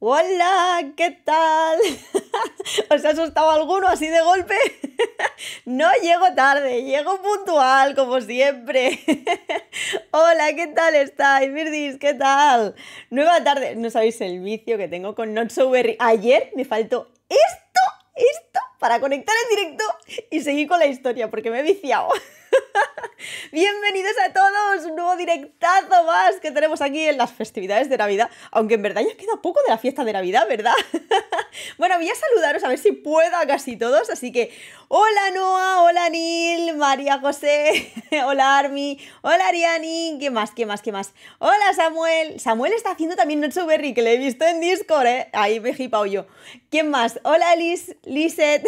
Hola, ¿qué tal? ¿Os ha asustado alguno así de golpe? no llego tarde, llego puntual, como siempre. Hola, ¿qué tal estáis, Virdis? ¿Qué tal? Nueva tarde. No sabéis el vicio que tengo con Not So Ayer me faltó esto, esto, para conectar en directo y seguir con la historia, porque me he viciado. Bienvenidos a todos, un nuevo directazo más que tenemos aquí en las festividades de Navidad, aunque en verdad ya queda poco de la fiesta de Navidad, ¿verdad? bueno, voy a saludaros a ver si puedo a casi todos, así que Hola Noah, hola Nil, María José, hola Army, hola Ariani, ¿qué más, qué más, qué más? Hola Samuel, Samuel está haciendo también Noche Berry, que le he visto en Discord, ¿eh? Ahí me he hipao yo. ¿Quién más? Hola Liz, Liset,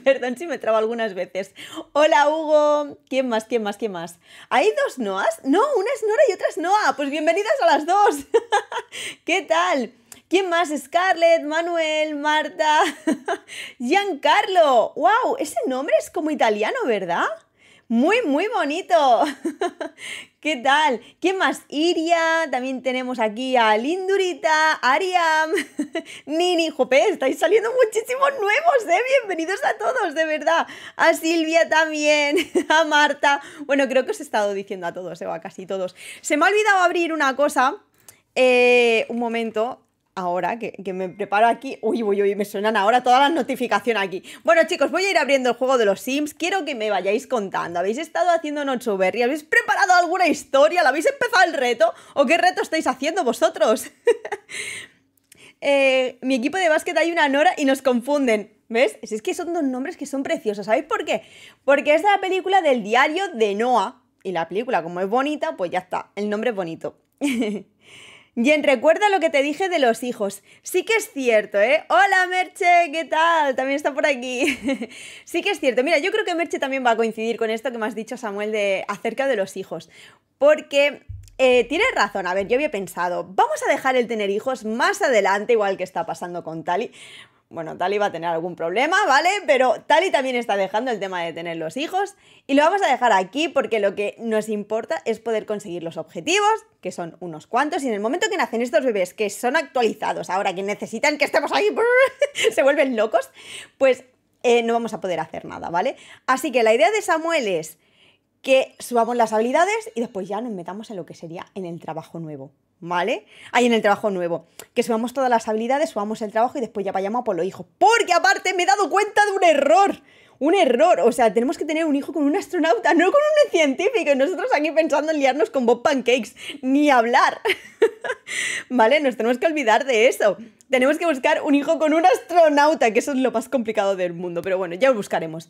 perdón si me trabo algunas veces. Hola Hugo, ¿quién más, quién más, quién más? ¿Hay dos Noas? No, una es Nora y otra es Noah, pues bienvenidas a las dos. ¿Qué tal? ¿Quién más? Scarlett, Manuel, Marta, Giancarlo. ¡Wow! Ese nombre es como italiano, ¿verdad? Muy, muy bonito. ¿Qué tal? ¿Quién más? Iria, también tenemos aquí a Lindurita, Ariam, Nini, jope, estáis saliendo muchísimos nuevos, ¿eh? Bienvenidos a todos, de verdad. A Silvia también, a Marta. Bueno, creo que os he estado diciendo a todos, ¿eh? a casi todos. Se me ha olvidado abrir una cosa. Eh, un momento, ahora que, me preparo aquí. Uy, uy, uy, me suenan ahora todas las notificaciones aquí. Bueno, chicos, voy a ir abriendo el juego de los Sims. Quiero que me vayáis contando. ¿Habéis estado haciendo y ¿Habéis preparado alguna historia? ¿La habéis empezado el reto? ¿O qué reto estáis haciendo vosotros? Eh, mi equipo de básquet hay una Nora y nos confunden. ¿Ves? Es que son dos nombres que son preciosos. ¿Sabéis por qué? Porque es de la película del diario de Noah. Y la película, como es bonita, pues ya está. El nombre es bonito. Bien, recuerda lo que te dije de los hijos. Sí que es cierto, ¿eh? Hola Merche, ¿qué tal? También está por aquí. sí que es cierto. Mira, yo creo que Merche también va a coincidir con esto que me has dicho, Samuel, de, acerca de los hijos. Porque eh, tienes razón, a ver, yo había pensado, vamos a dejar el tener hijos más adelante, igual que está pasando con Tali, bueno, Tali va a tener algún problema, ¿vale? Pero Tali también está dejando el tema de tener los hijos y lo vamos a dejar aquí porque lo que nos importa es poder conseguir los objetivos, que son unos cuantos, y en el momento que nacen estos bebés que son actualizados, ahora que necesitan que estemos ahí, se vuelven locos, pues eh, no vamos a poder hacer nada, ¿vale? Así que la idea de Samuel es que subamos las habilidades y después ya nos metamos en lo que sería en el trabajo nuevo. ¿vale? Ahí en el trabajo nuevo. Que subamos todas las habilidades, subamos el trabajo y después ya vayamos a por los hijos. Porque aparte me he dado cuenta de un error. Un error. O sea, tenemos que tener un hijo con un astronauta, no con un científico. Y nosotros aquí pensando en liarnos con Bob Pancakes. Ni hablar. ¿Vale? Nos tenemos que olvidar de eso. Tenemos que buscar un hijo con un astronauta, que eso es lo más complicado del mundo. Pero bueno, ya lo buscaremos.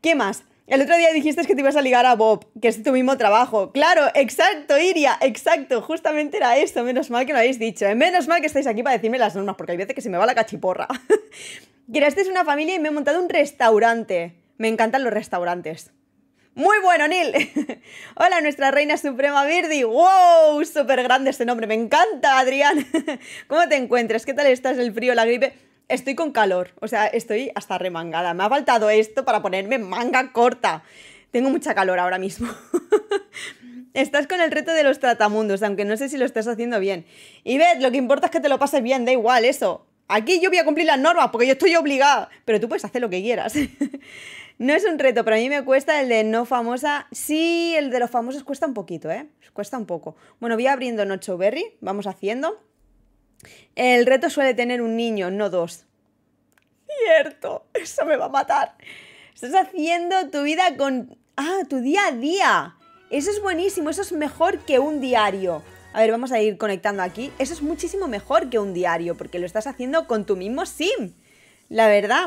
¿Qué más? El otro día dijiste que te ibas a ligar a Bob, que es tu mismo trabajo. Claro, exacto, Iria, exacto. Justamente era esto. Menos mal que lo habéis dicho. ¿eh? Menos mal que estáis aquí para decirme las normas, porque hay veces que se me va la cachiporra. es una familia y me he montado un restaurante. Me encantan los restaurantes. Muy bueno, Neil. Hola, nuestra reina suprema Virdi. ¡Wow! Súper grande este nombre. Me encanta, Adrián. ¿Cómo te encuentras? ¿Qué tal estás? ¿El frío, la gripe? estoy con calor, o sea, estoy hasta remangada. Me ha faltado esto para ponerme manga corta. Tengo mucha calor ahora mismo. estás con el reto de los tratamundos, aunque no sé si lo estás haciendo bien. Y ves, lo que importa es que te lo pases bien, da igual eso. Aquí yo voy a cumplir las normas porque yo estoy obligada, pero tú puedes hacer lo que quieras. no es un reto, pero a mí me cuesta el de no famosa. Sí, el de los famosos cuesta un poquito, ¿eh? Cuesta un poco. Bueno, voy abriendo Nocho Berry, vamos haciendo. El reto suele tener un niño, no dos. Cierto, eso me va a matar. Estás haciendo tu vida con... Ah, tu día a día. Eso es buenísimo, eso es mejor que un diario. A ver, vamos a ir conectando aquí. Eso es muchísimo mejor que un diario, porque lo estás haciendo con tu mismo sim. La verdad.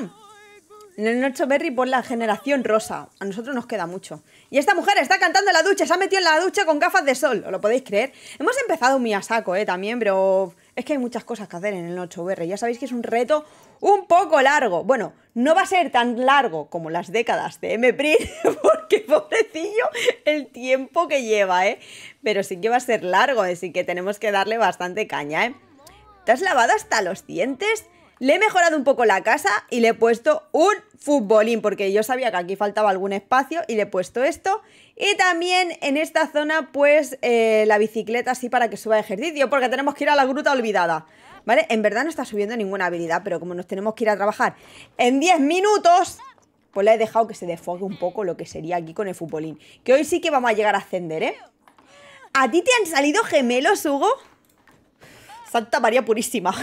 En el noche Berry por la generación rosa. A nosotros nos queda mucho. Y esta mujer está cantando en la ducha, se ha metido en la ducha con gafas de sol. lo podéis creer? Hemos empezado muy a saco, ¿eh? También, pero es que hay muchas cosas que hacer en el 8VR. Ya sabéis que es un reto un poco largo. Bueno, no va a ser tan largo como las décadas de MPRI, porque pobrecillo el tiempo que lleva, ¿eh? Pero sí que va a ser largo, así que tenemos que darle bastante caña, ¿eh? ¿Te has lavado hasta los dientes? Le he mejorado un poco la casa y le he puesto un futbolín, porque yo sabía que aquí faltaba algún espacio y le he puesto esto. Y también en esta zona, pues, eh, la bicicleta así para que suba ejercicio, porque tenemos que ir a la gruta olvidada. ¿Vale? En verdad no está subiendo ninguna habilidad, pero como nos tenemos que ir a trabajar en 10 minutos, pues le he dejado que se defogue un poco lo que sería aquí con el futbolín. Que hoy sí que vamos a llegar a ascender, ¿eh? ¿A ti te han salido gemelos, Hugo? Santa María Purísima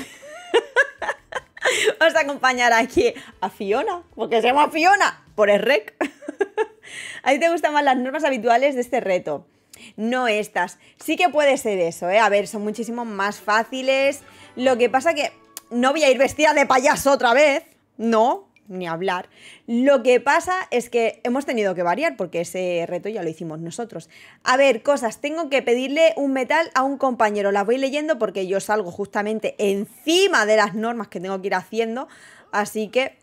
a acompañar aquí a Fiona, porque se llama Fiona, por el rec. a ti te gustan más las normas habituales de este reto, no estas. Sí que puede ser eso, ¿eh? A ver, son muchísimo más fáciles. Lo que pasa que no voy a ir vestida de payaso otra vez, ¿no? ni hablar. Lo que pasa es que hemos tenido que variar porque ese reto ya lo hicimos nosotros. A ver, cosas, tengo que pedirle un metal a un compañero, las voy leyendo porque yo salgo justamente encima de las normas que tengo que ir haciendo, así que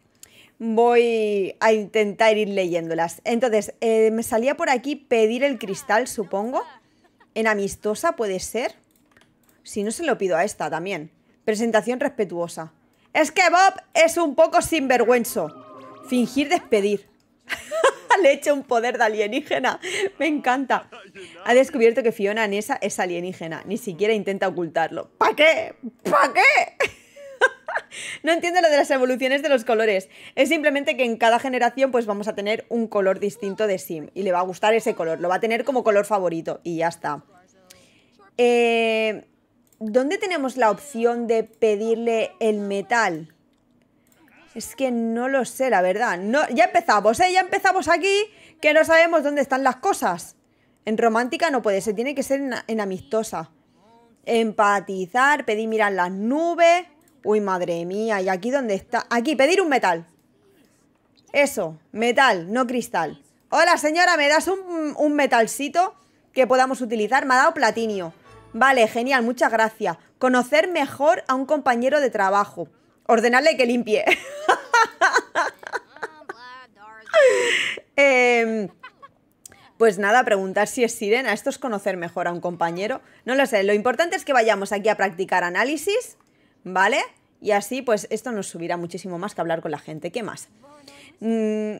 voy a intentar ir leyéndolas. Entonces, eh, me salía por aquí pedir el cristal, supongo. En amistosa puede ser. Si no, se lo pido a esta también. Presentación respetuosa. Es que Bob es un poco sinvergüenzo. Fingir despedir. Le echa un poder de alienígena. Me encanta. Ha descubierto que Fiona Nessa es alienígena. Ni siquiera intenta ocultarlo. ¿Para qué? ¿Para qué? no entiendo lo de las evoluciones de los colores. Es simplemente que en cada generación pues vamos a tener un color distinto de Sim. Y le va a gustar ese color. Lo va a tener como color favorito. Y ya está. Eh... ¿Dónde tenemos la opción de pedirle el metal? Es que no lo sé, la verdad. No, ya empezamos, ¿eh? Ya empezamos aquí que no sabemos dónde están las cosas. En romántica no puede ser, tiene que ser en, amistosa. Empatizar, pedir mirar las nubes. Uy, madre mía, ¿y aquí dónde está? Aquí, pedir un metal. Eso, metal, no cristal. Hola, señora, ¿me das un, un metalcito que podamos utilizar? Me ha dado platinio. Vale, genial, muchas gracias. Conocer mejor a un compañero de trabajo. Ordenarle que limpie. Em, pues nada, preguntar si es sirena. Esto es conocer mejor a un compañero. No lo sé. Lo importante es que vayamos aquí a practicar análisis, ¿vale? Y así, pues esto nos subirá muchísimo más que hablar con la gente. ¿Qué más? Mm,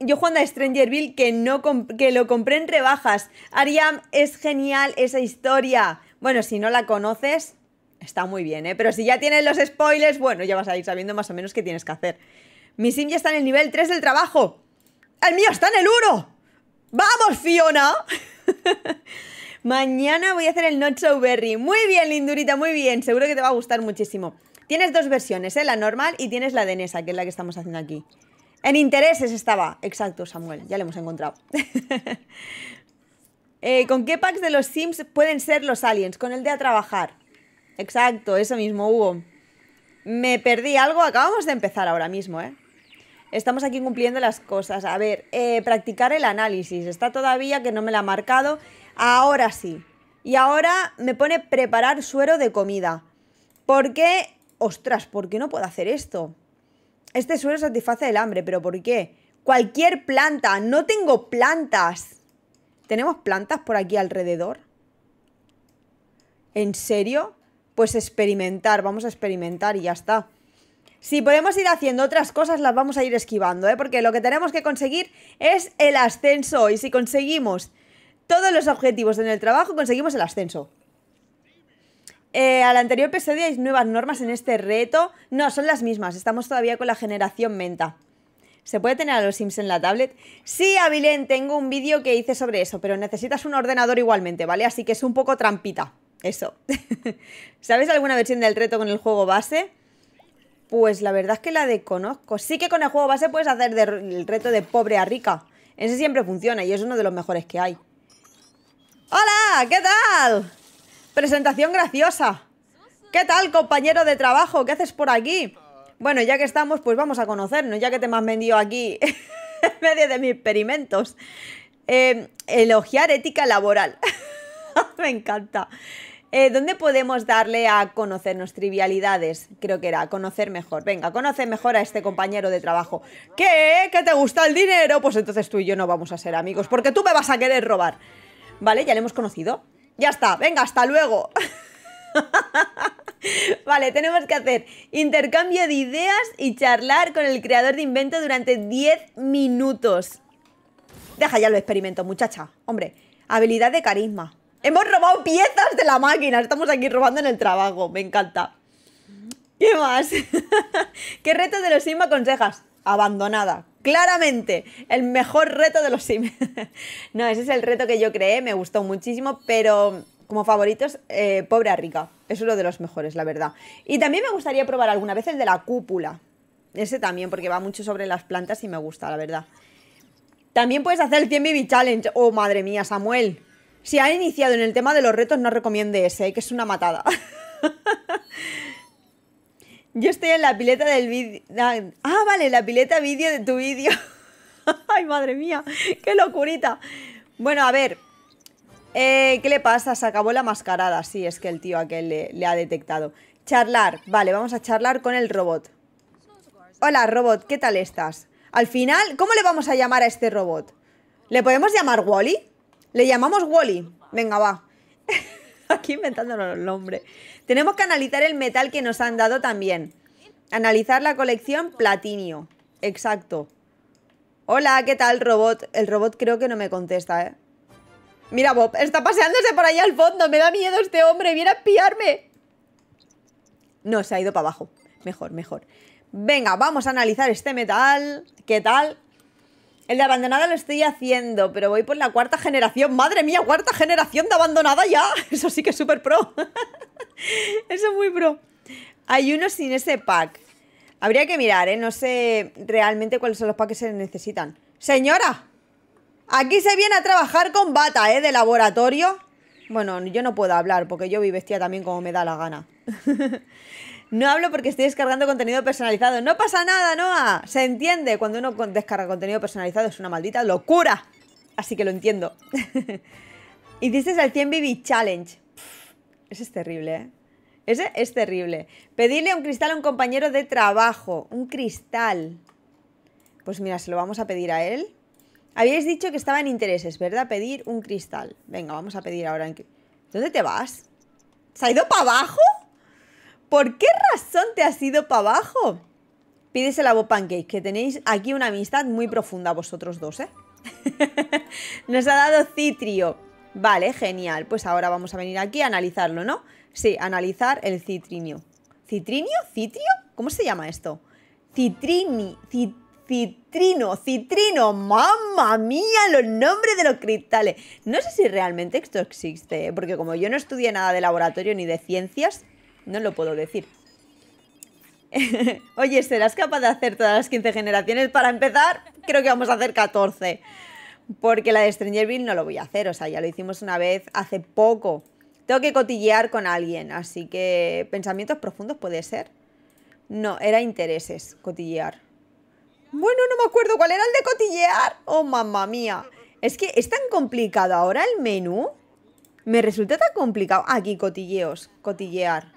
yo jugando a Strangerville que, no que lo compré en rebajas. Ariam, es genial esa historia. Bueno, si no la conoces, está muy bien, ¿eh? Pero si ya tienes los spoilers, bueno, ya vas a ir sabiendo más o menos qué tienes que hacer. Mi sim ya está en el nivel 3 del trabajo. ¡El mío está en el 1! ¡Vamos, Fiona! Mañana voy a hacer el Not Berry. Muy bien, lindurita, muy bien. Seguro que te va a gustar muchísimo. Tienes dos versiones, ¿eh? La normal y tienes la de Nesa, que es la que estamos haciendo aquí. En intereses estaba. Exacto, Samuel. Ya le hemos encontrado. Eh, ¿Con qué packs de los Sims pueden ser los aliens? Con el de a trabajar. Exacto, eso mismo, Hugo. Me perdí algo, acabamos de empezar ahora mismo, ¿eh? Estamos aquí cumpliendo las cosas. A ver, eh, practicar el análisis. Está todavía que no me la ha marcado. Ahora sí. Y ahora me pone preparar suero de comida. ¿Por qué? Ostras, ¿por qué no puedo hacer esto? Este suero satisface el hambre, pero ¿por qué? Cualquier planta. No tengo plantas. ¿Tenemos plantas por aquí alrededor? ¿En serio? Pues experimentar, vamos a experimentar y ya está. Si podemos ir haciendo otras cosas, las vamos a ir esquivando, ¿eh? porque lo que tenemos que conseguir es el ascenso. Y si conseguimos todos los objetivos en el trabajo, conseguimos el ascenso. A eh, al anterior episodio hay nuevas normas en este reto. No, son las mismas. Estamos todavía con la generación menta. ¿Se puede tener a los Sims en la tablet? Sí, Avilén, tengo un vídeo que hice sobre eso, pero necesitas un ordenador igualmente, ¿vale? Así que es un poco trampita, eso. ¿Sabes alguna versión del reto con el juego base? Pues la verdad es que la desconozco. Sí que con el juego base puedes hacer el reto de pobre a rica. Ese siempre funciona y es uno de los mejores que hay. ¡Hola! ¿Qué tal? Presentación graciosa. ¿Qué tal, compañero de trabajo? ¿Qué haces por aquí? Bueno, ya que estamos, pues vamos a conocernos, ya que te me has vendido aquí en medio de mis experimentos. Em, elogiar ética laboral. me encanta. Eh, ¿Dónde podemos darle a conocernos trivialidades? Creo que era, conocer mejor. Venga, conoce mejor a este compañero de trabajo. ¿Qué? ¿Que te gusta el dinero? Pues entonces tú y yo no vamos a ser amigos, porque tú me vas a querer robar. Vale, ya le hemos conocido. Ya está, venga, hasta luego. vale, tenemos que hacer intercambio de ideas y charlar con el creador de invento durante 10 minutos. Deja ya lo experimento, muchacha. Hombre, habilidad de carisma. Hemos robado piezas de la máquina. Estamos aquí robando en el trabajo. Me encanta. ¿Qué más? ¿Qué reto de los Sims aconsejas? Abandonada. Claramente, el mejor reto de los Sims. no, ese es el reto que yo creé, me gustó muchísimo, pero como favoritos, eh, Pobre a Rica. Es uno de los mejores, la verdad. Y también me gustaría probar alguna vez el de la cúpula. Ese también, porque va mucho sobre las plantas y me gusta, la verdad. También puedes hacer el 100 Baby Challenge. Oh, madre mía, Samuel. Si ha iniciado en el tema de los retos, no recomiende ese, eh, que es una matada. Yo estoy en la pileta del vídeo. Ah, vale, la pileta vídeo de tu vídeo. Ay, madre mía, qué locurita. Bueno, a ver, eh, ¿Qué le pasa? Se acabó la mascarada. Sí, es que el tío aquel le, le ha detectado. Charlar. Vale, vamos a charlar con el robot. Hola, robot, ¿qué tal estás? Al final, ¿cómo le vamos a llamar a este robot? ¿Le podemos llamar Wally? Le llamamos Wally. Venga, va. Aquí inventándonos el nombre. Tenemos que analizar el metal que nos han dado también. Analizar la colección platinio. Exacto. Hola, ¿qué tal, robot? El robot creo que no me contesta, ¿eh? Mira, Bob, está paseándose por allá al fondo. Me da miedo este hombre. Viene a espiarme No, se ha ido para abajo. Mejor, mejor. Venga, vamos a analizar este metal. ¿Qué tal? El de abandonada lo estoy haciendo, pero voy por la cuarta generación. ¡Madre mía, cuarta generación de abandonada ya! Eso sí que es súper pro. Eso es muy pro. Hay uno sin ese pack. Habría que mirar, ¿eh? No sé realmente cuáles son los packs que se necesitan. ¡Señora! Aquí se viene a trabajar con bata, ¿eh? De laboratorio. Bueno, yo no puedo hablar porque yo vi vestida también como me da la gana. no hablo porque estoy descargando contenido personalizado. No pasa nada, Noah. Se entiende. Cuando uno descarga contenido personalizado es una maldita locura. Así que lo entiendo. Hiciste el 100 BB Challenge. ese es terrible, ¿eh? Ese es terrible. Pedirle un cristal a un compañero de trabajo. Un cristal. Pues mira, se lo vamos a pedir a él. Habíais dicho que estaba en intereses, ¿verdad? Pedir un cristal. Venga, vamos a pedir ahora. ¿Dónde te vas? ¿Se ha ido para abajo? ¿Por qué razón te has ido para abajo? Pídese la Bob Pancake, que tenéis aquí una amistad muy profunda vosotros dos, ¿eh? Nos ha dado citrio. Vale, genial. Pues ahora vamos a venir aquí a analizarlo, ¿no? Sí, analizar el citrinio. ¿Citrinio? ¿Citrio? ¿Cómo se llama esto? Citrini. Citrino, Citrino, mamma mía, los nombres de los cristales. No sé si realmente esto existe, ¿eh? porque como yo no estudié nada de laboratorio ni de ciencias, no lo puedo decir. Oye, ¿serás capaz de hacer todas las 15 generaciones? Para empezar, creo que vamos a hacer 14. Porque la de Strangerville no lo voy a hacer, o sea, ya lo hicimos una vez hace poco. Tengo que cotillear con alguien, así que pensamientos profundos puede ser. No, era intereses, cotillear. Bueno, no me acuerdo cuál era el de cotillear. Oh, mamá mía. Es que es tan complicado ahora el menú. Me resulta tan complicado. Aquí, cotilleos. Cotillear.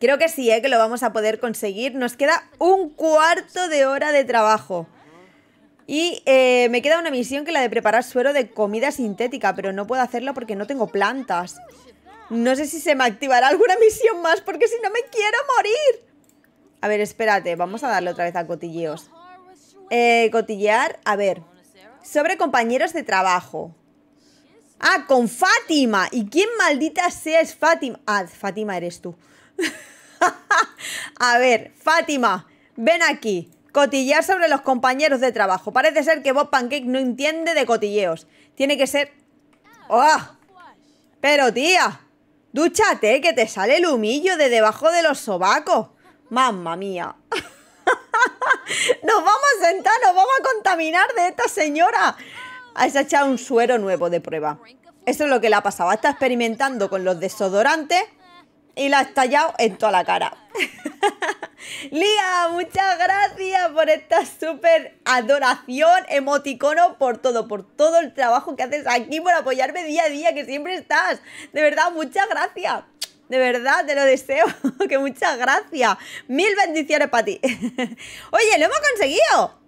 Creo que sí, ¿eh? que lo vamos a poder conseguir. Nos queda un cuarto de hora de trabajo. Y eh, me queda una misión que la de preparar suero de comida sintética, pero no puedo hacerlo porque no tengo plantas. No sé si se me activará alguna misión más porque si no me quiero morir. A ver, espérate, vamos a darle otra vez a cotilleos. Eh, cotillear, a ver. Sobre compañeros de trabajo. Ah, con Fátima. ¿Y quién maldita sea es Fátima? Ah, Fátima eres tú. a ver, Fátima, ven aquí. cotillear sobre los compañeros de trabajo. Parece ser que Bob Pancake no entiende de cotilleos. Tiene que ser... ¡Oh! Pero tía, dúchate que te sale el humillo de debajo de los sobacos. Mamma mía. nos vamos a sentar, nos vamos a contaminar de esta señora. Se ha echado un suero nuevo de prueba. Eso es lo que le ha pasado. Está experimentando con los desodorantes y la ha estallado en toda la cara. Lía, muchas gracias por esta súper adoración, emoticono, por todo, por todo el trabajo que haces aquí, por apoyarme día a día, que siempre estás. De verdad, muchas gracias de verdad, te lo deseo. que muchas gracias. Mil bendiciones para ti. Oye, lo hemos conseguido.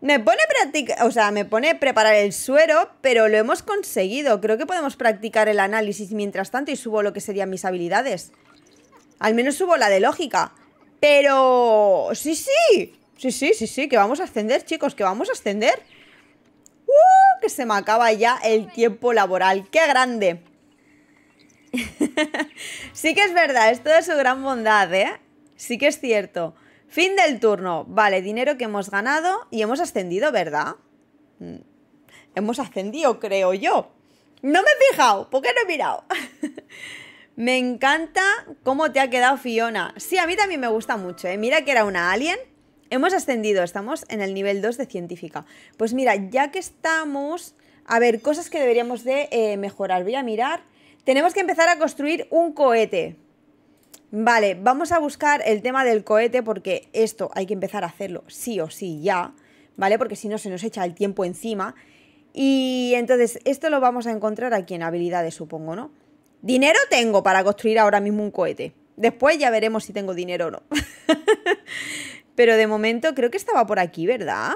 Me pone practicar, o sea, me pone preparar el suero, pero lo hemos conseguido. Creo que podemos practicar el análisis mientras tanto y subo lo que serían mis habilidades. Al menos subo la de lógica. Pero... Sí, sí. Sí, sí, sí, sí, que vamos a ascender, chicos, que vamos a ascender. ¡Uh! Que se me acaba ya el tiempo laboral. ¡Qué grande! sí que es verdad, es toda su gran bondad, ¿eh? Sí que es cierto. Fin del turno. Vale, dinero que hemos ganado y hemos ascendido, ¿verdad? Mm. Hemos ascendido, creo yo. No me he fijado, ¿por qué no he mirado? me encanta cómo te ha quedado Fiona. Sí, a mí también me gusta mucho, ¿eh? Mira que era una alien. Hemos ascendido, estamos en el nivel 2 de científica. Pues mira, ya que estamos... A ver, cosas que deberíamos de eh, mejorar. Voy a mirar tenemos que empezar a construir un cohete. Vale, vamos a buscar el tema del cohete porque esto hay que empezar a hacerlo sí o sí ya, ¿vale? Porque si no se nos echa el tiempo encima. Y entonces esto lo vamos a encontrar aquí en habilidades, supongo, ¿no? Dinero tengo para construir ahora mismo un cohete. Después ya veremos si tengo dinero o no. Pero de momento creo que estaba por aquí, ¿verdad?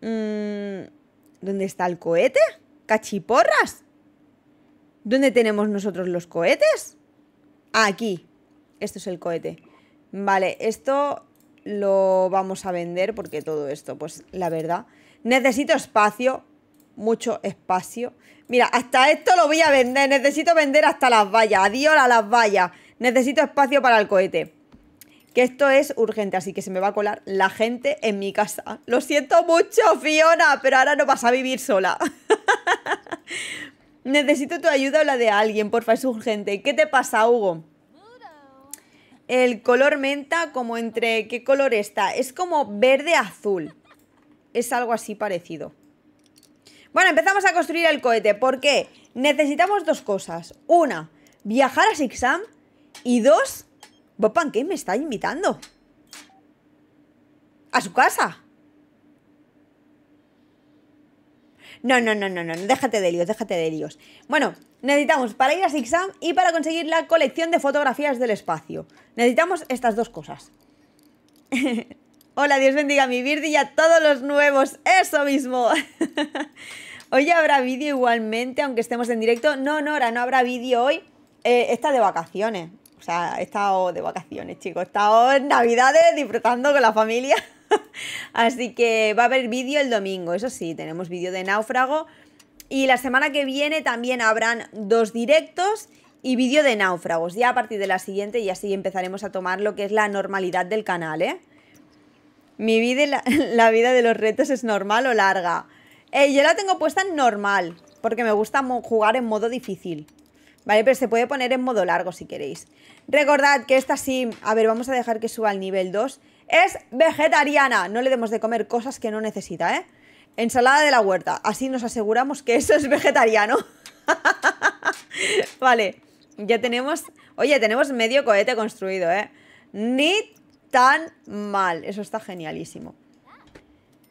Mm, ¿Dónde está el cohete? ¿Cachiporras? ¿Dónde tenemos nosotros los cohetes? Aquí. Esto es el cohete. Vale, esto lo vamos a vender porque todo esto, pues la verdad. Necesito espacio, mucho espacio. Mira, hasta esto lo voy a vender. Necesito vender hasta las vallas. Adiós a las vallas. Necesito espacio para el cohete. Que esto es urgente, así que se me va a colar la gente en mi casa. Lo siento mucho, Fiona, pero ahora no vas a vivir sola. Necesito tu ayuda o la de alguien, porfa, es urgente. ¿Qué te pasa, Hugo? El color menta, como entre... ¿Qué color está? Es como verde-azul. Es algo así parecido. Bueno, empezamos a construir el cohete. porque Necesitamos dos cosas. Una, viajar a Sixam. Y dos, Bob ¿qué me está invitando. A su casa. No, no, no, no, no, déjate de líos, déjate de líos. Bueno, necesitamos para ir a Sixam y para conseguir la colección de fotografías del espacio. Necesitamos estas dos cosas. Hola, Dios bendiga a mi virgilia. y a todos los nuevos. Eso mismo. hoy habrá vídeo igualmente, aunque estemos en directo. No, Nora, no habrá vídeo hoy. Eh, está de vacaciones. O sea, he estado de vacaciones, chicos. He estado en Navidades disfrutando con la familia. Así que va a haber vídeo el domingo, eso sí, tenemos vídeo de náufrago. Y la semana que viene también habrán dos directos y vídeo de náufragos. Ya a partir de la siguiente y así empezaremos a tomar lo que es la normalidad del canal, ¿eh? Mi vida y la, vida de los retos es normal o larga. Eh, yo la tengo puesta en normal, porque me gusta jugar en modo difícil. Vale, pero se puede poner en modo largo si queréis. Recordad que esta sí... A ver, vamos a dejar que suba al nivel 2. Es vegetariana. No le demos de comer cosas que no necesita, ¿eh? Ensalada de la huerta. Así nos aseguramos que eso es vegetariano. vale. Ya tenemos... Oye, tenemos medio cohete construido, ¿eh? Ni tan mal. Eso está genialísimo.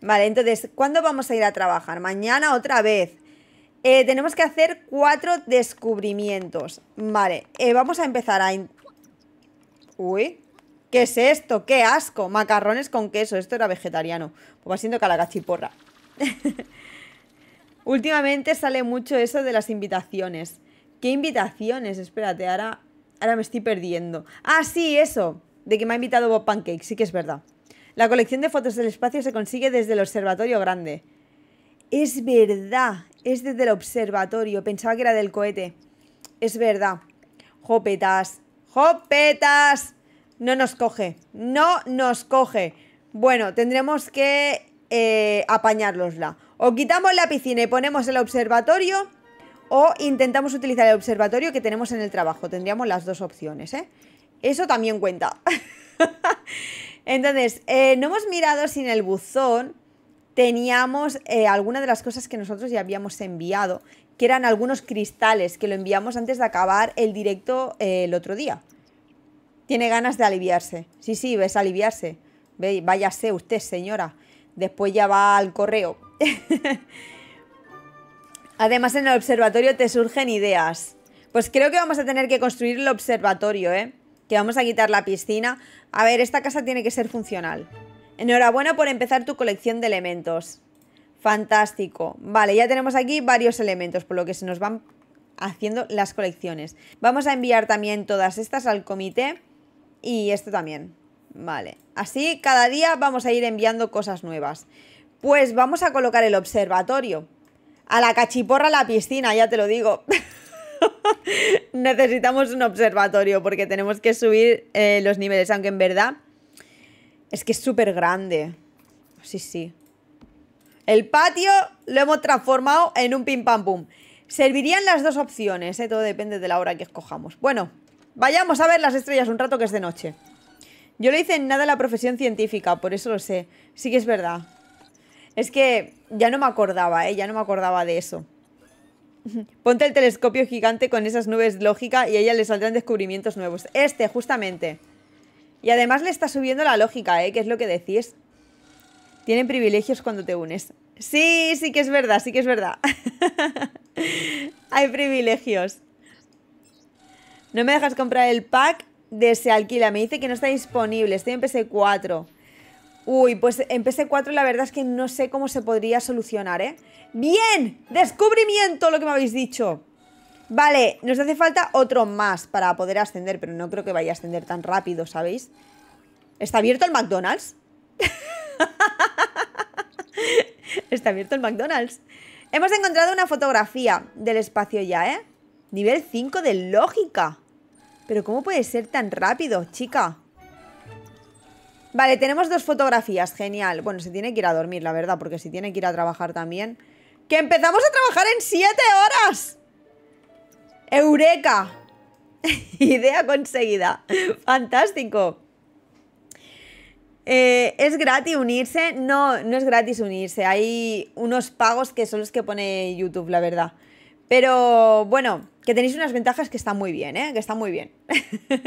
Vale, entonces, ¿cuándo vamos a ir a trabajar? Mañana otra vez. Eh, tenemos que hacer cuatro descubrimientos. Vale, eh, vamos a empezar a... Uy. ¿Qué es esto? ¡Qué asco! Macarrones con queso. Esto era vegetariano. Pues va siendo calagachiporra. Últimamente sale mucho eso de las invitaciones. ¿Qué invitaciones? Espérate, ahora, ahora me estoy perdiendo. Ah, sí, eso. De que me ha invitado Bob Pancake. Sí que es verdad. La colección de fotos del espacio se consigue desde el observatorio grande. Es verdad, es desde el observatorio. Pensaba que era del cohete. Es verdad. Jopetas. ¡Jopetas! No nos coge. No nos coge. Bueno, tendremos que eh, apañárnosla. O quitamos la piscina y ponemos el observatorio. O intentamos utilizar el observatorio que tenemos en el trabajo. Tendríamos las dos opciones, ¿eh? Eso también cuenta. Entonces, eh, no hemos mirado si en el buzón teníamos eh, alguna de las cosas que nosotros ya habíamos enviado, que eran algunos cristales que lo enviamos antes de acabar el directo eh, el otro día tiene ganas de aliviarse. Sí, sí, ves aliviarse. Ve, váyase usted, señora. Después ya va al correo. Además, en el observatorio te surgen ideas. Pues creo que vamos a tener que construir el observatorio, ¿eh? Que vamos a quitar la piscina. A ver, esta casa tiene que ser funcional. Enhorabuena por empezar tu colección de elementos. Fantástico. Vale, ya tenemos aquí varios elementos, por lo que se nos van haciendo las colecciones. Vamos a enviar también todas estas al comité y esto también. Vale, así cada día vamos a ir enviando cosas nuevas. Pues vamos a colocar el observatorio. A la cachiporra la piscina, ya te lo digo. Necesitamos un observatorio porque tenemos que subir eh, los niveles, aunque en verdad es que es súper grande. Sí, sí. El patio lo hemos transformado en un pim pam pum. Servirían las dos opciones, ¿eh? todo depende de la hora que escojamos. Bueno, Vayamos a ver las estrellas un rato que es de noche. Yo le hice nada la profesión científica, por eso lo sé. Sí que es verdad. Es que ya no me acordaba, ¿eh? Ya no me acordaba de eso. Ponte el telescopio gigante con esas nubes lógica y a ella le saldrán descubrimientos nuevos. Este, justamente. Y además le está subiendo la lógica, ¿eh? Que es lo que decís. Tienen privilegios cuando te unes. Sí, sí que es verdad, sí que es verdad. Hay privilegios. No me dejas comprar el pack de ese Alquila. Me dice que no está disponible. Estoy en PS4. Uy, pues en PS4 la verdad es que no sé cómo se podría solucionar, ¿eh? ¡Bien! ¡Descubrimiento! Lo que me habéis dicho. Vale, nos hace falta otro más para poder ascender, pero no creo que vaya a ascender tan rápido, ¿sabéis? ¿Está abierto el McDonald's? Está abierto el McDonald's. Hemos encontrado una fotografía del espacio ya, ¿eh? Nivel 5 de lógica. Pero ¿cómo puede ser tan rápido, chica? Vale, tenemos dos fotografías, genial. Bueno, se tiene que ir a dormir, la verdad, porque si tiene que ir a trabajar también... ¡Que empezamos a trabajar en siete horas! ¡Eureka! Idea conseguida. Fantástico. Eh, ¿Es gratis unirse? No, no es gratis unirse. Hay unos pagos que son los que pone YouTube, la verdad. Pero bueno, que tenéis unas ventajas que están muy bien, ¿eh? que está muy bien.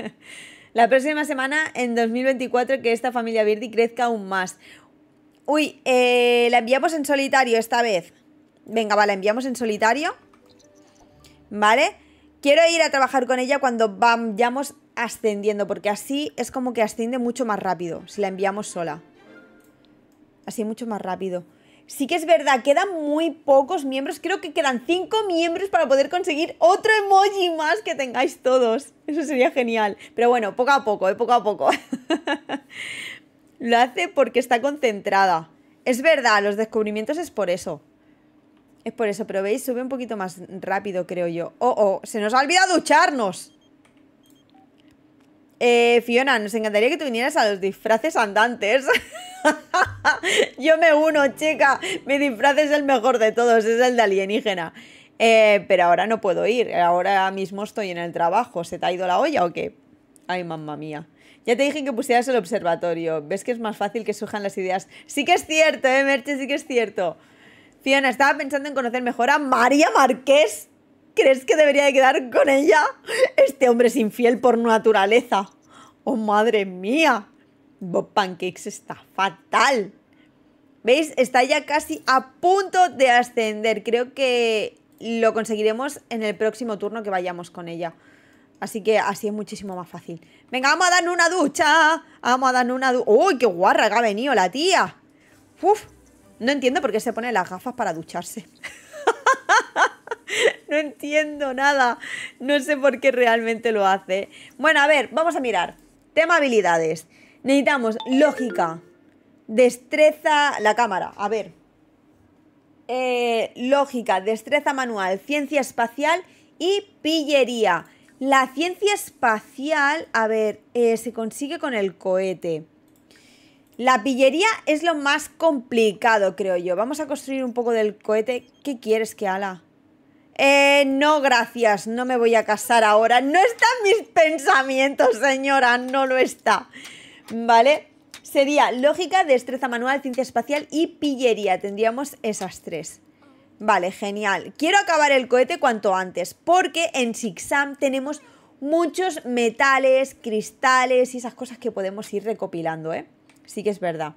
la próxima semana, en 2024, que esta familia Birdi crezca aún más. Uy, eh, la enviamos en solitario esta vez. Venga, va, la enviamos en solitario. ¿Vale? Quiero ir a trabajar con ella cuando vayamos ascendiendo, porque así es como que asciende mucho más rápido, si la enviamos sola. Así mucho más rápido sí que es verdad, quedan muy pocos miembros. Creo que quedan 5 miembros para poder conseguir otro emoji más que tengáis todos. Eso sería genial. Pero bueno, poco a poco, eh, poco a poco. Lo hace porque está concentrada. Es verdad, los descubrimientos es por eso. Es por eso, pero veis, sube un poquito más rápido, creo yo. Oh, oh, se nos ha olvidado ducharnos. Eh, Fiona, nos encantaría que tú vinieras a los disfraces andantes. Yo me uno, chica. Mi disfraz es el mejor de todos, es el de alienígena. Eh, pero ahora no puedo ir, ahora mismo estoy en el trabajo. ¿Se te ha ido la olla o qué? Ay, mamma mía. Ya te dije que pusieras el observatorio. ¿Ves que es más fácil que surjan las ideas? Sí que es cierto, eh, Merche, sí que es cierto. Fiona, estaba pensando en conocer mejor a María Marqués. ¿Crees que debería quedar con ella? Este hombre es infiel por naturaleza. ¡Oh, madre mía! Bob Pancakes está fatal. ¿Veis? Está ya casi a punto de ascender. Creo que lo conseguiremos en el próximo turno que vayamos con ella. Así que así es muchísimo más fácil. Venga, vamos a darnos una ducha. Vamos a darnos una ducha. ¡Uy, qué guarra que ha venido la tía! Uf, no entiendo por qué se pone las gafas para ducharse. no entiendo nada. No sé por qué realmente lo hace. Bueno, a ver, vamos a mirar. Tema habilidades. Necesitamos lógica, destreza, la cámara. A ver. Eh, lógica, destreza manual, ciencia espacial y pillería. La ciencia espacial, a ver, eh, se consigue con el cohete. La pillería es lo más complicado, creo yo. Vamos a construir un poco del cohete. ¿Qué quieres que haga? Eh, no, gracias, no me voy a casar ahora. No están mis pensamientos, señora, no lo está. ¿Vale? Sería lógica, destreza manual, ciencia espacial y pillería. Tendríamos esas tres. Vale, genial. Quiero acabar el cohete cuanto antes, porque en Sixam tenemos muchos metales, cristales y esas cosas que podemos ir recopilando, ¿eh? Sí que es verdad.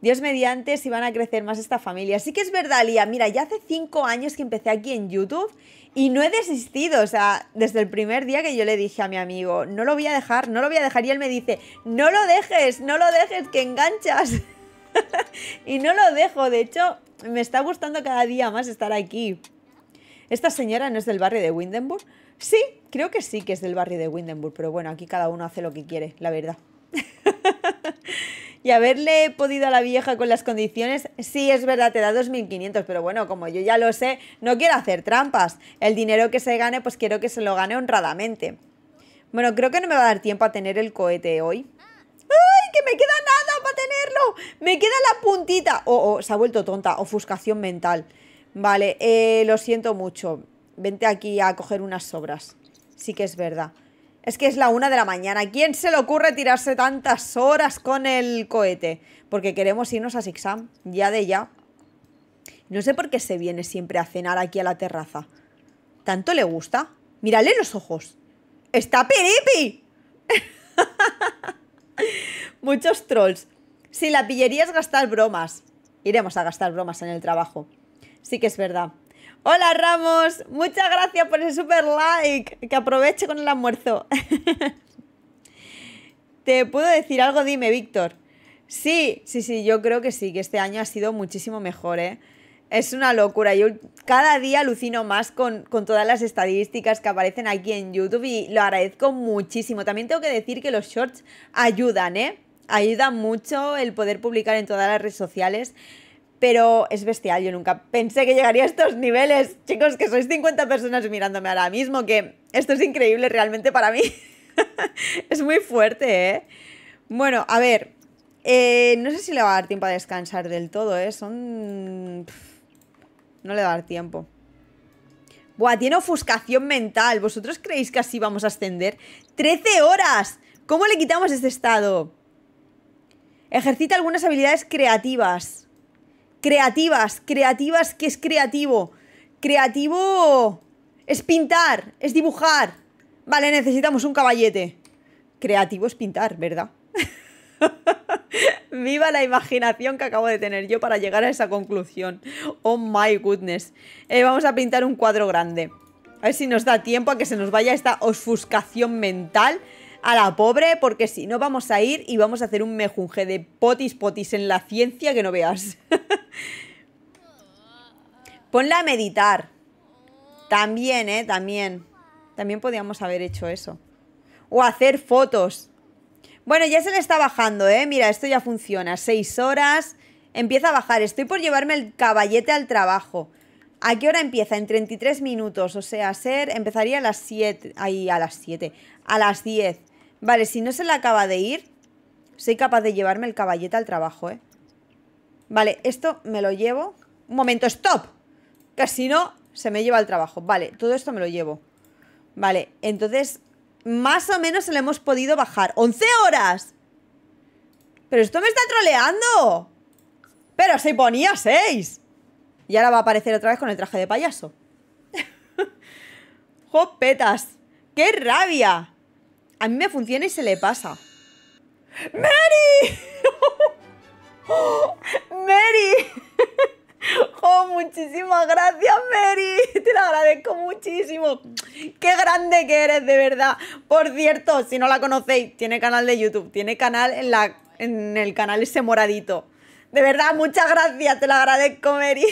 Dios mediante, si van a crecer más esta familia. Así que es verdad, Lía, mira, ya hace cinco años que empecé aquí en YouTube y no he desistido, o sea, desde el primer día que yo le dije a mi amigo, no lo voy a dejar, no lo voy a dejar, y él me dice, no lo dejes, no lo dejes, que enganchas. y no lo dejo, de hecho, me está gustando cada día más estar aquí. ¿Esta señora no es del barrio de Windenburg? Sí, creo que sí que es del barrio de Windenburg, pero bueno, aquí cada uno hace lo que quiere, la verdad. y haberle podido a la vieja con las condiciones, sí es verdad, te da 2.500, pero bueno, como yo ya lo sé, no quiero hacer trampas. El dinero que se gane, pues quiero que se lo gane honradamente. Bueno, creo que no me va a dar tiempo a tener el cohete hoy. ¡Ay, que me queda nada para tenerlo! ¡Me queda la puntita! Oh, oh, se ha vuelto tonta, ofuscación mental. Vale, eh, lo siento mucho. Vente aquí a coger unas sobras. Sí que es verdad. Es que es la una de la mañana. ¿Quién se le ocurre tirarse tantas horas con el cohete? Porque queremos irnos a Sixam, ya de ya. No sé por qué se viene siempre a cenar aquí a la terraza. ¿Tanto le gusta? Mírale los ojos. ¡Está piripi! Muchos trolls. Si la pillería es gastar bromas. Iremos a gastar bromas en el trabajo. Sí que es verdad. Hola Ramos, muchas gracias por ese super like. Que aproveche con el almuerzo. ¿Te puedo decir algo? Dime, Víctor. Sí, sí, sí, yo creo que sí, que este año ha sido muchísimo mejor, ¿eh? Es una locura. Yo cada día alucino más con, con, todas las estadísticas que aparecen aquí en YouTube y lo agradezco muchísimo. También tengo que decir que los shorts ayudan, ¿eh? Ayudan mucho el poder publicar en todas las redes sociales pero es bestial, yo nunca pensé que llegaría a estos niveles. Chicos, que sois 50 personas mirándome ahora mismo, que esto es increíble realmente para mí. es muy fuerte, ¿eh? Bueno, a ver, eh, no sé si le va a dar tiempo a descansar del todo, ¿eh? Son... No le va a dar tiempo. Buah, tiene ofuscación mental. ¿Vosotros creéis que así vamos a ascender? ¡13 horas! ¿Cómo le quitamos este estado? Ejercita algunas habilidades creativas. Creativas, creativas, ¿qué es creativo? Creativo es pintar, es dibujar. Vale, necesitamos un caballete. Creativo es pintar, ¿verdad? Viva la imaginación que acabo de tener yo para llegar a esa conclusión. Oh my goodness. Eh, vamos a pintar un cuadro grande. A ver si nos da tiempo a que se nos vaya esta osfuscación mental a la pobre, porque si no vamos a ir y vamos a hacer un mejunje de potis potis en la ciencia que no veas. Ponla a meditar. También, ¿eh? También. También podíamos haber hecho eso. O hacer fotos. Bueno, ya se le está bajando, ¿eh? Mira, esto ya funciona. Seis horas. Empieza a bajar. Estoy por llevarme el caballete al trabajo. ¿A qué hora empieza? En 33 minutos. O sea, ser. Empezaría a las 7. Ahí, a las 7. A las 10. Vale, si no se le acaba de ir, soy capaz de llevarme el caballete al trabajo, ¿eh? Vale, esto me lo llevo. Un momento, stop. Que no, se me lleva al trabajo. Vale, todo esto me lo llevo. Vale, entonces, más o menos se le hemos podido bajar. ¡11 horas! ¡Pero esto me está troleando! ¡Pero se ponía 6! Y ahora va a aparecer otra vez con el traje de payaso. ¡Jopetas! ¡Qué rabia! A mí me funciona y se le pasa. ¡Mary! ¡Mary! ¡Oh, muchísimas gracias, Mary! Te lo agradezco muchísimo. ¡Qué grande que eres, de verdad! Por cierto, si no la conocéis, tiene canal de YouTube, tiene canal en, en el canal ese moradito. De verdad, muchas gracias, te lo agradezco, Mary.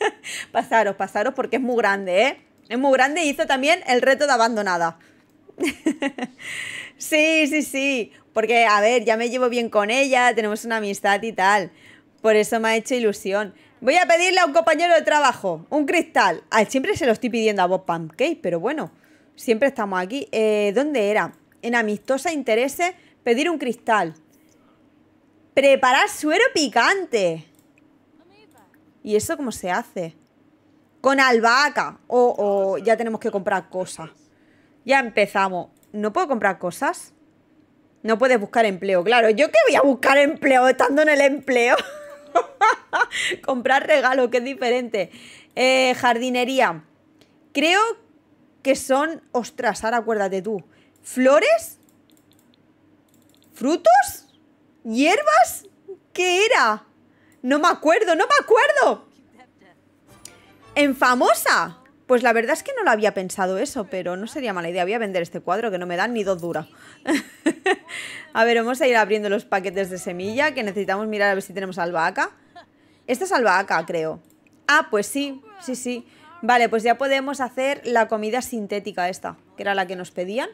pasaros, pasaros porque es muy grande, ¿eh? Es muy grande y hizo también el reto de abandonada. sí, sí, sí. Porque, a ver, ya me llevo bien con ella, tenemos una amistad y tal. Por eso me ha hecho ilusión. Voy a pedirle a un compañero de trabajo, un cristal. Ah, siempre se lo estoy pidiendo a Bob Pancake, pero bueno, siempre estamos aquí. Eh, ¿Dónde era? En amistosa interés pedir un cristal. Preparar suero picante. ¿Y eso cómo se hace? Con albahaca. O oh, oh, ya tenemos que comprar cosas. Ya empezamos. ¿No puedo comprar cosas? No puedes buscar empleo. Claro, ¿yo qué voy a buscar empleo estando en el empleo? comprar regalo, que es diferente. Eh, jardinería. Creo que son... Ostras, ahora acuérdate tú. ¿Flores? ¿Frutos? ¿Hierbas? ¿Qué era? No me acuerdo, no me acuerdo. En famosa. Pues la verdad es que no lo había pensado eso, pero no sería mala idea. Voy a vender este cuadro que no me dan ni dos duras. a ver, vamos a ir abriendo los paquetes de semilla que necesitamos mirar a ver si tenemos albahaca. Esta es albahaca, creo. Ah, pues sí, sí, sí. Vale, pues ya podemos hacer la comida sintética esta, que era la que nos pedían.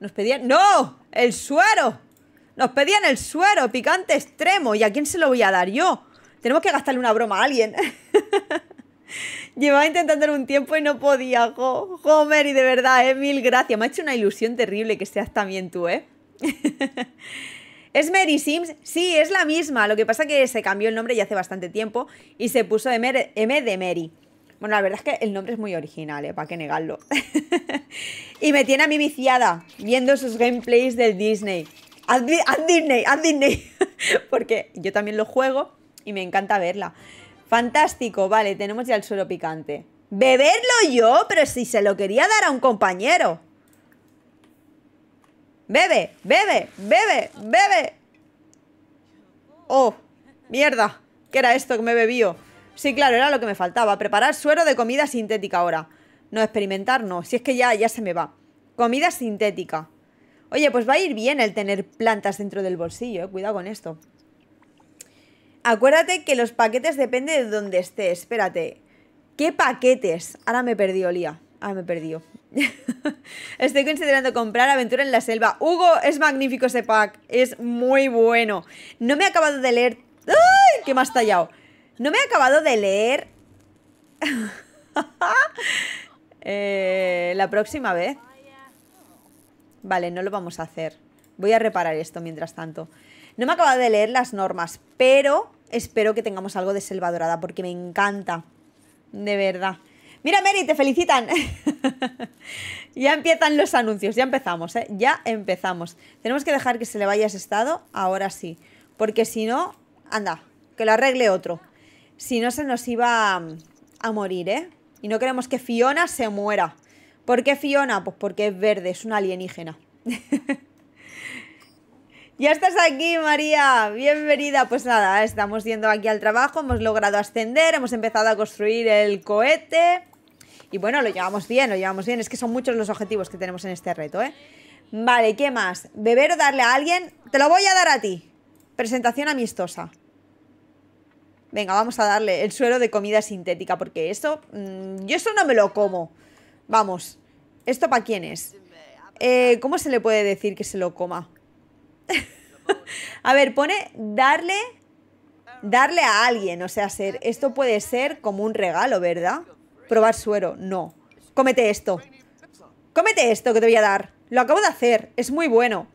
Nos pedían... ¡No! ¡El suero! Nos pedían el suero, picante extremo. ¿Y a quién se lo voy a dar yo? Tenemos que gastarle una broma a alguien. Llevaba intentándolo un tiempo y no podía, jo. Homer, y de verdad, eh, mil gracias. Me ha hecho una ilusión terrible que seas también tú, ¿eh? ¿Es Mary Sims? Sí, es la misma. Lo que pasa que se cambió el nombre ya hace bastante tiempo y se puso M, M de Mary. Bueno, la verdad es que el nombre es muy original, ¿eh? ¿Para qué negarlo? y me tiene a mí viciada viendo sus gameplays del Disney. ¡Ad, Disney! ¡Ad Disney! Porque yo también lo juego y me encanta verla. Fantástico, vale, tenemos ya el suero picante. ¿Beberlo yo? Pero si se lo quería dar a un compañero. Bebe, bebe, bebe, bebe. Oh, mierda. ¿Qué era esto que me bebío? Sí, claro, era lo que me faltaba. Preparar suero de comida sintética ahora. No, experimentar no. Si es que ya, ya se me va. Comida sintética. Oye, pues va a ir bien el tener plantas dentro del bolsillo, eh, Cuidado con esto. Acuérdate que los paquetes depende de donde estés. Espérate. ¿Qué paquetes? Ahora me perdió, Lía. Ahora me perdió. Estoy considerando comprar Aventura en la Selva. Hugo, es magnífico ese pack. Es muy bueno. No me he acabado de leer... ¡Ay! ¡Qué más tallado! No me he acabado de leer... Eh, la próxima vez. Vale, no lo vamos a hacer. Voy a reparar esto mientras tanto. No me acaba de leer las normas, pero espero que tengamos algo de Selva Dorada, porque me encanta. De verdad. Mira, Mary, te felicitan. ya empiezan los anuncios, ya empezamos, ¿eh? Ya empezamos. Tenemos que dejar que se le vaya ese estado, ahora sí. Porque si no, anda, que lo arregle otro. Si no, se nos iba a, mm, a morir, ¿eh? Y no queremos que Fiona se muera. ¿Por qué Fiona? Pues porque es verde, es una alienígena. Ya estás aquí, María. Bienvenida. Pues nada, estamos yendo aquí al trabajo, hemos logrado ascender, hemos empezado a construir el cohete. Y bueno, lo llevamos bien, lo llevamos bien. Es que son muchos los objetivos que tenemos en este reto, ¿eh? Vale, ¿qué más? ¿Beber o darle a alguien? Te lo voy a dar a ti. Presentación amistosa. Venga, vamos a darle el suero de comida sintética, porque eso... Mm, yo eso no me lo como. Vamos. ¿Esto para quién es? Eh, ¿Cómo se le puede decir que se lo coma? a ver, pone darle, darle a alguien, o sea, ser. Esto puede ser como un regalo, ¿verdad? Probar suero, no. Cómete esto. Cómete esto que te voy a dar. Lo acabo de hacer, es muy bueno.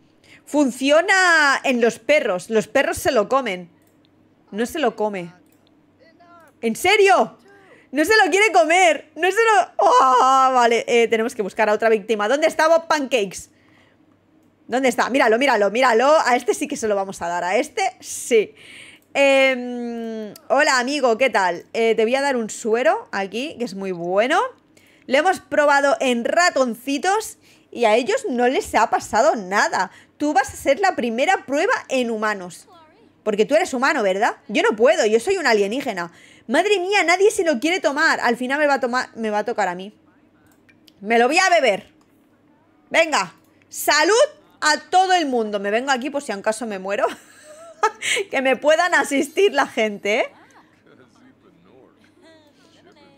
Funciona en los perros, los perros se lo comen. No se lo come. ¿En serio? No se lo quiere comer. No se lo... ¡Ah! vale, eh, tenemos que buscar a otra víctima. ¿Dónde estaba Pancakes? ¿Dónde está? Míralo, míralo, míralo. A este sí que se lo vamos a dar. A este sí. Em, hola amigo, ¿qué tal? Eh, te voy a dar un suero aquí, que es muy bueno. Lo hemos probado en ratoncitos y a ellos no les ha pasado nada. Tú vas a ser la primera prueba en humanos. Porque tú eres humano, ¿verdad? Yo no puedo, yo soy un alienígena. Madre mía, nadie se lo quiere tomar. Al final me va a tomar, me va a tocar a mí. Me lo voy a beber. Venga, salud a todo el mundo. Me vengo aquí por si acaso me muero. que me puedan asistir la gente, ¿eh?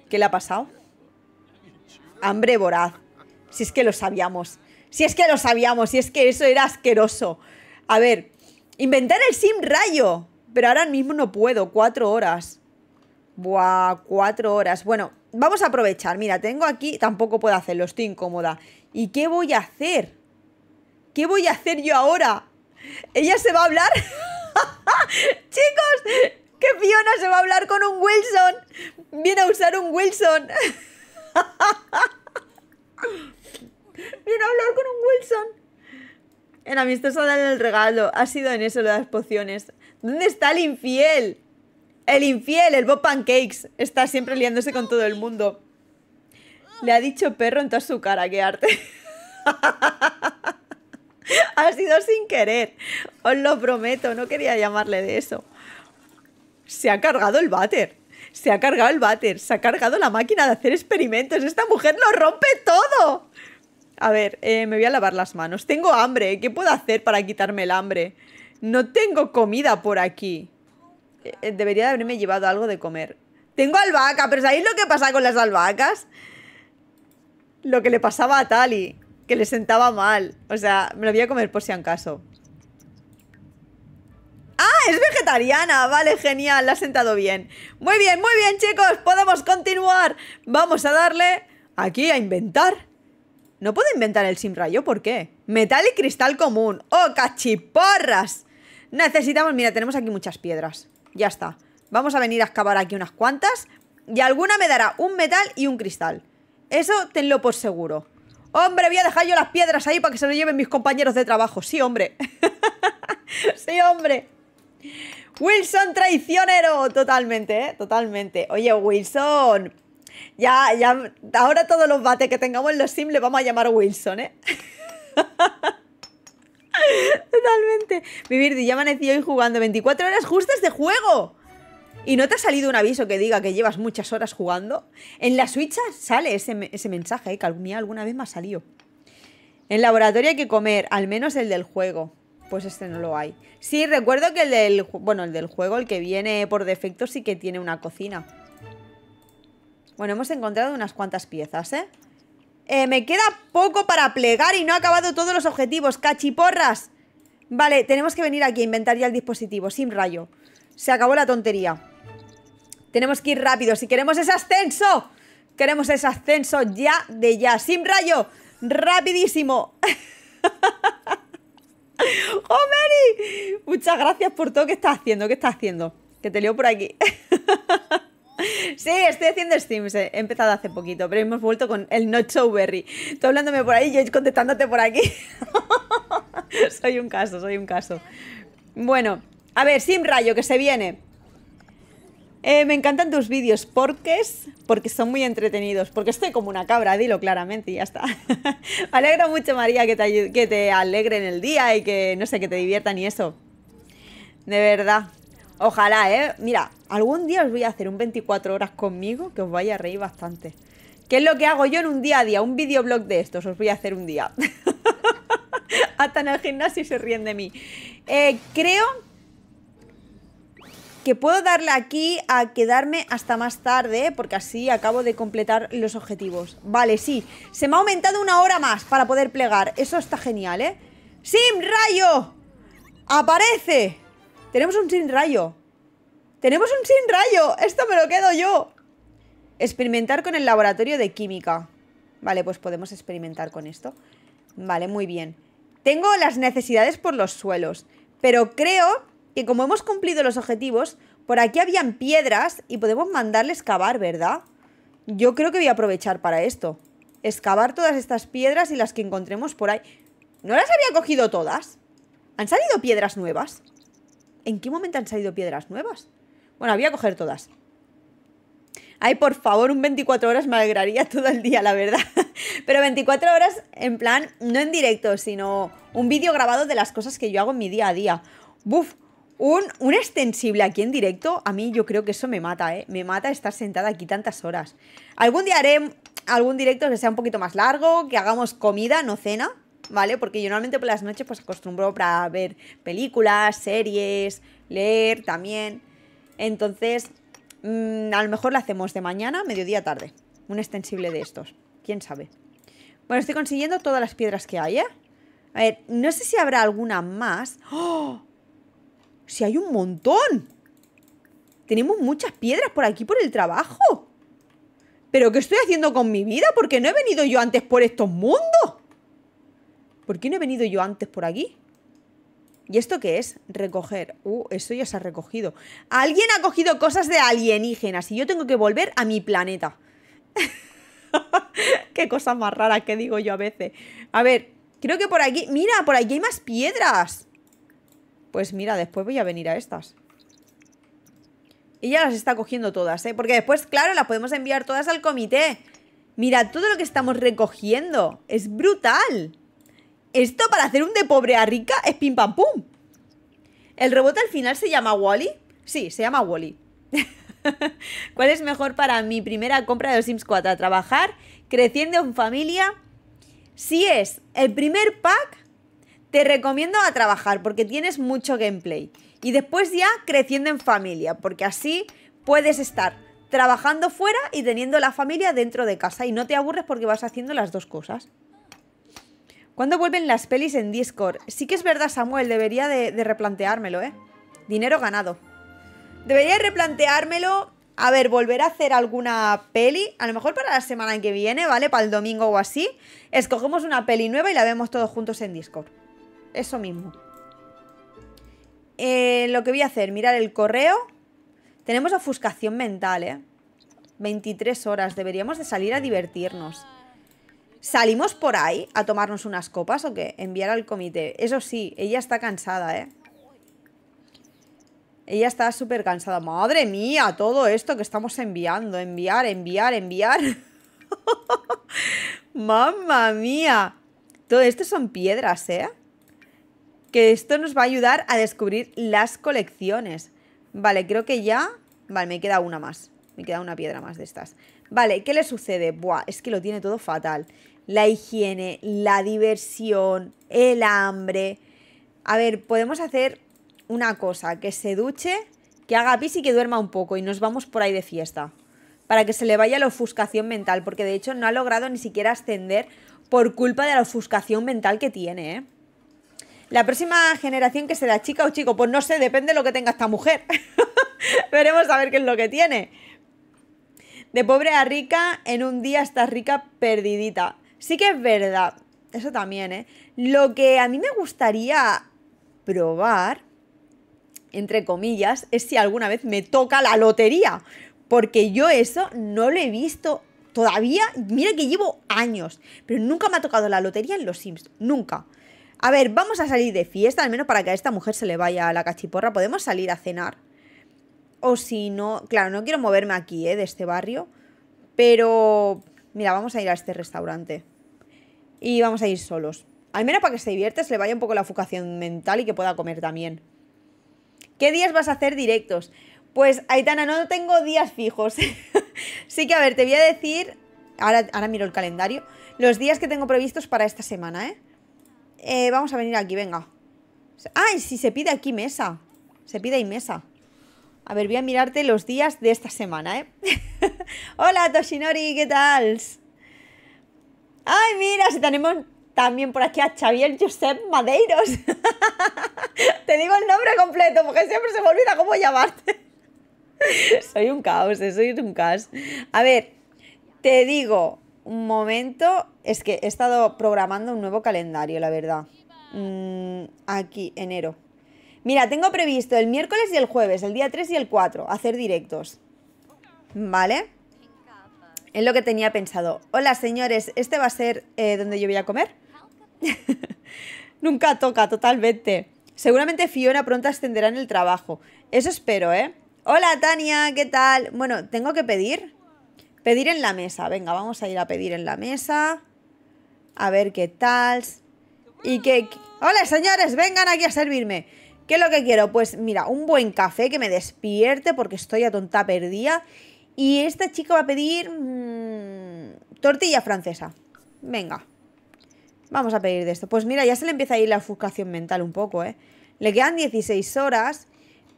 ¿Qué le ha pasado? Hambre voraz. Si es que lo sabíamos. Si es que lo sabíamos. Si es que eso era asqueroso. A ver, inventar el sim rayo. Pero ahora mismo no puedo. Cuatro horas. Buah, cuatro horas. Bueno, vamos a aprovechar. Mira, tengo aquí... Tampoco puedo hacerlo. Estoy incómoda. ¿Y qué voy a hacer? ¿Qué voy a hacer yo ahora? ¿Ella se va a hablar? Chicos, ¡Qué piona! se va a hablar con un Wilson. Viene a usar un Wilson. Viene a hablar con un Wilson. En amistoso dan el regalo. Ha sido en eso las pociones. ¿Dónde está el infiel? El infiel, el Bob Pancakes. Está siempre liándose con todo el mundo. Le ha dicho perro en toda su cara, qué arte. ha sido sin querer. Os lo prometo, no quería llamarle de eso. Se ha cargado el váter. Se ha cargado el váter. Se ha cargado la máquina de hacer experimentos. Esta mujer lo rompe todo. A ver, eh, me voy a lavar las manos. Tengo hambre. ¿Qué puedo hacer para quitarme el hambre? No tengo comida por aquí. Eh, eh, debería de haberme llevado algo de comer. Tengo albahaca, pero ¿sabéis lo que pasa con las albahacas? Lo que le pasaba a Tali que le sentaba mal. O sea, me lo voy a comer por si acaso. ¡Ah, es vegetariana! Vale, genial, la ha sentado bien. Muy bien, muy bien, chicos, podemos continuar. Vamos a darle aquí a inventar. No puedo inventar el simrayo, ¿por qué? Metal y cristal común. ¡Oh, cachiporras! Necesitamos, mira, tenemos aquí muchas piedras. Ya está. Vamos a venir a excavar aquí unas cuantas. Y alguna me dará un metal y un cristal. Eso tenlo por seguro. Hombre, voy a dejar yo las piedras ahí para que se lo lleven mis compañeros de trabajo. Sí, hombre. sí, hombre. Wilson traicionero. Totalmente, ¿eh? Totalmente. Oye, Wilson. Ya, ya. Ahora todos los bates que tengamos en los Sims le vamos a llamar Wilson, ¿eh? Totalmente. Vivir de ya amanecí hoy jugando 24 horas justas de juego. ¿Y no te ha salido un aviso que diga que llevas muchas horas jugando? En la Switch sale ese, mensaje, ¿eh? que alguna vez me ha salido. En laboratorio hay que comer, al menos el del juego. Pues este no lo hay. Sí, recuerdo que el del... Bueno, el del juego, el que viene por defecto, sí que tiene una cocina. Bueno, hemos encontrado unas cuantas piezas, ¿eh? eh me queda poco para plegar y no ha acabado todos los objetivos. ¡Cachiporras! Vale, tenemos que venir aquí a inventar ya el dispositivo. Sin rayo. Se acabó la tontería. Tenemos que ir rápido. Si queremos ese ascenso, queremos ese ascenso ya de ya. Sin rayo, rapidísimo. ¡Oh, Mary! Muchas gracias por todo que estás haciendo. ¿Qué estás haciendo? Que te leo por aquí. sí, estoy haciendo streams. He empezado hace poquito, pero hemos vuelto con el No Berry. hablándome por ahí y yo contestándote por aquí. soy un caso, soy un caso. Bueno, a ver, Sim Rayo, que se viene. Eh, me encantan tus vídeos, porque, porque son muy entretenidos, porque estoy como una cabra, dilo claramente y ya está. me alegra mucho, María, que te, que te alegren el día y que, no sé, que te diviertan y eso. De verdad. Ojalá, ¿eh? Mira, algún día os voy a hacer un 24 horas conmigo que os vaya a reír bastante. ¿Qué es lo que hago yo en un día a día? Un videoblog de estos, os voy a hacer un día. Hasta en el gimnasio se ríen de mí. Eh, creo que puedo darle aquí a quedarme hasta más tarde, ¿eh? porque así acabo de completar los objetivos. Vale, sí, se me ha aumentado una hora más para poder plegar. Eso está genial, ¿eh? ¡Sin rayo! ¡Aparece! Tenemos un sin rayo. ¡Tenemos un sin rayo! ¡Esto me lo quedo yo! Experimentar con el laboratorio de química. Vale, pues podemos experimentar con esto. Vale, muy bien. Tengo las necesidades por los suelos, pero creo que como hemos cumplido los objetivos, por aquí habían piedras y podemos mandarle excavar, ¿verdad? Yo creo que voy a aprovechar para esto. Excavar todas estas piedras y las que encontremos por ahí. ¿No las había cogido todas? ¿Han salido piedras nuevas? ¿En qué momento han salido piedras nuevas? Bueno, voy a coger todas. Ay, por favor, un 24 horas me alegraría todo el día, la verdad. Pero 24 horas en plan, no en directo, sino un vídeo grabado de las cosas que yo hago en mi día a día. Buf, un, extensible aquí en directo, a mí yo creo que eso me mata, ¿eh? Me mata estar sentada aquí tantas horas. Algún día haré algún directo que sea un poquito más largo, que hagamos comida, no cena, ¿vale? Porque yo normalmente por las noches pues acostumbro para ver películas, series, leer también. Entonces, mm, a lo mejor lo hacemos de mañana, mediodía, tarde. Un extensible de estos, quién sabe. Bueno, estoy consiguiendo todas las piedras que hay, ¿eh? A ver, no sé si habrá alguna más. ¡Oh! Si hay un montón. Tenemos muchas piedras por aquí por el trabajo. ¿Pero qué estoy haciendo con mi vida? ¿Por qué no he venido yo antes por estos mundos? ¿Por qué no he venido yo antes por aquí? ¿Y esto qué es? Recoger. Uh, eso ya se ha recogido. Alguien ha cogido cosas de alienígenas y yo tengo que volver a mi planeta. qué cosas más raras que digo yo a veces. A ver, creo que por aquí... Mira, por aquí hay más piedras. Pues mira, después voy a venir a estas. Y ya las está cogiendo todas, ¿eh? Porque después, claro, las podemos enviar todas al comité. Mira, todo lo que estamos recogiendo es brutal. Esto para hacer un de pobre a rica es pim pam pum. ¿El robot al final se llama Wally? Sí, se llama Wally. ¿Cuál es mejor para mi primera compra de los Sims 4? ¿Trabajar? ¿Creciendo en familia? Si es el primer pack, te recomiendo a trabajar porque tienes mucho gameplay. Y después ya creciendo en familia, porque así puedes estar trabajando fuera y teniendo la familia dentro de casa. Y no te aburres porque vas haciendo las dos cosas. ¿Cuándo vuelven las pelis en Discord? Sí que es verdad, Samuel, debería de, replanteármelo, ¿eh? Dinero ganado. Debería replanteármelo. A ver, volver a hacer alguna peli. A lo mejor para la semana que viene, ¿vale? Para el domingo o así. Escogemos una peli nueva y la vemos todos juntos en Discord. Eso mismo. Eh, lo que voy a hacer, mirar el correo. Tenemos ofuscación mental, ¿eh? 23 horas, deberíamos de salir a divertirnos. ¿Salimos por ahí a tomarnos unas copas o qué? Enviar al comité. Eso sí, ella está cansada, ¿eh? Ella está súper cansada. Madre mía, todo esto que estamos enviando. Enviar, enviar, enviar. Mamma mía. Todo esto son piedras, ¿eh? que esto nos va a ayudar a descubrir las colecciones. Vale, creo que ya... Vale, me queda una más. Me queda una piedra más de estas. Vale, ¿qué le sucede? Buah, es que lo tiene todo fatal. La higiene, la diversión, el hambre... A ver, podemos hacer una cosa, que se duche, que haga pis y que duerma un poco y nos vamos por ahí de fiesta. Para que se le vaya la ofuscación mental, porque de hecho no ha logrado ni siquiera ascender por culpa de la ofuscación mental que tiene, ¿eh? La próxima generación que será chica o chico, pues no sé, depende de lo que tenga esta mujer. Veremos a ver qué es lo que tiene. De pobre a rica, en un día estás rica perdidita. Sí que es verdad, eso también, ¿eh? Lo que a mí me gustaría probar, entre comillas, es si alguna vez me toca la lotería. Porque yo eso no lo he visto todavía. Mira que llevo años, pero nunca me ha tocado la lotería en los Sims, nunca. A ver, vamos a salir de fiesta, al menos para que a esta mujer se le vaya la cachiporra. Podemos salir a cenar. O si no, claro, no quiero moverme aquí, ¿eh? De este barrio. Pero, mira, vamos a ir a este restaurante. Y vamos a ir solos. Al menos para que se divierta, se le vaya un poco la fucación mental y que pueda comer también. ¿Qué días vas a hacer directos? Pues, Aitana, no tengo días fijos. sí que, a ver, te voy a decir... ahora miro el calendario. Los días que tengo previstos para esta semana, ¿eh? Eh, vamos a venir aquí, venga. ay si se pide aquí mesa. Se pide ahí mesa. A ver, voy a mirarte los días de esta semana, ¿eh? Hola, Toshinori, ¿qué tal? Ay, mira, si tenemos también por aquí a Xavier Josep Madeiros. Te digo el nombre completo porque siempre se me olvida cómo llamarte. soy un caos, ¿eh? soy un caos. A ver, te digo un momento es que he estado programando un nuevo calendario, la verdad. Mm, aquí, enero. Mira, tengo previsto el miércoles y el jueves, el día 3 y el 4, hacer directos. ¿Vale? Es lo que tenía pensado. Hola, señores, este va a ser eh, donde yo voy a comer. Nunca toca, totalmente. Seguramente Fiona pronto ascenderá en el trabajo. Eso espero, ¿eh? Hola, Tania, ¿qué tal? Bueno, tengo que pedir. Pedir en la mesa. Venga, vamos a ir a pedir en la mesa a ver qué tal. Y que... Hola, señores, vengan aquí a servirme. ¿Qué es lo que quiero? Pues mira, un buen café que me despierte porque estoy a tonta perdida. Y esta chica va a pedir... Mm, tortilla francesa. Venga. Vamos a pedir de esto. Pues mira, ya se le empieza a ir la ofuscación mental un poco, ¿eh? Le quedan 16 horas,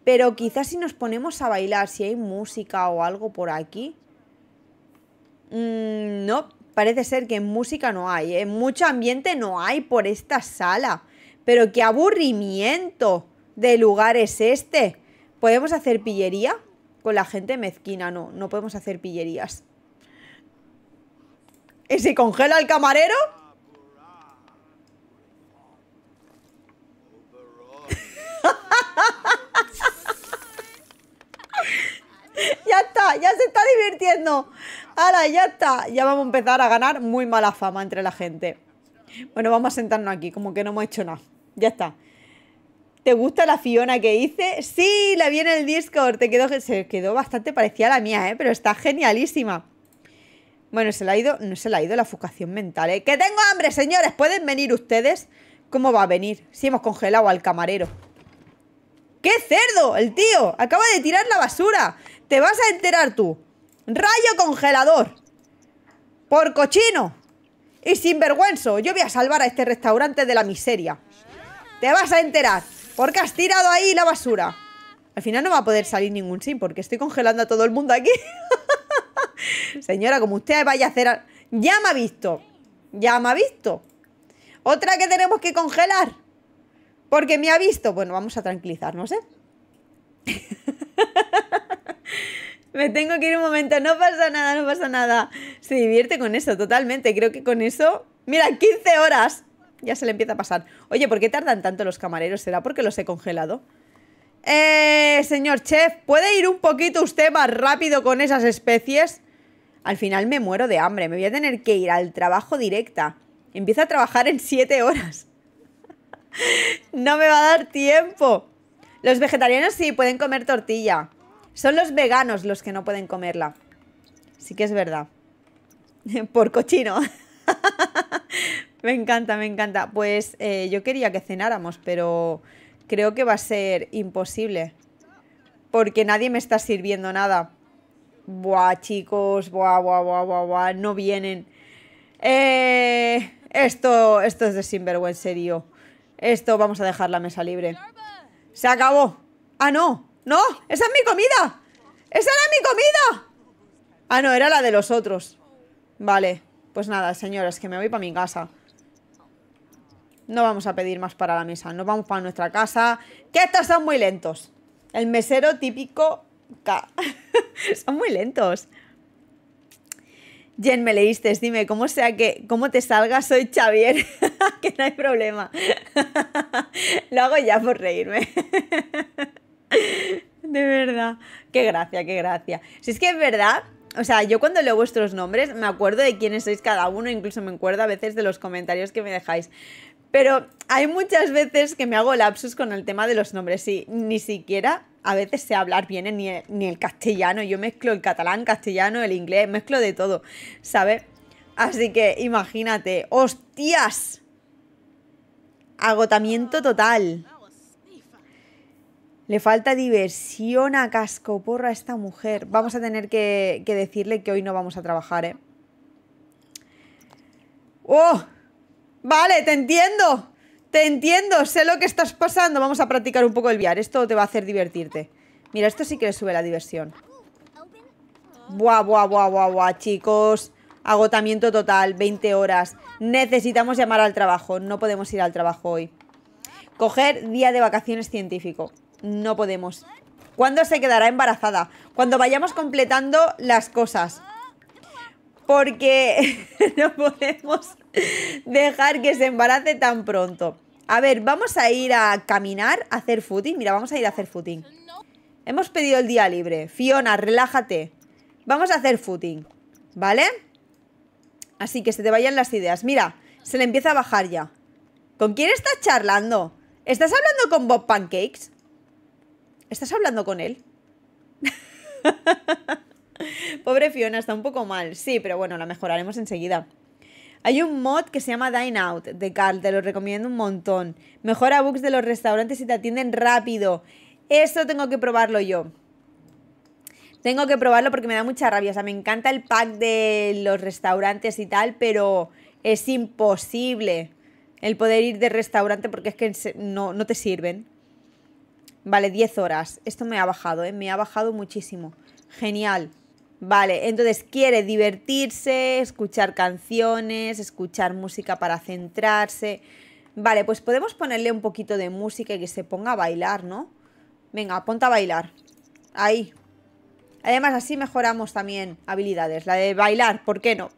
pero quizás si nos ponemos a bailar, si hay música o algo por aquí... Mm, no, Parece ser que en música no hay, ¿eh? mucho ambiente no hay por esta sala. Pero qué aburrimiento de lugar es este. ¿Podemos hacer pillería? Con la gente mezquina, no, no podemos hacer pillerías. ¿Y si congela el camarero? ya se está divirtiendo. Ahora, ya está. Ya vamos a empezar a ganar muy mala fama entre la gente. Bueno, vamos a sentarnos aquí, como que no hemos hecho nada. Ya está. ¿Te gusta la Fiona que hice? Sí, la vi en el Discord. Te quedó, se quedó bastante parecida a la mía, ¿eh? Pero está genialísima. Bueno, se le ha ido, no se le ha ido la fucación mental, ¿eh? ¡Que tengo hambre, señores! ¿Pueden venir ustedes? ¿Cómo va a venir? Si hemos congelado al camarero. ¡Qué cerdo! El tío acaba de tirar la basura. Te vas a enterar tú. Rayo congelador. Por cochino. Y vergüenza. Yo voy a salvar a este restaurante de la miseria. Te vas a enterar. Porque has tirado ahí la basura. Al final no va a poder salir ningún sin porque estoy congelando a todo el mundo aquí. Señora, como usted vaya a hacer... Ya me ha visto. Ya me ha visto. Otra que tenemos que congelar. Porque me ha visto. Bueno, vamos a tranquilizarnos, ¿eh? Me tengo que ir un momento, no pasa nada, no pasa nada. Se divierte con eso, totalmente. Creo que con eso... Mira, 15 horas. Ya se le empieza a pasar. Oye, ¿por qué tardan tanto los camareros? ¿Será porque los he congelado? Eh, señor chef, ¿puede ir un poquito usted más rápido con esas especies? Al final me muero de hambre, me voy a tener que ir al trabajo directa. Empiezo a trabajar en 7 horas. no me va a dar tiempo. Los vegetarianos sí, pueden comer tortilla. Son los veganos los que no pueden comerla. Sí que es verdad. Por cochino. me encanta, me encanta. Pues eh, yo quería que cenáramos, pero creo que va a ser imposible. Porque nadie me está sirviendo nada. Buah, chicos, buah, buah, buah, buah, buah, no vienen. Eh, esto, esto es de sinvergüenza, serio. Esto vamos a dejar la mesa libre. Se acabó. Ah, no. ¡No! ¡Esa es mi comida! ¡Esa era mi comida! Ah, no, era la de los otros. Vale, pues nada, señoras, que me voy para mi casa. No vamos a pedir más para la mesa, nos vamos para nuestra casa. Que estos son muy lentos. El mesero típico son muy lentos. Jen, me leíste, dime, ¿cómo sea que, cómo te salga? Soy Xavier, que no hay problema. Lo hago ya por reírme. De verdad. Qué gracia, qué gracia. Si es que es verdad o sea, yo cuando leo vuestros nombres me acuerdo de quiénes sois cada uno, incluso me acuerdo a veces de los comentarios que me dejáis. Pero hay muchas veces que me hago lapsus con el tema de los nombres y ni siquiera a veces sé hablar bien ni el, ni el castellano. Yo mezclo el catalán, castellano, el inglés, mezclo de todo, ¿sabes? Así que imagínate, hostias. Agotamiento total. Le falta diversión a casco porra a esta mujer. Vamos a tener que, decirle que hoy no vamos a trabajar, ¿eh? ¡Oh! Vale, te entiendo. Te entiendo, sé lo que estás pasando. Vamos a practicar un poco el viar. Esto te va a hacer divertirte. Mira, esto sí que le sube la diversión. Buah, buah, buah, buah, buah, chicos. Agotamiento total, 20 horas. Necesitamos llamar al trabajo. No podemos ir al trabajo hoy. Coger día de vacaciones científico. No podemos ¿Cuándo se quedará embarazada? Cuando vayamos completando las cosas Porque no podemos dejar que se embarace tan pronto A ver, vamos a ir a caminar, a hacer footing Mira, vamos a ir a hacer footing Hemos pedido el día libre Fiona, relájate Vamos a hacer footing, ¿vale? Así que se te vayan las ideas Mira, se le empieza a bajar ya ¿Con quién estás charlando? ¿Estás hablando con Bob Pancakes? ¿Estás hablando con él? Pobre Fiona, está un poco mal. Sí, pero bueno, la mejoraremos enseguida. Hay un mod que se llama Dine Out de Carl, te lo recomiendo un montón. Mejora books de los restaurantes y te atienden rápido. Eso tengo que probarlo yo. Tengo que probarlo porque me da mucha rabia. O sea, me encanta el pack de los restaurantes y tal, pero es imposible el poder ir de restaurante porque es que no, no te sirven. Vale, 10 horas. Esto me ha bajado, ¿eh? Me ha bajado muchísimo. Genial. Vale, entonces quiere divertirse, escuchar canciones, escuchar música para centrarse. Vale, pues podemos ponerle un poquito de música y que se ponga a bailar, ¿no? Venga, ponte a bailar. Ahí. Además, así mejoramos también habilidades. La de bailar, ¿por qué no?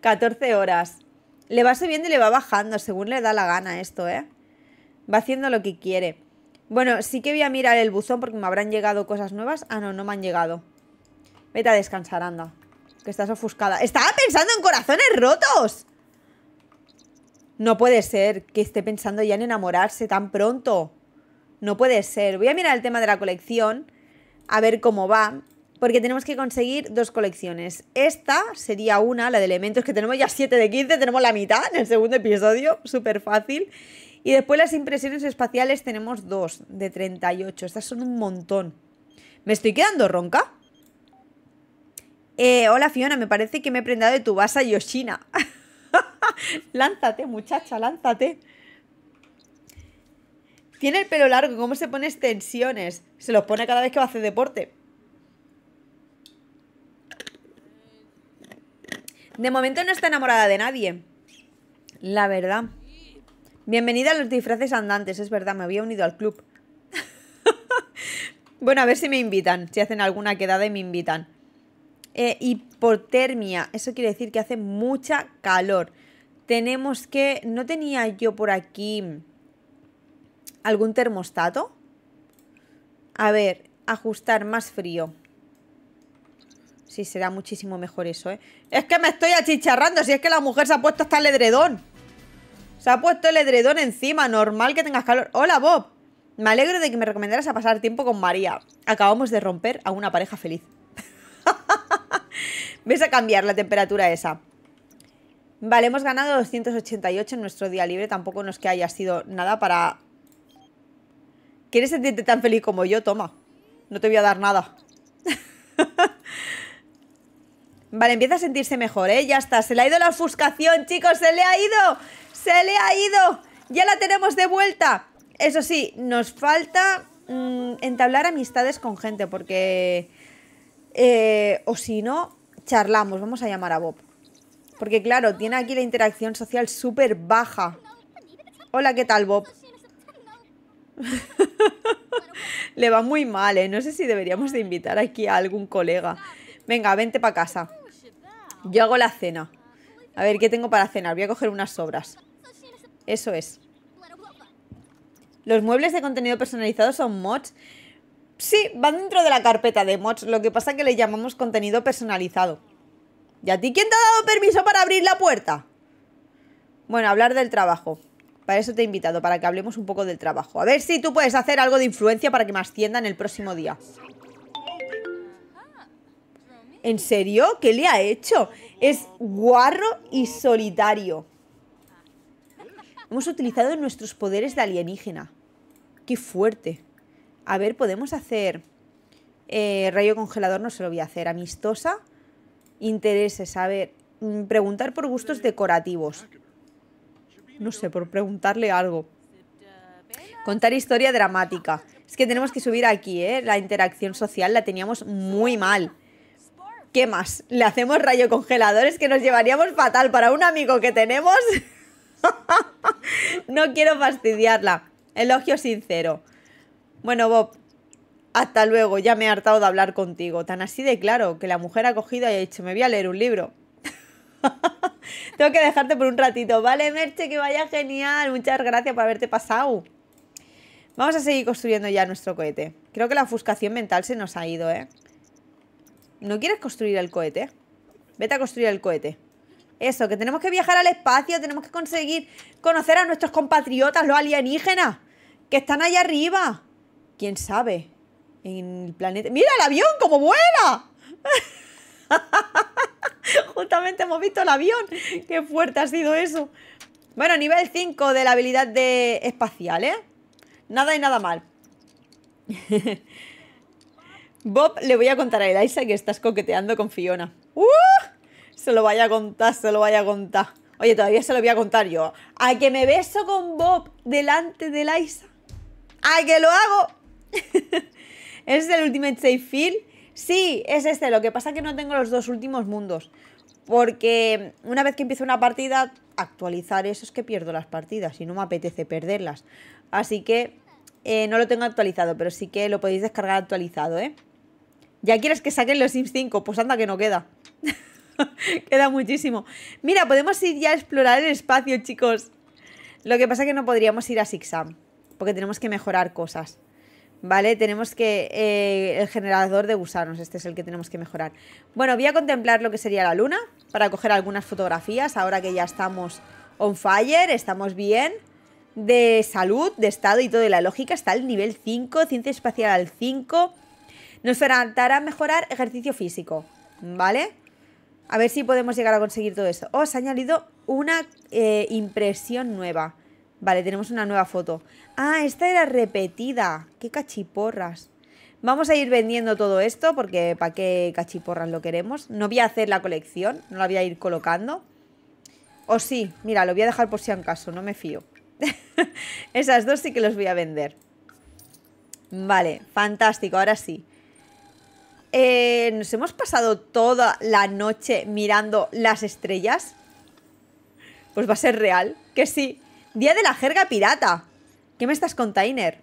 14 horas. Le va subiendo y le va bajando según le da la gana esto, ¿eh? Va haciendo lo que quiere. Bueno, sí que voy a mirar el buzón porque me habrán llegado cosas nuevas. Ah, no, no me han llegado. Vete a descansar, anda. Que estás ofuscada. ¡Estaba pensando en corazones rotos! No puede ser que esté pensando ya en enamorarse tan pronto. No puede ser. Voy a mirar el tema de la colección. A ver cómo va. Porque tenemos que conseguir dos colecciones. Esta sería una, la de elementos, que tenemos ya 7 de 15, tenemos la mitad en el segundo episodio, súper fácil. Y después las impresiones espaciales tenemos dos de 38. Estas son un montón. ¿Me estoy quedando ronca? Eh, hola Fiona, me parece que me he prendado de tu basa Yoshina. lánzate, muchacha, lánzate. Tiene el pelo largo, ¿cómo se pone extensiones? Se los pone cada vez que va a hacer deporte. De momento no está enamorada de nadie. La verdad. Bienvenida a los disfraces andantes, es verdad, me había unido al club. bueno, a ver si me invitan, si hacen alguna quedada y me invitan. Eh, hipotermia, eso quiere decir que hace mucha calor. Tenemos que... ¿No tenía yo por aquí algún termostato? A ver, ajustar más frío. Sí, será muchísimo mejor eso, ¿eh? Es que me estoy achicharrando, si es que la mujer se ha puesto hasta el edredón. Se ha puesto el edredón encima, normal que tengas calor. Hola, Bob. Me alegro de que me recomendaras a pasar tiempo con María. Acabamos de romper a una pareja feliz. Ves a cambiar la temperatura esa. Vale, hemos ganado 288 en nuestro día libre. Tampoco nos que haya sido nada para... ¿Quieres sentirte tan feliz como yo? Toma. No te voy a dar nada. vale, empieza a sentirse mejor, ¿eh? Ya está. Se le ha ido la ofuscación, chicos. Se le ha ido. ¡Se le ha ido! ¡Ya la tenemos de vuelta! Eso sí, nos falta mm, entablar amistades con gente porque... Eh, o si no, charlamos. Vamos a llamar a Bob. Porque claro, tiene aquí la interacción social súper baja. Hola, ¿qué tal, Bob? Le va muy mal, ¿eh? No sé si deberíamos de invitar aquí a algún colega. Venga, vente para casa. Yo hago la cena. A ver, ¿qué tengo para cenar? Voy a coger unas sobras. Eso es. Los muebles de contenido personalizado son mods. Sí, van dentro de la carpeta de mods, lo que pasa es que le llamamos contenido personalizado. ¿Y a ti quién te ha dado permiso para abrir la puerta? Bueno, hablar del trabajo. Para eso te he invitado, para que hablemos un poco del trabajo. A ver si tú puedes hacer algo de influencia para que me asciendan el próximo día. ¿En serio? ¿Qué le ha hecho? Es guarro y solitario. Hemos utilizado nuestros poderes de alienígena. ¡Qué fuerte! A ver, podemos hacer... Eh, rayo congelador no se lo voy a hacer. Amistosa. Intereses. A ver, mm, preguntar por gustos decorativos. No sé, por preguntarle algo. Contar historia dramática. Es que tenemos que subir aquí, ¿eh? La interacción social la teníamos muy mal. ¿Qué más? ¿Le hacemos rayo congelador? Es que nos llevaríamos fatal para un amigo que tenemos. no quiero fastidiarla. Elogio sincero. Bueno, Bob, hasta luego, ya me he hartado de hablar contigo. Tan así de claro, que la mujer ha cogido y ha dicho, me voy a leer un libro. Tengo que dejarte por un ratito, ¿vale, Merche? Que vaya genial. Muchas gracias por haberte pasado. Vamos a seguir construyendo ya nuestro cohete. Creo que la ofuscación mental se nos ha ido, ¿eh? ¿No quieres construir el cohete? Vete a construir el cohete. Eso, que tenemos que viajar al espacio, tenemos que conseguir conocer a nuestros compatriotas, los alienígenas, que están allá arriba. ¿Quién sabe? En el planeta... ¡Mira el avión, cómo vuela! Justamente hemos visto el avión. ¡Qué fuerte ha sido eso! Bueno, nivel 5 de la habilidad de espacial, ¿eh? Nada y nada mal. Bob, le voy a contar a Eliza que estás coqueteando con Fiona. ¡Uh! Se lo vaya a contar, se lo vaya a contar. Oye, todavía se lo voy a contar yo. A que me beso con Bob delante de Liza. A que lo hago. ¿Es el Ultimate Safe Field? Sí, es este. Lo que pasa es que no tengo los dos últimos mundos. Porque una vez que empiezo una partida, actualizar eso es que pierdo las partidas y no me apetece perderlas. Así que eh, no lo tengo actualizado, pero sí que lo podéis descargar actualizado, ¿eh? ¿Ya quieres que saquen los Sims 5? Pues anda que no queda. Queda muchísimo. Mira, podemos ir ya a explorar el espacio, chicos. Lo que pasa es que no podríamos ir a Sixam. Porque tenemos que mejorar cosas. ¿Vale? Tenemos que... Eh, el generador de gusanos. Este es el que tenemos que mejorar. Bueno, voy a contemplar lo que sería la luna. Para coger algunas fotografías. Ahora que ya estamos on fire. Estamos bien. De salud, de estado y todo. la lógica está el nivel 5. Ciencia espacial al 5. Nos faltará mejorar ejercicio físico. ¿Vale? A ver si podemos llegar a conseguir todo esto. Os oh, ha añadido una eh, impresión nueva. Vale, tenemos una nueva foto. Ah, esta era repetida. Qué cachiporras. Vamos a ir vendiendo todo esto porque ¿para qué cachiporras lo queremos? No voy a hacer la colección, no la voy a ir colocando. O sí, mira, lo voy a dejar por si acaso, no me fío. Esas dos sí que los voy a vender. Vale, fantástico, ahora sí. Eh, nos hemos pasado toda la noche mirando las estrellas? Pues va a ser real, que sí. Día de la jerga pirata. ¿Qué me estás container?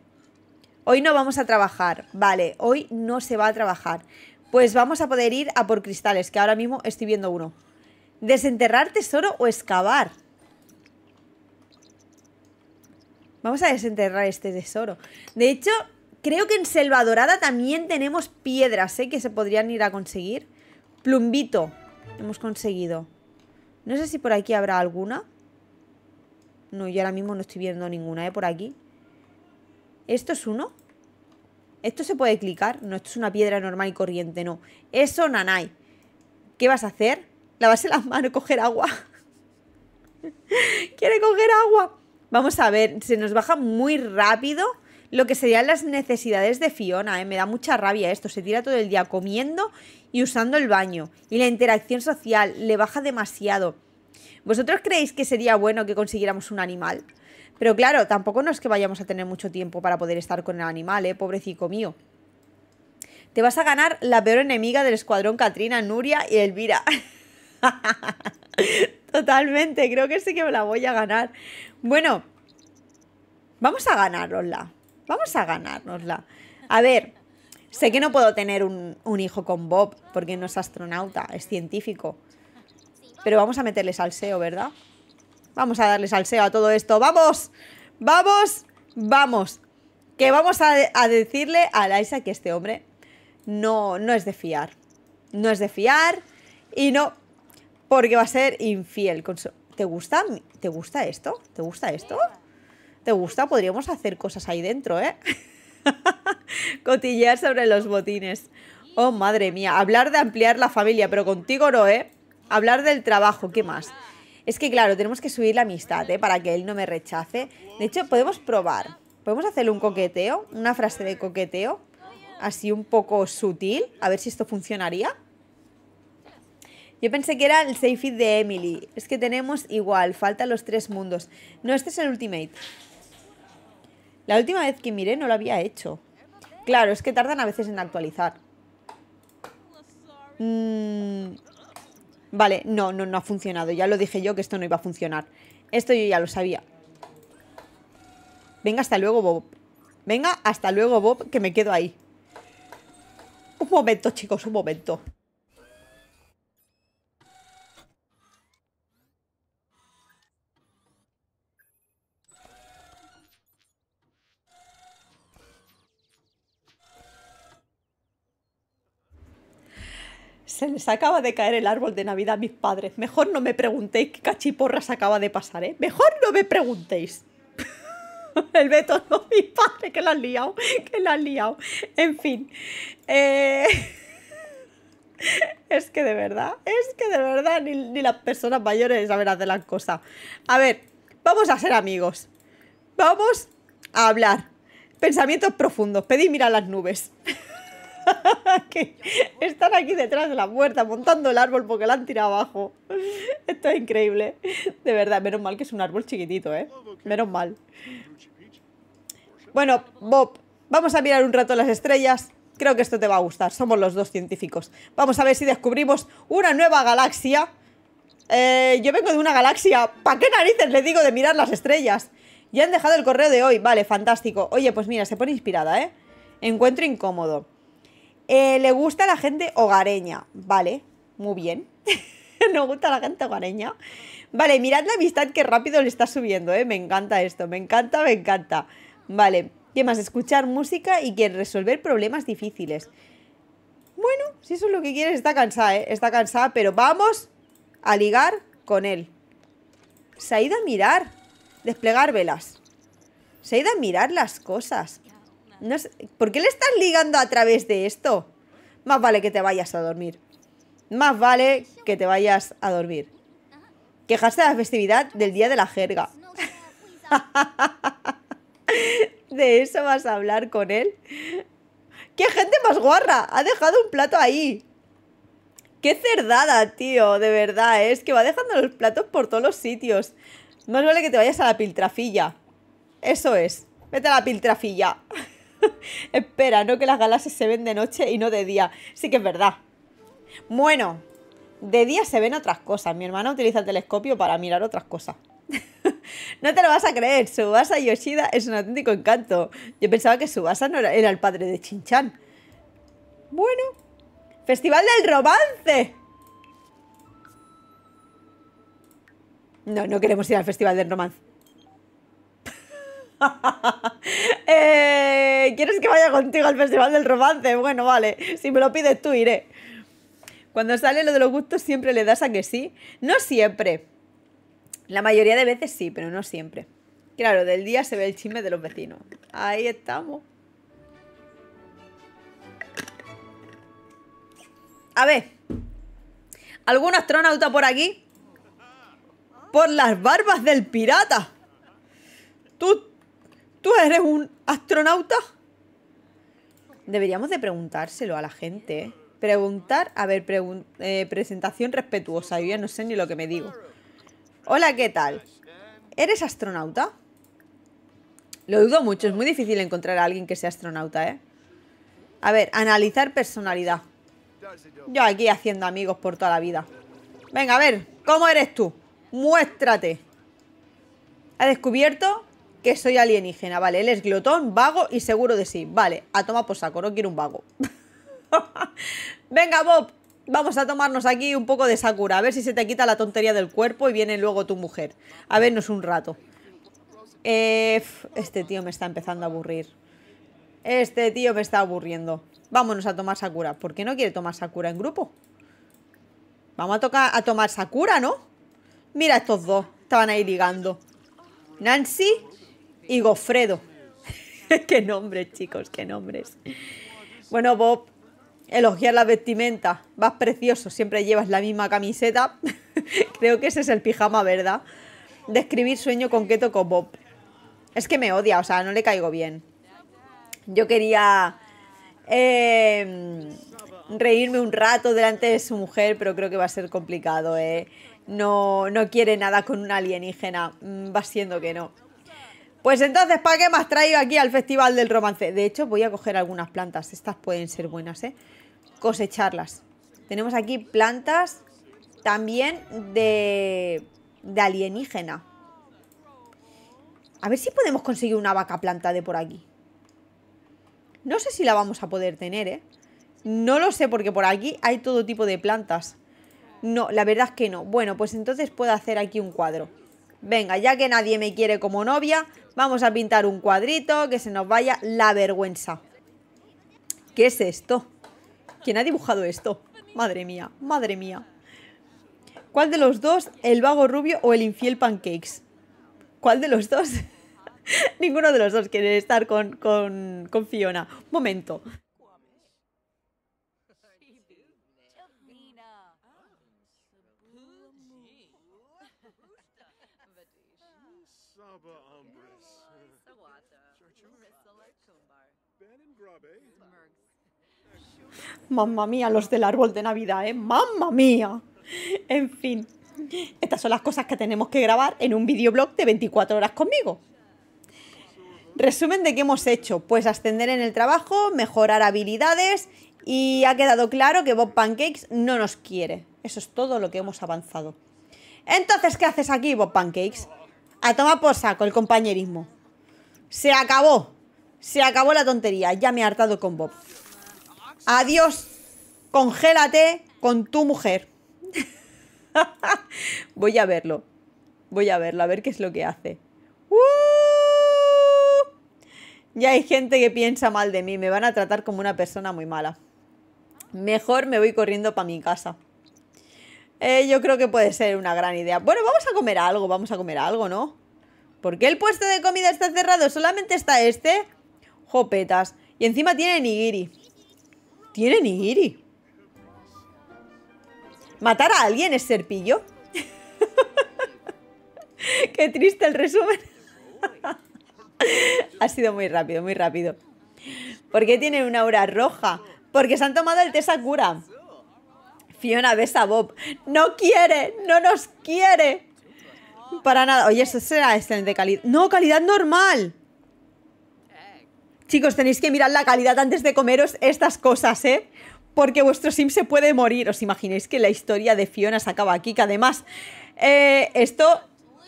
Hoy no vamos a trabajar, vale, hoy no se va a trabajar. Pues vamos a poder ir a por cristales, que ahora mismo estoy viendo uno. ¿Desenterrar tesoro o excavar? Vamos a desenterrar este tesoro. De hecho, Creo que en Selva Dorada también tenemos piedras, ¿eh? Que se podrían ir a conseguir. Plumbito. Hemos conseguido. No sé si por aquí habrá alguna. No, yo ahora mismo no estoy viendo ninguna, ¿eh? Por aquí. ¿Esto es uno? ¿Esto se puede clicar? No, esto es una piedra normal y corriente, no. Eso, nanay. ¿Qué vas a hacer? Lavarse las manos, coger agua. Quiere coger agua. Vamos a ver, se nos baja muy rápido lo que serían las necesidades de Fiona. ¿eh? Me da mucha rabia esto. Se tira todo el día comiendo y usando el baño. Y la interacción social le baja demasiado. ¿Vosotros creéis que sería bueno que consiguiéramos un animal? Pero claro, tampoco no es que vayamos a tener mucho tiempo para poder estar con el animal, ¿eh? mío. Te vas a ganar la peor enemiga del escuadrón Katrina, Nuria y Elvira. Totalmente, creo que sí que me la voy a ganar. Bueno, vamos a Hola. Vamos a ganárnosla. A ver, sé que no puedo tener un, hijo con Bob, porque no es astronauta, es científico. Pero vamos a meterle salseo, ¿verdad? Vamos a darle salseo a todo esto. ¡Vamos! ¡Vamos! ¡Vamos! Que vamos a, decirle a Laisa que este hombre no, no es de fiar. No es de fiar y no, porque va a ser infiel. ¿Te gusta, ¿Te gusta esto? ¿Te gusta esto? ¿Te gusta? Podríamos hacer cosas ahí dentro, ¿eh? Cotillear sobre los botines. Oh, madre mía. Hablar de ampliar la familia, pero contigo no, ¿eh? Hablar del trabajo, ¿qué más? Es que, claro, tenemos que subir la amistad, ¿eh? Para que él no me rechace. De hecho, podemos probar. Podemos hacer un coqueteo, una frase de coqueteo, así un poco sutil, a ver si esto funcionaría. Yo pensé que era el safe de Emily. Es que tenemos igual, faltan los tres mundos. No, este es el ultimate. La última vez que miré no lo había hecho. Claro, es que tardan a veces en actualizar. Mm, vale, no, no, no ha funcionado. Ya lo dije yo que esto no iba a funcionar. Esto yo ya lo sabía. Venga, hasta luego, Bob. Venga, hasta luego, Bob, que me quedo ahí. Un momento, chicos, un momento. se les acaba de caer el árbol de Navidad a mis padres. Mejor no me preguntéis qué cachiporras acaba de pasar, ¿eh? Mejor no me preguntéis. el Beto, no, mi padre, que la han liado, que la han liado. En fin. Eh, es que de verdad, es que de verdad ni, las personas mayores saben hacer las cosas. A ver, vamos a ser amigos. Vamos a hablar. Pensamientos profundos. Pedí mira las nubes. están aquí detrás de la puerta montando el árbol porque la han tirado abajo. Esto es increíble. De verdad, menos mal que es un árbol chiquitito, ¿eh? Menos mal. Bueno, Bob, vamos a mirar un rato las estrellas. Creo que esto te va a gustar. Somos los dos científicos. Vamos a ver si descubrimos una nueva galaxia. Eh, yo vengo de una galaxia. ¿Para qué narices le digo de mirar las estrellas? Ya han dejado el correo de hoy. Vale, fantástico. Oye, pues mira, se pone inspirada, ¿eh? Encuentro incómodo. Eh, le gusta la gente hogareña, vale, muy bien. No gusta la gente hogareña. Vale, mirad la amistad que rápido le está subiendo, ¿eh? Me encanta esto, me encanta, me encanta. Vale, ¿qué más? Escuchar música y que resolver problemas difíciles. Bueno, si eso es lo que quieres, está cansada, ¿eh? Está cansada, pero vamos a ligar con él. Se ha ido a mirar, desplegar velas. Se ha ido a mirar las cosas. ¿Por qué le estás ligando a través de esto? Más vale que te vayas a dormir. Más vale que te vayas a dormir. Quejarse de la festividad del día de la jerga. ¿De eso vas a hablar con él? ¡Qué gente más guarra! Ha dejado un plato ahí. ¡Qué cerdada, tío! De verdad, es que va dejando los platos por todos los sitios. Más vale que te vayas a la piltrafilla. Eso es. Vete a la piltrafilla. Espera, no que las galaxias se ven de noche y no de día. Sí que es verdad. Bueno, de día se ven otras cosas. Mi hermana utiliza el telescopio para mirar otras cosas. no te lo vas a creer, Subasa Yoshida es un auténtico encanto. Yo pensaba que Subasa no era, el padre de Chinchan. Bueno, Festival del Romance. No, no queremos ir al Festival del Romance. Eh, ¿Quieres que vaya contigo al Festival del Romance? Bueno, vale, si me lo pides tú iré. Cuando sale lo de los gustos siempre le das a que sí. No siempre. La mayoría de veces sí, pero no siempre. Claro, del día se ve el chisme de los vecinos. Ahí estamos. A ver. ¿Algún astronauta por aquí? Por las barbas del pirata. Tú ¿Tú eres un astronauta? Deberíamos de preguntárselo a la gente. ¿eh? Preguntar, a ver, eh, presentación respetuosa. Yo ya no sé ni lo que me digo. Hola, ¿qué tal? ¿Eres astronauta? Lo dudo mucho, es muy difícil encontrar a alguien que sea astronauta, ¿eh? A ver, analizar personalidad. Yo aquí haciendo amigos por toda la vida. Venga, a ver, ¿cómo eres tú? Muéstrate. Ha descubierto que soy alienígena. Vale, él es glotón, vago y seguro de sí. Vale, a tomar por saco, no quiero un vago. Venga, Bob, vamos a tomarnos aquí un poco de Sakura. A ver si se te quita la tontería del cuerpo y viene luego tu mujer. A vernos un rato. Eh, este tío me está empezando a aburrir. Este tío me está aburriendo. Vámonos a tomar Sakura. ¿Por qué no quiere tomar Sakura en grupo? Vamos a, tocar, a tomar Sakura, ¿no? Mira estos dos. Estaban ahí ligando. Nancy y Gofredo. qué nombres, chicos, qué nombres. Bueno, Bob, elogiar la vestimenta. Vas precioso, siempre llevas la misma camiseta. Creo que ese es el pijama, ¿verdad? Describir sueño con qué toco Bob. Es que me odia, o sea, no le caigo bien. Yo quería em, reírme un rato delante de su mujer, pero creo que va a ser complicado, ¿eh? No, no quiere nada con un alienígena. Mm, va siendo que no. Pues entonces, ¿para qué me has traído aquí al Festival del Romance? De hecho, voy a coger algunas plantas. Estas pueden ser buenas, ¿eh? Cosecharlas. Tenemos aquí plantas también de, alienígena. A ver si podemos conseguir una vaca planta de por aquí. No sé si la vamos a poder tener, ¿eh? No lo sé, porque por aquí hay todo tipo de plantas. No, la verdad es que no. Bueno, pues entonces puedo hacer aquí un cuadro. Venga, ya que nadie me quiere como novia, Vamos a pintar un cuadrito que se nos vaya la vergüenza. ¿Qué es esto? ¿Quién ha dibujado esto? Madre mía, madre mía. ¿Cuál de los dos, el vago rubio o el infiel pancakes? ¿Cuál de los dos? Ninguno de los dos quiere estar con, con, Fiona. Momento. Mamma mía, los del árbol de Navidad, ¿eh? Mamma mía. En fin, estas son las cosas que tenemos que grabar en un videoblog de 24 horas conmigo. Resumen de qué hemos hecho. Pues ascender en el trabajo, mejorar habilidades y ha quedado claro que Bob Pancakes no nos quiere. Eso es todo lo que hemos avanzado. Entonces, ¿qué haces aquí, Bob Pancakes? A tomar por saco el compañerismo. Se acabó. Se acabó la tontería. Ya me he hartado con Bob. Adiós. Congélate con tu mujer. Voy a verlo. Voy a verlo, a ver qué es lo que hace. ¡Uh! Ya hay gente que piensa mal de mí. Me van a tratar como una persona muy mala. Mejor me voy corriendo para mi casa. Eh, yo creo que puede ser una gran idea. Bueno, vamos a comer algo, vamos a comer algo, ¿no? ¿Por qué el puesto de comida está cerrado? ¿Solamente está este? Jopetas. Y encima tiene nigiri. Tiene nigiri. Matar a alguien es serpillo? Qué triste el resumen. ha sido muy rápido, muy rápido. ¿Por qué tiene una aura roja? Porque se han tomado el té Sakura. Fiona besa a Bob. No quiere, no nos quiere. Para nada. Oye, eso será excelente calidad. No, calidad normal. Chicos, tenéis que mirar la calidad antes de comeros estas cosas, ¿eh? Porque vuestro sim se puede morir. ¿Os imagináis que la historia de Fiona se acaba aquí? Que además, eh, esto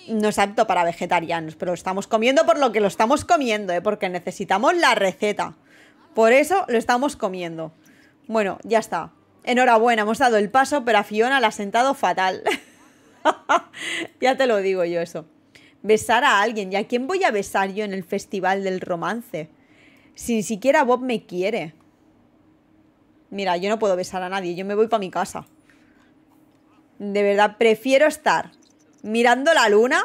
no es apto para vegetarianos, pero lo estamos comiendo por lo que lo estamos comiendo, ¿eh? Porque necesitamos la receta. Por eso lo estamos comiendo. Bueno, ya está. Enhorabuena, hemos dado el paso, pero a Fiona la ha sentado fatal. ya te lo digo yo eso. Besar a alguien. ¿Y a quién voy a besar yo en el Festival del Romance? Si siquiera Bob me quiere. Mira, yo no puedo besar a nadie, yo me voy para mi casa. De verdad, prefiero estar mirando la luna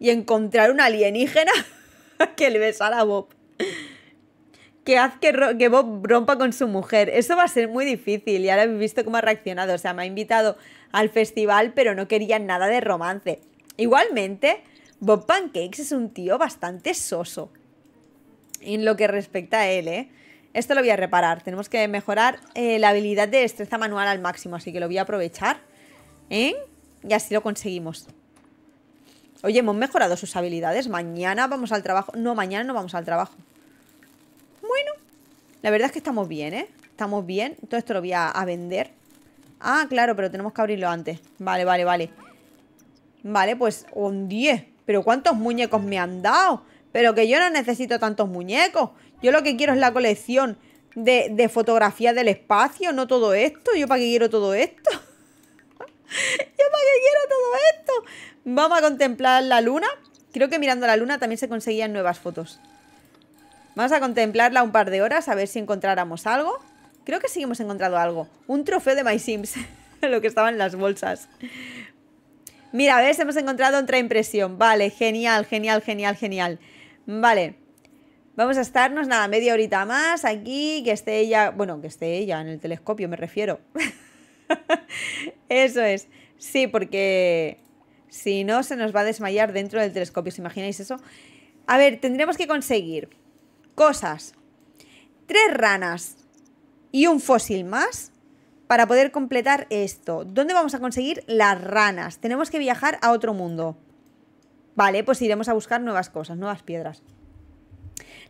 y encontrar un alienígena que le besar a Bob. Que haz que, que, Bob rompa con su mujer. Eso va a ser muy difícil y ahora he visto cómo ha reaccionado. O sea, me ha invitado al festival, pero no quería nada de romance. Igualmente, Bob Pancakes es un tío bastante soso en lo que respecta a él, ¿eh? Esto lo voy a reparar. Tenemos que mejorar eh, la habilidad de destreza manual al máximo, así que lo voy a aprovechar. ¿Eh? Y así lo conseguimos. Oye, hemos mejorado sus habilidades. Mañana vamos al trabajo. No, mañana no vamos al trabajo. Bueno, la verdad es que estamos bien, ¿eh? Estamos bien. Todo esto lo voy a, a vender. Ah, claro, pero tenemos que abrirlo antes. Vale, vale, vale. Vale, pues un 10. ¿Pero cuántos muñecos me han dado? Pero que yo no necesito tantos muñecos. Yo lo que quiero es la colección de, de fotografías del espacio, no todo esto. ¿Yo para qué quiero todo esto? ¿Yo para qué quiero todo esto? Vamos a contemplar la luna. Creo que mirando la luna también se conseguían nuevas fotos. Vamos a contemplarla un par de horas a ver si encontráramos algo. Creo que sí hemos encontrado algo. Un trofeo de My Sims. lo que estaba en las bolsas. Mira, a ver, si hemos encontrado otra impresión. Vale, genial, genial, genial, genial. Vale. Vamos a estarnos, nada, media horita más aquí, que esté ella, bueno, que esté ella en el telescopio, me refiero. Eso es. Sí, porque si no, se nos va a desmayar dentro del telescopio, ¿os imagináis eso? A ver, tendremos que conseguir cosas. Tres ranas y un fósil más para poder completar esto. ¿Dónde vamos a conseguir las ranas? Tenemos que viajar a otro mundo. Vale, pues iremos a buscar nuevas cosas, nuevas piedras.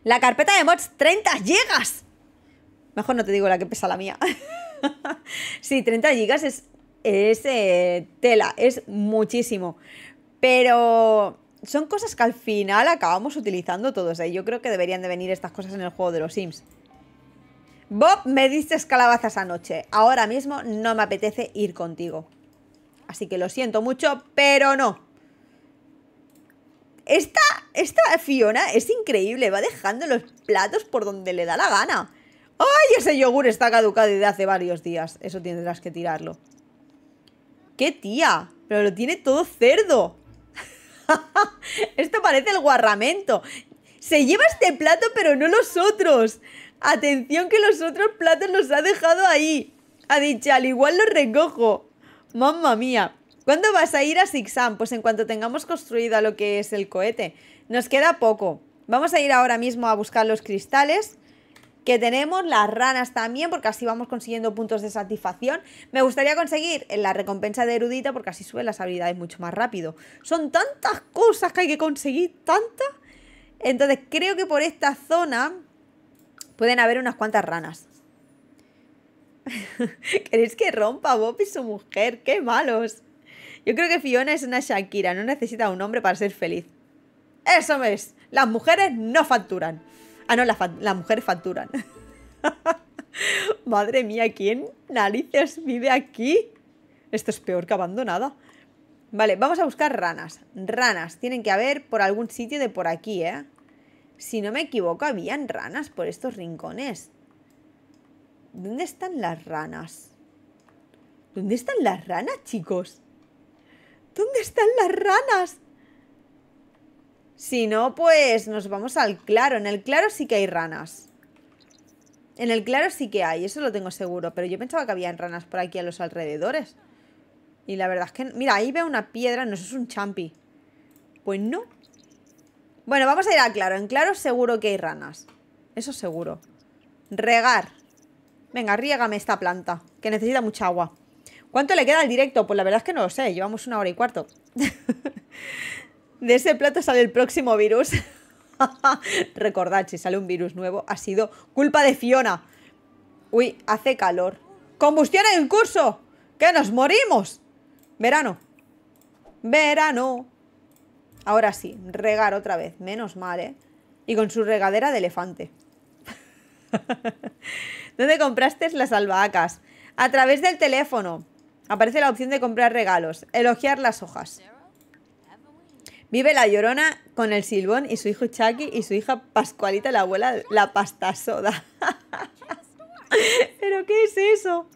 La carpeta de mods, 30 gigas. Mejor no te digo la que pesa la mía. sí, 30 gigas es, eh, tela, es muchísimo. Pero son cosas que al final acabamos utilizando todos. ahí ¿eh? Yo creo que deberían de venir estas cosas en el juego de los Sims. Bob, me diste escalabazas anoche. Ahora mismo no me apetece ir contigo. Así que lo siento mucho, pero no. Esta, esta Fiona es increíble, va dejando los platos por donde le da la gana. ¡Ay, ese yogur está caducado desde hace varios días! Eso tendrás que tirarlo. ¡Qué tía! Pero lo tiene todo cerdo. Esto parece el guarramento. Se lleva este plato, pero no los otros. Atención que los otros platos los ha dejado ahí. Ha dicho, al igual los recojo. Mamma mía. ¿Cuándo vas a ir a Sixam? Pues en cuanto tengamos construido lo que es el cohete. Nos queda poco. Vamos a ir ahora mismo a buscar los cristales que tenemos, las ranas también, porque así vamos consiguiendo puntos de satisfacción. Me gustaría conseguir la recompensa de erudita, porque así suben las habilidades mucho más rápido. Son tantas cosas que hay que conseguir, tantas. Entonces creo que por esta zona pueden haber unas cuantas ranas. ¿Queréis que rompa Bob y su mujer? ¡Qué malos! Yo creo que Fiona es una Shakira, no necesita un hombre para ser feliz. Eso es. Las mujeres no facturan. Ah, no, las, mujeres facturan. Madre mía, ¿quién narices vive aquí? Esto es peor que abandonada. Vale, vamos a buscar ranas. Ranas. Tienen que haber por algún sitio de por aquí, ¿eh? Si no me equivoco, habían ranas por estos rincones. ¿Dónde están las ranas? ¿Dónde están las ranas, chicos? ¿Dónde están las ranas? Si no, pues nos vamos al claro. En el claro sí que hay ranas. En el claro sí que hay, eso lo tengo seguro. Pero yo pensaba que había ranas por aquí a los alrededores. Y la verdad es que... Mira, ahí veo una piedra, no, eso es un champi. Pues no. Bueno, vamos a ir al claro. En claro seguro que hay ranas. Eso seguro. Regar. Venga, riégame esta planta, que necesita mucha agua. ¿Cuánto le queda al directo? Pues la verdad es que no lo sé, llevamos una hora y cuarto. de ese plato sale el próximo virus. Recordad, si sale un virus nuevo, ha sido culpa de Fiona. Uy, hace calor. ¡Combustión en curso! ¡Que nos morimos! Verano. Verano. Ahora sí, regar otra vez. Menos mal, ¿eh? Y con su regadera de elefante. ¿Dónde compraste las albahacas? A través del teléfono. Aparece la opción de comprar regalos, elogiar las hojas. Vive la llorona con el silbón y su hijo Chucky y su hija Pascualita, la abuela, la pasta soda. ¿Pero qué es eso?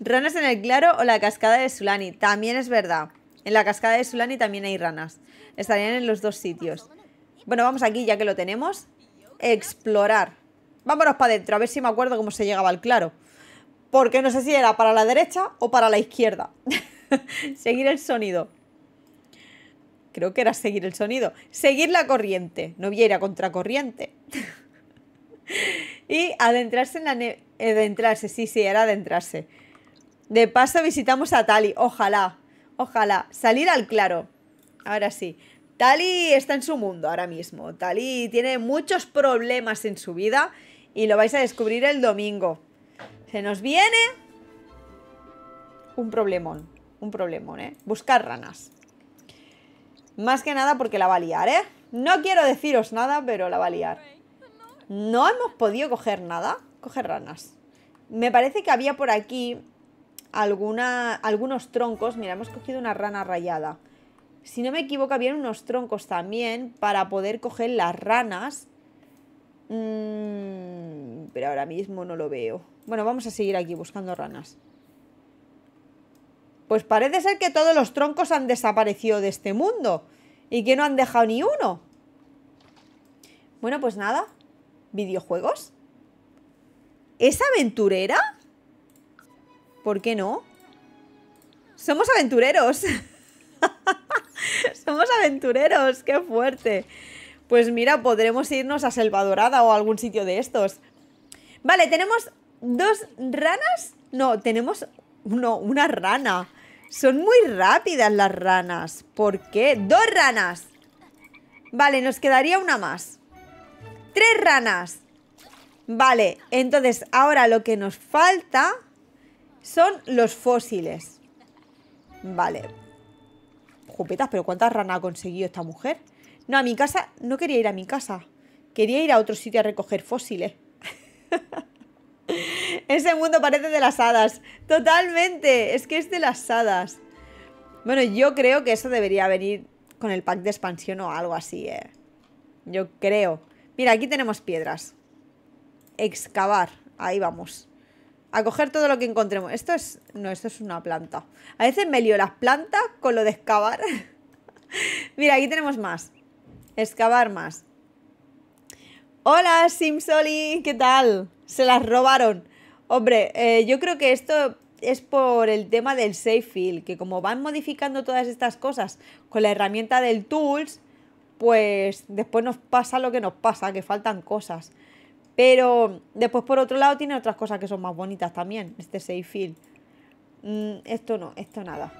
Ranas en el claro o la cascada de Sulani. También es verdad. En la cascada de Sulani también hay ranas. Estarían en los dos sitios. Bueno, vamos aquí ya que lo tenemos. Explorar. Vámonos para adentro, a ver si me acuerdo cómo se llegaba al claro porque no sé si era para la derecha o para la izquierda. seguir el sonido. Creo que era seguir el sonido. Seguir la corriente. No viera contracorriente. y adentrarse en la Adentrarse, sí, sí, era adentrarse. De paso visitamos a Tali. Ojalá, ojalá. Salir al claro. Ahora sí. Tali está en su mundo ahora mismo. Tali tiene muchos problemas en su vida y lo vais a descubrir el domingo. Se nos viene un problemón. Un problemón, ¿eh? Buscar ranas. Más que nada porque la va a liar, ¿eh? No quiero deciros nada, pero la va a liar. No hemos podido coger nada. Coger ranas. Me parece que había por aquí alguna, algunos troncos. Mira, hemos cogido una rana rayada. Si no me equivoco, había unos troncos también para poder coger las ranas Mm, pero ahora mismo no lo veo. Bueno, vamos a seguir aquí buscando ranas. Pues parece ser que todos los troncos han desaparecido de este mundo. Y que no han dejado ni uno. Bueno, pues nada. ¿Videojuegos? ¿Es aventurera? ¿Por qué no? Somos aventureros. Somos aventureros, qué fuerte pues mira, podremos irnos a Selvadorada o a algún sitio de estos. Vale, tenemos dos ranas. No, tenemos una rana. Son muy rápidas las ranas. ¿Por qué? ¡Dos ranas! Vale, nos quedaría una más. ¡Tres ranas! Vale, entonces ahora lo que nos falta son los fósiles. Vale. Jupetas, pero ¿cuántas ranas ha conseguido esta mujer? No, a mi casa, no quería ir a mi casa. Quería ir a otro sitio a recoger fósiles. Ese mundo parece de las hadas. Totalmente. Es que es de las hadas. Bueno, yo creo que eso debería venir con el pack de expansión o algo así, ¿eh? Yo creo. Mira, aquí tenemos piedras. Excavar. Ahí vamos. A coger todo lo que encontremos. Esto es... No, esto es una planta. A veces me lío las plantas con lo de excavar. Mira, aquí tenemos más. Excavar más. Hola, Simsoli, ¿qué tal? Se las robaron. Hombre, eh, yo creo que esto es por el tema del safe field, que como van modificando todas estas cosas con la herramienta del tools, pues después nos pasa lo que nos pasa, que faltan cosas. Pero después por otro lado tiene otras cosas que son más bonitas también, este safe field. Mm, esto no, esto nada.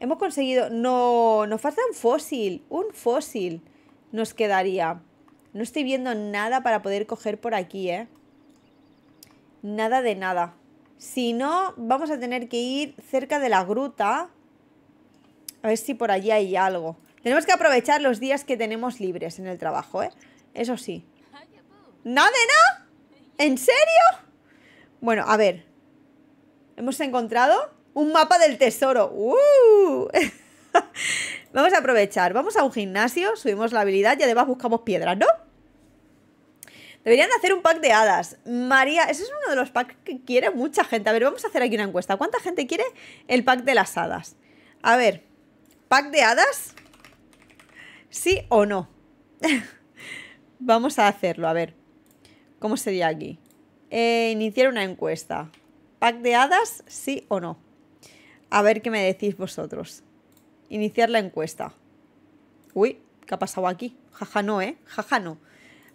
Hemos conseguido... No, nos falta un fósil. Un fósil nos quedaría. No estoy viendo nada para poder coger por aquí, ¿eh? Nada de nada. Si no, vamos a tener que ir cerca de la gruta. A ver si por allí hay algo. Tenemos que aprovechar los días que tenemos libres en el trabajo, ¿eh? Eso sí. ¿Nada de nada? ¿En serio? Bueno, a ver. Hemos encontrado un mapa del tesoro. ¡Uh! vamos a aprovechar. Vamos a un gimnasio, subimos la habilidad y además buscamos piedras, ¿no? Deberían hacer un pack de hadas. María, ese es uno de los packs que quiere mucha gente. A ver, vamos a hacer aquí una encuesta. ¿Cuánta gente quiere el pack de las hadas? A ver, ¿pack de hadas? ¿Sí o no? vamos a hacerlo, a ver. ¿Cómo sería aquí? Eh, iniciar una encuesta. ¿Pack de hadas? ¿Sí o no? A ver qué me decís vosotros. Iniciar la encuesta. Uy, ¿qué ha pasado aquí? Jaja no, ¿eh? Jaja no.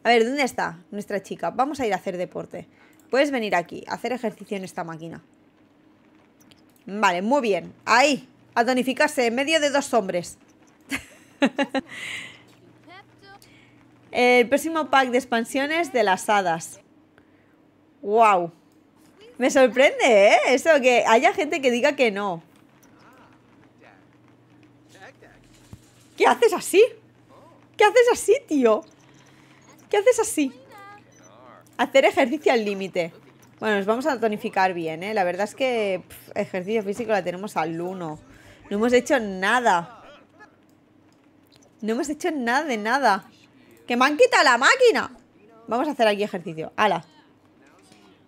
A ver, ¿dónde está nuestra chica? Vamos a ir a hacer deporte. Puedes venir aquí, a hacer ejercicio en esta máquina. Vale, muy bien. Ahí, a tonificarse en medio de dos hombres. El próximo pack de expansiones de las hadas. ¡Wow! Me sorprende, ¿eh? Eso, que haya gente que diga que no. ¿Qué haces así? ¿Qué haces así, tío? ¿Qué haces así? Hacer ejercicio al límite. Bueno, nos vamos a tonificar bien, ¿eh? La verdad es que ejercicio físico la tenemos al uno. No hemos hecho nada. No hemos hecho nada de nada. ¡Que me han quitado la máquina! Vamos a hacer aquí ejercicio. ¡Hala!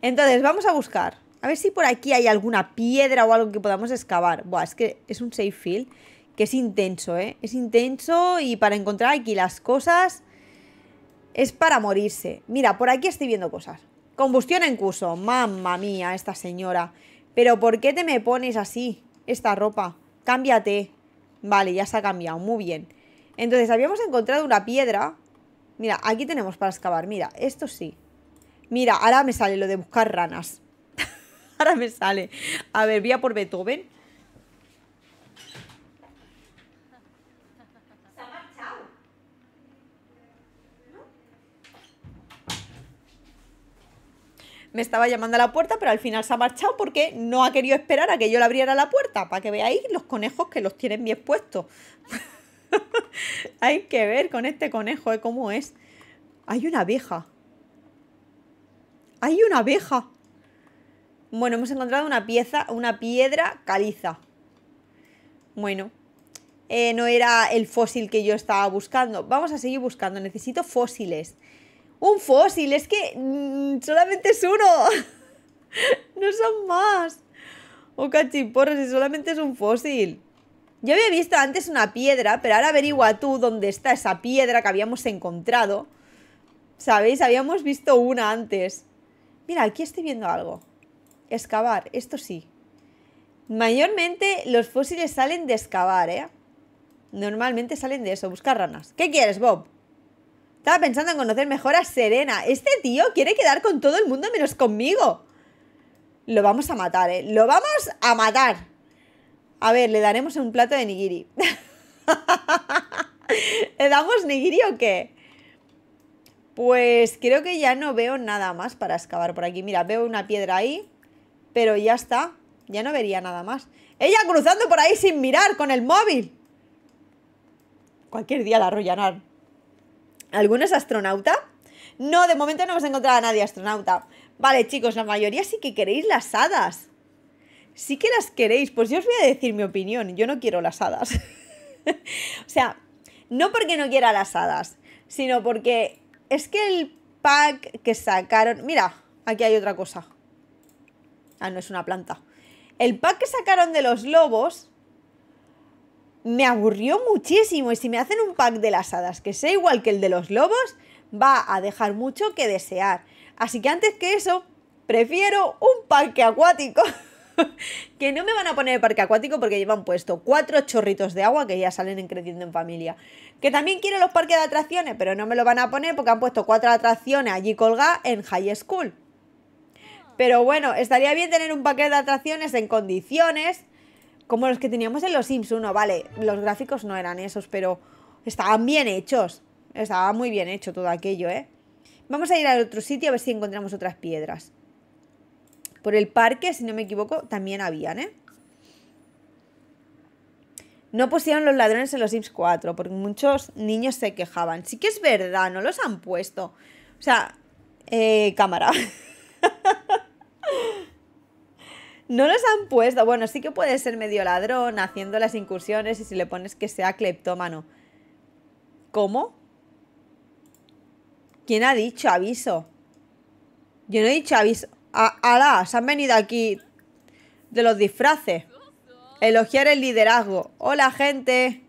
Entonces, vamos a buscar. A ver si por aquí hay alguna piedra o algo que podamos excavar. Buah, es que es un safe field que es intenso, ¿eh? Es intenso y para encontrar aquí las cosas es para morirse. Mira, por aquí estoy viendo cosas. Combustión en curso. Mamma mía, esta señora. Pero ¿por qué te me pones así? Esta ropa. Cámbiate. Vale, ya se ha cambiado. Muy bien. Entonces, habíamos encontrado una piedra. Mira, aquí tenemos para excavar. Mira, esto sí. Mira, ahora me sale lo de buscar ranas. ahora me sale. A ver, vía por Beethoven. me estaba llamando a la puerta, pero al final se ha marchado porque no ha querido esperar a que yo le abriera la puerta, para que veáis los conejos que los tienen bien puestos. Hay que ver con este conejo ¿eh? cómo es. Hay una vieja. ¡Hay una abeja! Bueno, hemos encontrado una pieza, una piedra caliza. Bueno, eh, no era el fósil que yo estaba buscando. Vamos a seguir buscando, necesito fósiles. Un fósil, es que mm, solamente es uno. no son más. O oh, cachiporros, si solamente es un fósil. Yo había visto antes una piedra, pero ahora averigua tú dónde está esa piedra que habíamos encontrado. ¿Sabéis? Habíamos visto una antes. Mira, aquí estoy viendo algo. Excavar, esto sí. Mayormente los fósiles salen de excavar, ¿eh? Normalmente salen de eso, buscar ranas. ¿Qué quieres, Bob? Estaba pensando en conocer mejor a Serena. Este tío quiere quedar con todo el mundo menos conmigo. Lo vamos a matar, ¿eh? Lo vamos a matar. A ver, le daremos un plato de nigiri. ¿Le damos nigiri o qué? Pues creo que ya no veo nada más para excavar por aquí. Mira, veo una piedra ahí, pero ya está. Ya no vería nada más. Ella cruzando por ahí sin mirar con el móvil. Cualquier día la arrollanar. ¿Alguno es astronauta? No, de momento no hemos encontrado a nadie astronauta. Vale, chicos, la mayoría sí que queréis las hadas. Sí que las queréis. Pues yo os voy a decir mi opinión. Yo no quiero las hadas. o sea, no porque no quiera las hadas, sino porque es que el pack que sacaron... Mira, aquí hay otra cosa. Ah, no es una planta. El pack que sacaron de los lobos me aburrió muchísimo. Y si me hacen un pack de las hadas que sea igual que el de los lobos, va a dejar mucho que desear. Así que antes que eso, prefiero un parque acuático. que no me van a poner el parque acuático porque llevan puesto cuatro chorritos de agua que ya salen creciendo en familia. Que también quiero los parques de atracciones, pero no me lo van a poner porque han puesto cuatro atracciones allí colgadas en high school. Pero bueno, estaría bien tener un paquete de atracciones en condiciones como los que teníamos en los Sims 1. Vale, los gráficos no eran esos, pero estaban bien hechos. Estaba muy bien hecho todo aquello, ¿eh? Vamos a ir al otro sitio a ver si encontramos otras piedras. Por el parque, si no me equivoco, también habían, ¿eh? No pusieron los ladrones en los Ips 4, porque muchos niños se quejaban. Sí que es verdad, no los han puesto. O sea, eh, cámara. no los han puesto. Bueno, sí que puede ser medio ladrón haciendo las incursiones y si le pones que sea cleptómano. ¿Cómo? ¿Quién ha dicho aviso? Yo no he dicho aviso. Alá, se han venido aquí de los disfraces. Elogiar el liderazgo. Hola, gente.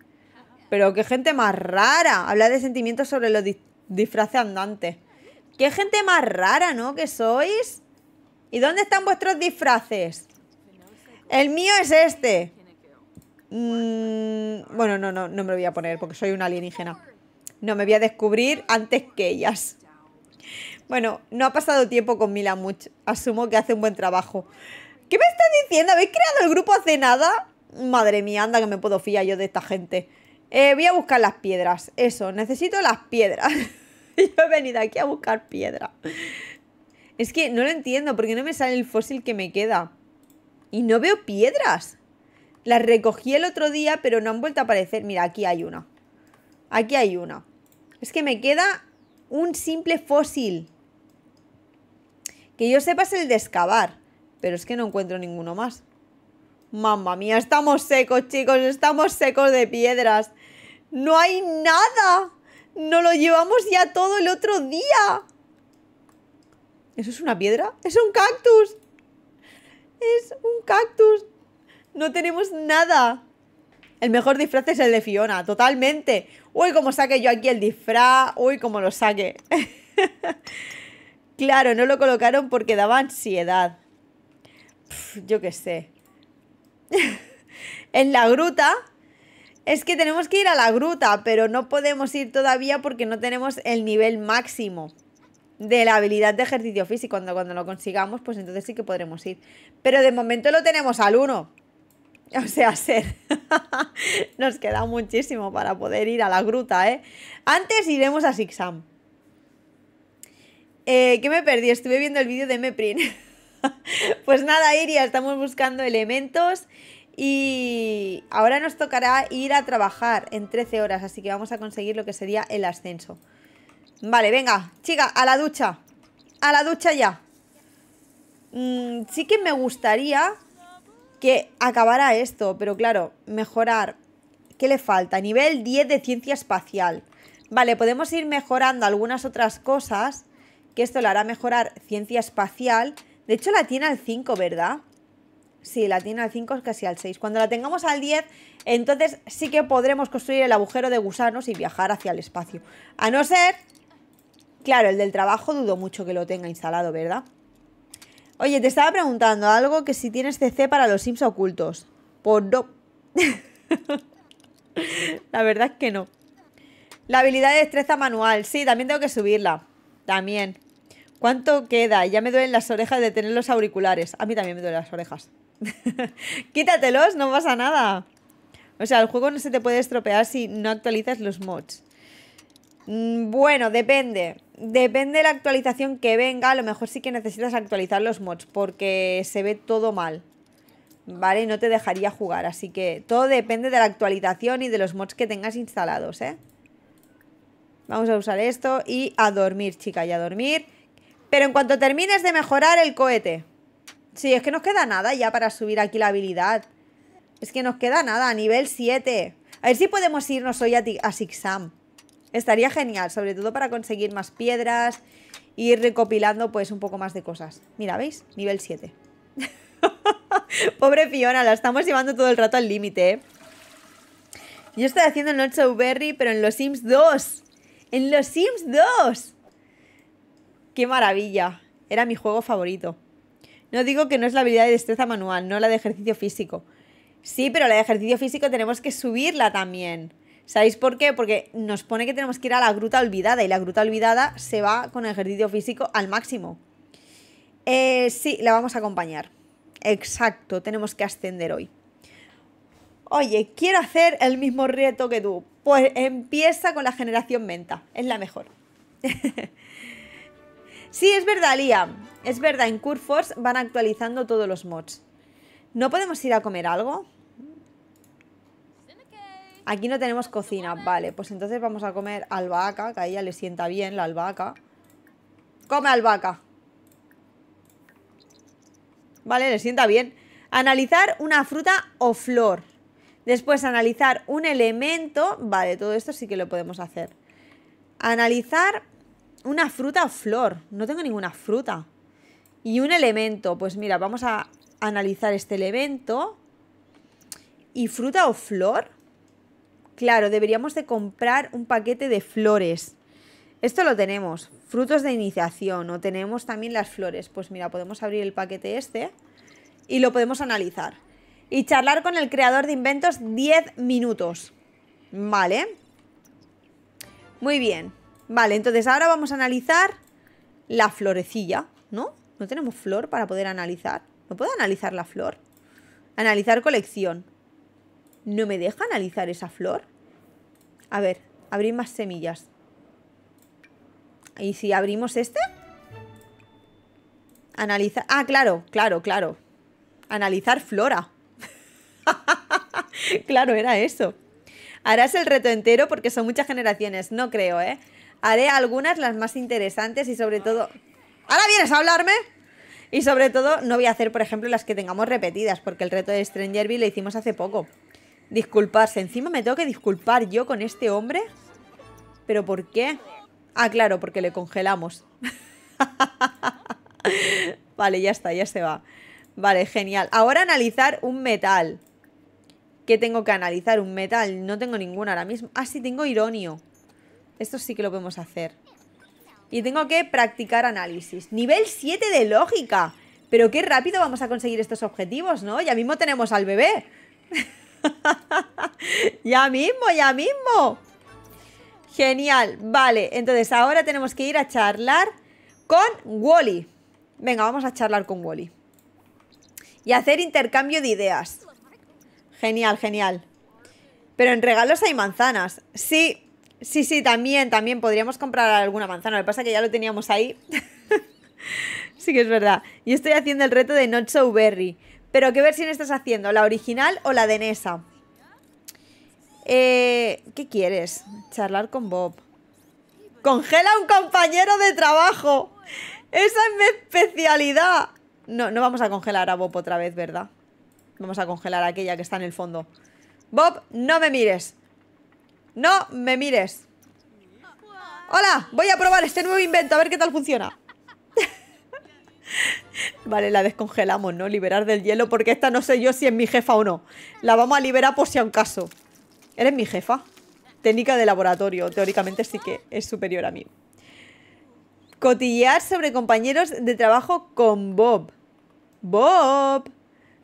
Pero qué gente más rara. Hablar de sentimientos sobre los disfraces andantes. Qué gente más rara, ¿no? ¿qué sois. ¿Y dónde están vuestros disfraces? El mío es este. Mm, bueno, no, no, no me lo voy a poner porque soy una alienígena. No, me voy a descubrir antes que ellas. Bueno, no ha pasado tiempo con Mila Much. Asumo que hace un buen trabajo. ¿Qué me está diciendo? ¿Habéis creado el grupo hace nada? Madre mía, anda que me puedo fiar yo de esta gente. Eh, voy a buscar las piedras. Eso, necesito las piedras. yo he venido aquí a buscar piedra. Es que no lo entiendo, porque no me sale el fósil que me queda. Y no veo piedras. Las recogí el otro día, pero no han vuelto a aparecer. Mira, aquí hay una. Aquí hay una. Es que me queda un simple fósil. Que yo sepa es el de excavar. Pero es que no encuentro ninguno más. Mamma mía, estamos secos, chicos. Estamos secos de piedras. ¡No hay nada! ¡No lo llevamos ya todo el otro día! ¿Eso es una piedra? ¡Es un cactus! ¡Es un cactus! No tenemos nada. El mejor disfraz es el de Fiona, totalmente. Uy, como saque yo aquí el disfraz. Uy, como lo saque. Claro, no lo colocaron porque daba ansiedad. yo qué sé. en la gruta. Es que tenemos que ir a la gruta, pero no podemos ir todavía porque no tenemos el nivel máximo de la habilidad de ejercicio físico. Cuando, cuando lo consigamos, pues entonces sí que podremos ir. Pero de momento lo tenemos al 1. O sea, ser. Nos queda muchísimo para poder ir a la gruta, ¿eh? Antes iremos a Sixam. Eh, ¿Qué me perdí? Estuve viendo el vídeo de Meprin. pues nada, Iria, estamos buscando elementos y ahora nos tocará ir a trabajar en 13 horas, así que vamos a conseguir lo que sería el ascenso. Vale, venga, chica, a la ducha. A la ducha ya. Mm, sí que me gustaría que acabara esto, pero claro, mejorar. ¿Qué le falta? Nivel 10 de ciencia espacial. Vale, podemos ir mejorando algunas otras cosas que esto le hará mejorar ciencia espacial. De hecho, la tiene al 5, ¿verdad? Sí, la tiene al 5, casi al 6. Cuando la tengamos al 10, entonces sí que podremos construir el agujero de gusanos y viajar hacia el espacio. A no ser... Claro, el del trabajo dudo mucho que lo tenga instalado, ¿verdad? Oye, te estaba preguntando algo que si tienes CC para los Sims ocultos. Por pues no. la verdad es que no. La habilidad de destreza manual. Sí, también tengo que subirla. También. ¿Cuánto queda? Ya me duelen las orejas de tener los auriculares. A mí también me duelen las orejas. Quítatelos, no pasa nada. O sea, el juego no se te puede estropear si no actualizas los mods. Mm, bueno, depende. Depende de la actualización que venga. A lo mejor sí que necesitas actualizar los mods porque se ve todo mal. ¿Vale? Y no te dejaría jugar. Así que todo depende de la actualización y de los mods que tengas instalados, ¿eh? Vamos a usar esto y a dormir, chica, y a dormir. Pero en cuanto termines de mejorar el cohete. Sí, es que nos queda nada ya para subir aquí la habilidad. Es que nos queda nada, a nivel 7. A ver si podemos irnos hoy a, a Sixam. Estaría genial, sobre todo para conseguir más piedras y ir recopilando pues un poco más de cosas. Mira, ¿veis? Nivel 7. Pobre Fiona, la estamos llevando todo el rato al límite, ¿eh? Yo estoy haciendo el Berry, pero en los Sims 2. ¡En los Sims 2! ¡Qué maravilla! Era mi juego favorito. No digo que no es la habilidad de destreza manual, no la de ejercicio físico. Sí, pero la de ejercicio físico tenemos que subirla también. ¿Sabéis por qué? Porque nos pone que tenemos que ir a la gruta olvidada y la gruta olvidada se va con el ejercicio físico al máximo. Eh, sí, la vamos a acompañar. Exacto, tenemos que ascender hoy. Oye, quiero hacer el mismo reto que tú. Pues empieza con la generación menta, es la mejor. Sí, es verdad, Lía. Es verdad, en Curforce van actualizando todos los mods. ¿No podemos ir a comer algo? Aquí no tenemos cocina. Vale, pues entonces vamos a comer albahaca, que a ella le sienta bien la albahaca. ¡Come albahaca! Vale, le sienta bien. Analizar una fruta o flor. Después analizar un elemento. Vale, todo esto sí que lo podemos hacer. Analizar una fruta o flor. No tengo ninguna fruta. Y un elemento. Pues mira, vamos a analizar este elemento. ¿Y fruta o flor? Claro, deberíamos de comprar un paquete de flores. Esto lo tenemos. Frutos de iniciación. O tenemos también las flores. Pues mira, podemos abrir el paquete este y lo podemos analizar. Y charlar con el creador de inventos 10 minutos. Vale. Muy bien. Vale, entonces ahora vamos a analizar la florecilla, ¿no? No tenemos flor para poder analizar. ¿No puedo analizar la flor? Analizar colección. ¿No me deja analizar esa flor? A ver, abrir más semillas. ¿Y si abrimos este? Analizar... Ah, claro, claro, claro. Analizar flora. claro, era eso. Harás el reto entero porque son muchas generaciones. No creo, ¿eh? Haré algunas las más interesantes y sobre todo... ¿Ahora vienes a hablarme? Y sobre todo no voy a hacer, por ejemplo, las que tengamos repetidas, porque el reto de StrangerVille lo hicimos hace poco. Disculparse. Encima me tengo que disculpar yo con este hombre. ¿Pero por qué? Ah, claro, porque le congelamos. vale, ya está, ya se va. Vale, genial. Ahora analizar un metal. ¿Qué tengo que analizar? Un metal. No tengo ninguna ahora mismo. Ah, sí, tengo ironio. Esto sí que lo podemos hacer. Y tengo que practicar análisis. Nivel 7 de lógica. Pero qué rápido vamos a conseguir estos objetivos, ¿no? Ya mismo tenemos al bebé. ya mismo, ya mismo. Genial. Vale, entonces ahora tenemos que ir a charlar con Wally. Venga, vamos a charlar con Wally. Y hacer intercambio de ideas. Genial, genial. Pero en regalos hay manzanas. Sí, Sí, sí, también, también podríamos comprar alguna manzana. Lo que pasa es que ya lo teníamos ahí. sí que es verdad. Y estoy haciendo el reto de Not So Berry. Pero ¿qué versión estás haciendo? ¿La original o la de Nessa? Eh, ¿Qué quieres? Charlar con Bob. ¡Congela a un compañero de trabajo! ¡Esa es mi especialidad! No, no vamos a congelar a Bob otra vez, ¿verdad? Vamos a congelar a aquella que está en el fondo. Bob, no me mires. No me mires. Hola, voy a probar este nuevo invento, a ver qué tal funciona. vale, la descongelamos, ¿no? Liberar del hielo, porque esta no sé yo si es mi jefa o no. La vamos a liberar por si a un caso. ¿Eres mi jefa? Técnica de laboratorio, teóricamente sí que es superior a mí. Cotillear sobre compañeros de trabajo con Bob. Bob,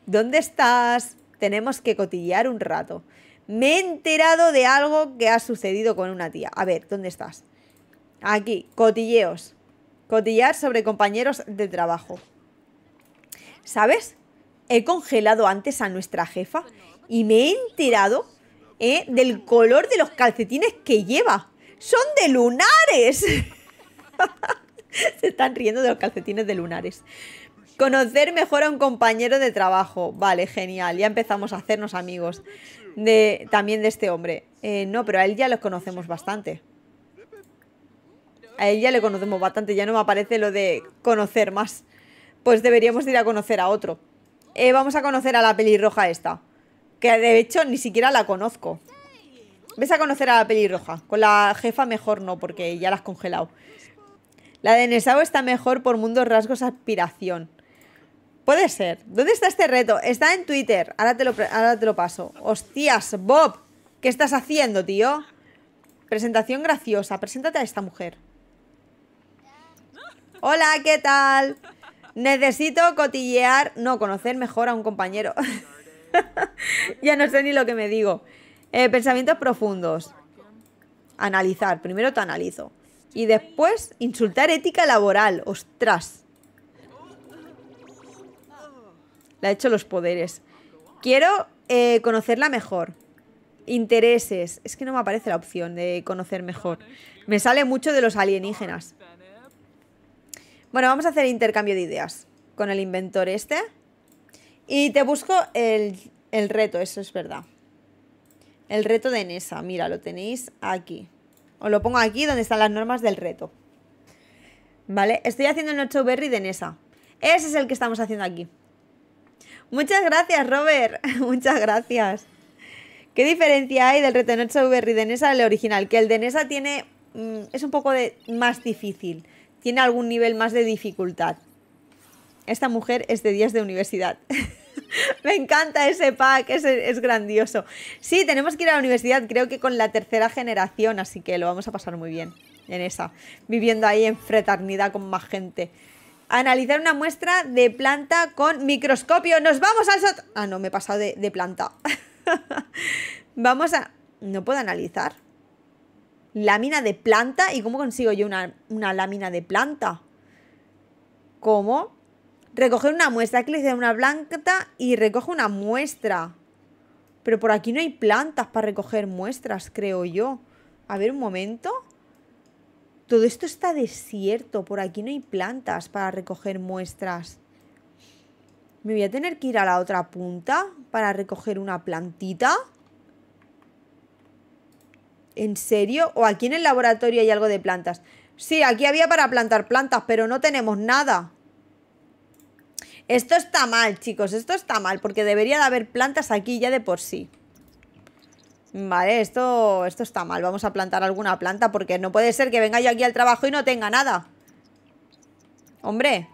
¿dónde estás? Tenemos que cotillear un rato me he enterado de algo que ha sucedido con una tía. A ver, ¿dónde estás? Aquí, cotilleos. Cotillar sobre compañeros de trabajo. ¿Sabes? He congelado antes a nuestra jefa y me he enterado ¿eh? del color de los calcetines que lleva. ¡Son de lunares! Se están riendo de los calcetines de lunares. Conocer mejor a un compañero de trabajo. Vale, genial. Ya empezamos a hacernos amigos también de este hombre. Eh, no, pero a él ya lo conocemos bastante. A él ya le conocemos bastante, ya no me aparece lo de conocer más. Pues deberíamos ir a conocer a otro. Eh, vamos a conocer a la pelirroja esta. Que de hecho ni siquiera la conozco. Ves a conocer a la pelirroja. Con la jefa mejor no, porque ya la has congelado. La de Nesao está mejor por mundos rasgos aspiración. Puede ser. ¿Dónde está este reto? Está en Twitter. Ahora te lo, ahora te lo paso. Hostias, Bob. ¿Qué estás haciendo, tío? Presentación graciosa. Preséntate a esta mujer. Hola, ¿qué tal? Necesito cotillear, no, conocer mejor a un compañero. ya no sé ni lo que me digo. Eh, pensamientos profundos. Analizar. Primero te analizo. Y después, insultar ética laboral. Ostras. ha hecho los poderes. Quiero eh, conocerla mejor. Intereses. Es que no me aparece la opción de conocer mejor. Me sale mucho de los alienígenas. Bueno, vamos a hacer intercambio de ideas con el inventor este. Y te busco el, reto, eso es verdad. El reto de Nesa, mira, lo tenéis aquí. Os lo pongo aquí donde están las normas del reto. ¿Vale? Estoy haciendo el berry de Nesa. Ese es el que estamos haciendo aquí. Muchas gracias, Robert. Muchas gracias. ¿Qué diferencia hay del Uber y de Nessa al original? Que el de NESA tiene. Mm, es un poco de, más difícil. Tiene algún nivel más de dificultad. Esta mujer es de 10 de universidad. Me encanta ese pack, es, es grandioso. Sí, tenemos que ir a la universidad, creo que con la tercera generación, así que lo vamos a pasar muy bien en esa. Viviendo ahí en fraternidad con más gente analizar una muestra de planta con microscopio. Nos vamos al sot! Ah, no, me he pasado de, planta. vamos a... No puedo analizar. Lámina de planta. ¿Y cómo consigo yo una, lámina de planta? ¿Cómo? Recoger una muestra. le en una planta y recoge una muestra. Pero por aquí no hay plantas para recoger muestras, creo yo. A ver, un momento. Todo esto está desierto, por aquí no hay plantas para recoger muestras. Me voy a tener que ir a la otra punta para recoger una plantita. ¿En serio? ¿O aquí en el laboratorio hay algo de plantas? Sí, aquí había para plantar plantas, pero no tenemos nada. Esto está mal, chicos, esto está mal, porque debería de haber plantas aquí ya de por sí vale, esto, esto está mal, vamos a plantar alguna planta porque no puede ser que venga yo aquí al trabajo y no tenga nada. Hombre.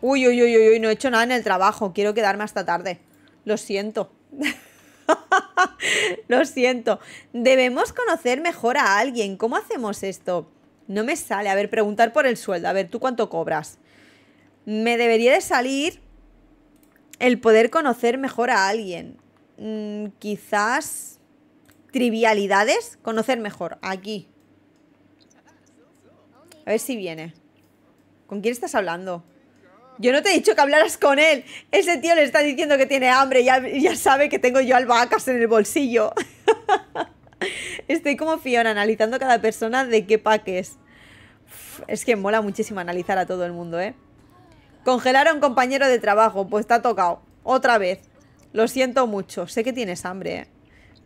Uy, uy, uy, uy, no he hecho nada en el trabajo, quiero quedarme hasta tarde. Lo siento. Lo siento. Debemos conocer mejor a alguien. ¿Cómo hacemos esto? No me sale. A ver, preguntar por el sueldo. A ver, ¿tú cuánto cobras? Me debería de salir el poder conocer mejor a alguien. Mm, quizás trivialidades, conocer mejor, aquí. A ver si viene. ¿Con quién estás hablando? Yo no te he dicho que hablaras con él. Ese tío le está diciendo que tiene hambre ya, sabe que tengo yo albahacas en el bolsillo. Estoy como Fiona, analizando cada persona de qué paques. Es que mola muchísimo analizar a todo el mundo, ¿eh? Congelar a un compañero de trabajo, pues te ha tocado. Otra vez. Lo siento mucho, sé que tienes hambre, ¿eh?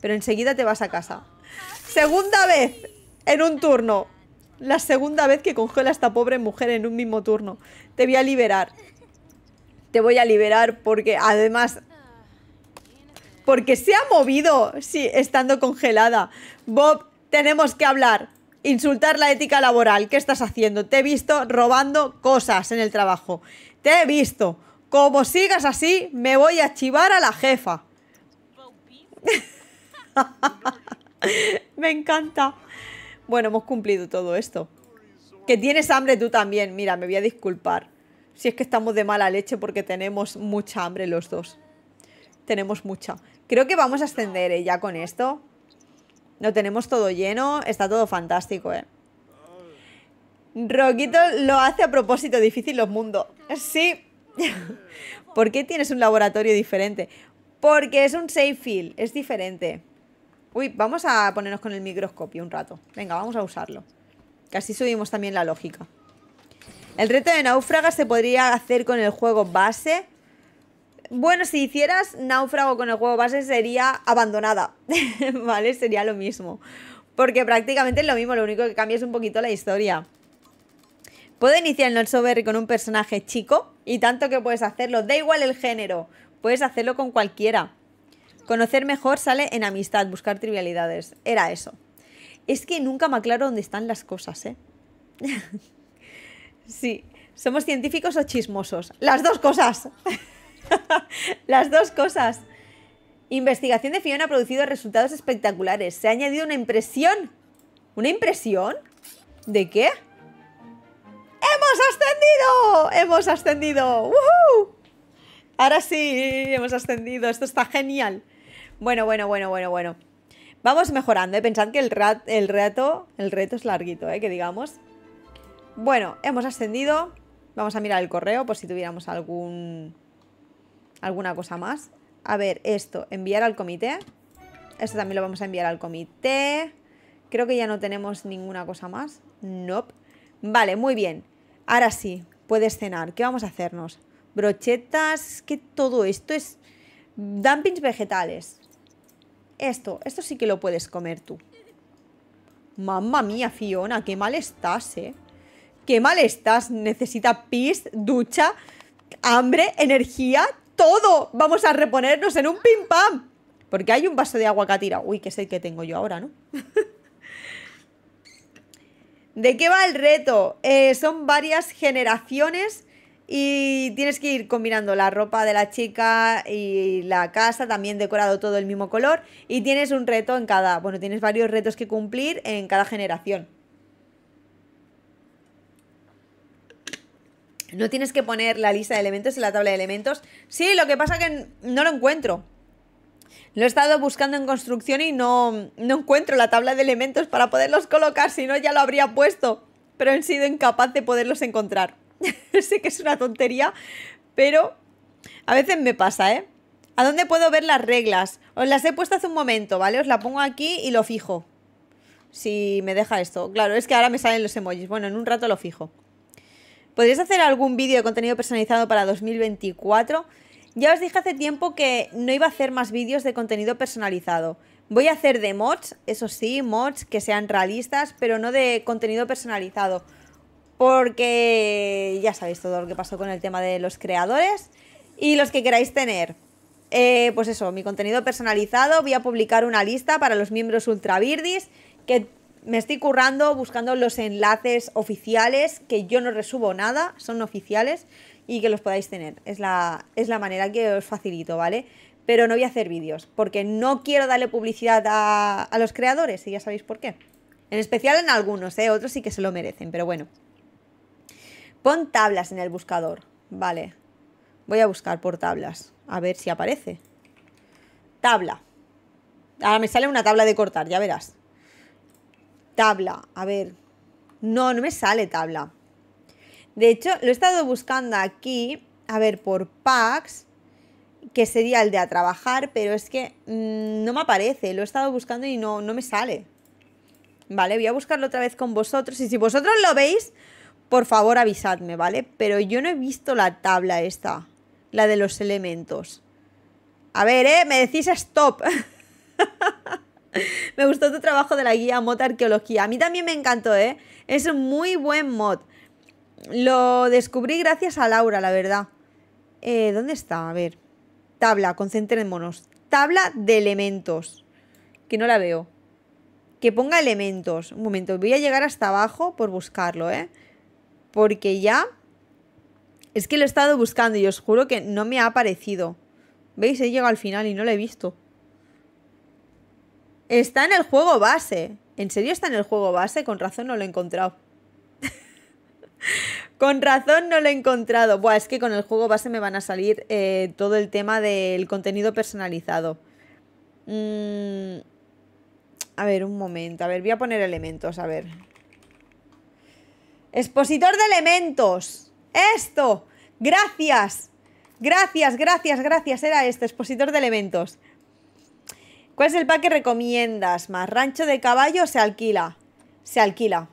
pero enseguida te vas a casa. Segunda vez en un turno. La segunda vez que congela a esta pobre mujer en un mismo turno. Te voy a liberar. Te voy a liberar porque además... Porque se ha movido, sí, estando congelada. Bob, tenemos que hablar. Insultar la ética laboral. ¿Qué estás haciendo? Te he visto robando cosas en el trabajo. Te he visto. Como sigas así, me voy a chivar a la jefa. me encanta. Bueno, hemos cumplido todo esto. Que tienes hambre tú también. Mira, me voy a disculpar. Si es que estamos de mala leche porque tenemos mucha hambre los dos. Tenemos mucha. Creo que vamos a ascender eh, ya con esto. No tenemos todo lleno. Está todo fantástico, ¿eh? Roquito lo hace a propósito. Difícil los mundos. Sí, ¿Por qué tienes un laboratorio diferente? Porque es un safe field, es diferente. Uy, vamos a ponernos con el microscopio un rato. Venga, vamos a usarlo. Casi subimos también la lógica. El reto de náufragas se podría hacer con el juego base. Bueno, si hicieras náufrago con el juego base sería abandonada, ¿vale? Sería lo mismo. Porque prácticamente es lo mismo, lo único que cambia es un poquito la historia. Puedo iniciar el Nolsoberry con un personaje chico y tanto que puedes hacerlo, da igual el género, puedes hacerlo con cualquiera. Conocer mejor sale en amistad, buscar trivialidades. Era eso. Es que nunca me aclaro dónde están las cosas, ¿eh? sí, somos científicos o chismosos. Las dos cosas. las dos cosas. Investigación de Fiona ha producido resultados espectaculares. Se ha añadido una impresión. ¿Una impresión? ¿De qué? ¡Hemos ascendido! ¡Hemos ascendido! ¡Woohoo! Ahora sí, hemos ascendido. Esto está genial. Bueno, bueno, bueno, bueno, bueno. Vamos mejorando, ¿eh? Pensad que el, rat, el reto el reto es larguito, ¿eh? Que digamos. Bueno, hemos ascendido. Vamos a mirar el correo por si tuviéramos algún... Alguna cosa más. A ver, esto. Enviar al comité. Esto también lo vamos a enviar al comité. Creo que ya no tenemos ninguna cosa más. Nope. Vale, muy bien. Ahora sí, puedes cenar. ¿Qué vamos a hacernos? Brochetas, que todo esto es... Dumpings vegetales. Esto, esto sí que lo puedes comer tú. Mamma mía, Fiona, qué mal estás, ¿eh? Qué mal estás. Necesita pis, ducha, hambre, energía, todo. Vamos a reponernos en un pim pam. Porque hay un vaso de agua que tira. Uy, que es el que tengo yo ahora, ¿no? ¿De qué va el reto? Eh, son varias generaciones y tienes que ir combinando la ropa de la chica y la casa, también decorado todo el mismo color. Y tienes un reto en cada. Bueno, tienes varios retos que cumplir en cada generación. No tienes que poner la lista de elementos en la tabla de elementos. Sí, lo que pasa que no lo encuentro. Lo he estado buscando en construcción y no, no encuentro la tabla de elementos para poderlos colocar, si no ya lo habría puesto. Pero he sido incapaz de poderlos encontrar. sé que es una tontería, pero a veces me pasa, ¿eh? ¿A dónde puedo ver las reglas? Os las he puesto hace un momento, ¿vale? Os la pongo aquí y lo fijo. Si me deja esto. Claro, es que ahora me salen los emojis. Bueno, en un rato lo fijo. ¿Podrías hacer algún vídeo de contenido personalizado para 2024? Ya os dije hace tiempo que no iba a hacer más vídeos de contenido personalizado. Voy a hacer de mods, eso sí, mods que sean realistas, pero no de contenido personalizado. Porque ya sabéis todo lo que pasó con el tema de los creadores y los que queráis tener. Eh, pues eso, mi contenido personalizado, voy a publicar una lista para los miembros ultravirdis que me estoy currando buscando los enlaces oficiales, que yo no resubo nada, son oficiales y que los podáis tener. Es la, es la manera que os facilito, ¿vale? Pero no voy a hacer vídeos, porque no quiero darle publicidad a, a los creadores, y ya sabéis por qué. En especial en algunos, ¿eh? Otros sí que se lo merecen, pero bueno. Pon tablas en el buscador, vale. Voy a buscar por tablas, a ver si aparece. Tabla. Ahora me sale una tabla de cortar, ya verás. Tabla, a ver. No, no me sale tabla. De hecho, lo he estado buscando aquí, a ver, por packs, que sería el de a trabajar, pero es que mm, no me aparece. Lo he estado buscando y no, no me sale. Vale, voy a buscarlo otra vez con vosotros. Y si vosotros lo veis, por favor avisadme, ¿vale? Pero yo no he visto la tabla esta, la de los elementos. A ver, ¿eh? Me decís stop. me gustó tu trabajo de la guía mod arqueología. A mí también me encantó, ¿eh? Es un muy buen mod. Lo descubrí gracias a Laura, la verdad. Eh, ¿Dónde está? A ver. Tabla, concentrémonos. Tabla de elementos. Que no la veo. Que ponga elementos. Un momento, voy a llegar hasta abajo por buscarlo, ¿eh? Porque ya... Es que lo he estado buscando y os juro que no me ha aparecido. ¿Veis? He llegado al final y no lo he visto. Está en el juego base. ¿En serio está en el juego base? Con razón no lo he encontrado. Con razón no lo he encontrado. Buah, es que con el juego base me van a salir eh, todo el tema del contenido personalizado. Mm, a ver, un momento. A ver, voy a poner elementos, a ver. Expositor de elementos. Esto. Gracias. Gracias, gracias, gracias. Era este, expositor de elementos. ¿Cuál es el pack que recomiendas? Más rancho de caballo o se alquila. Se alquila.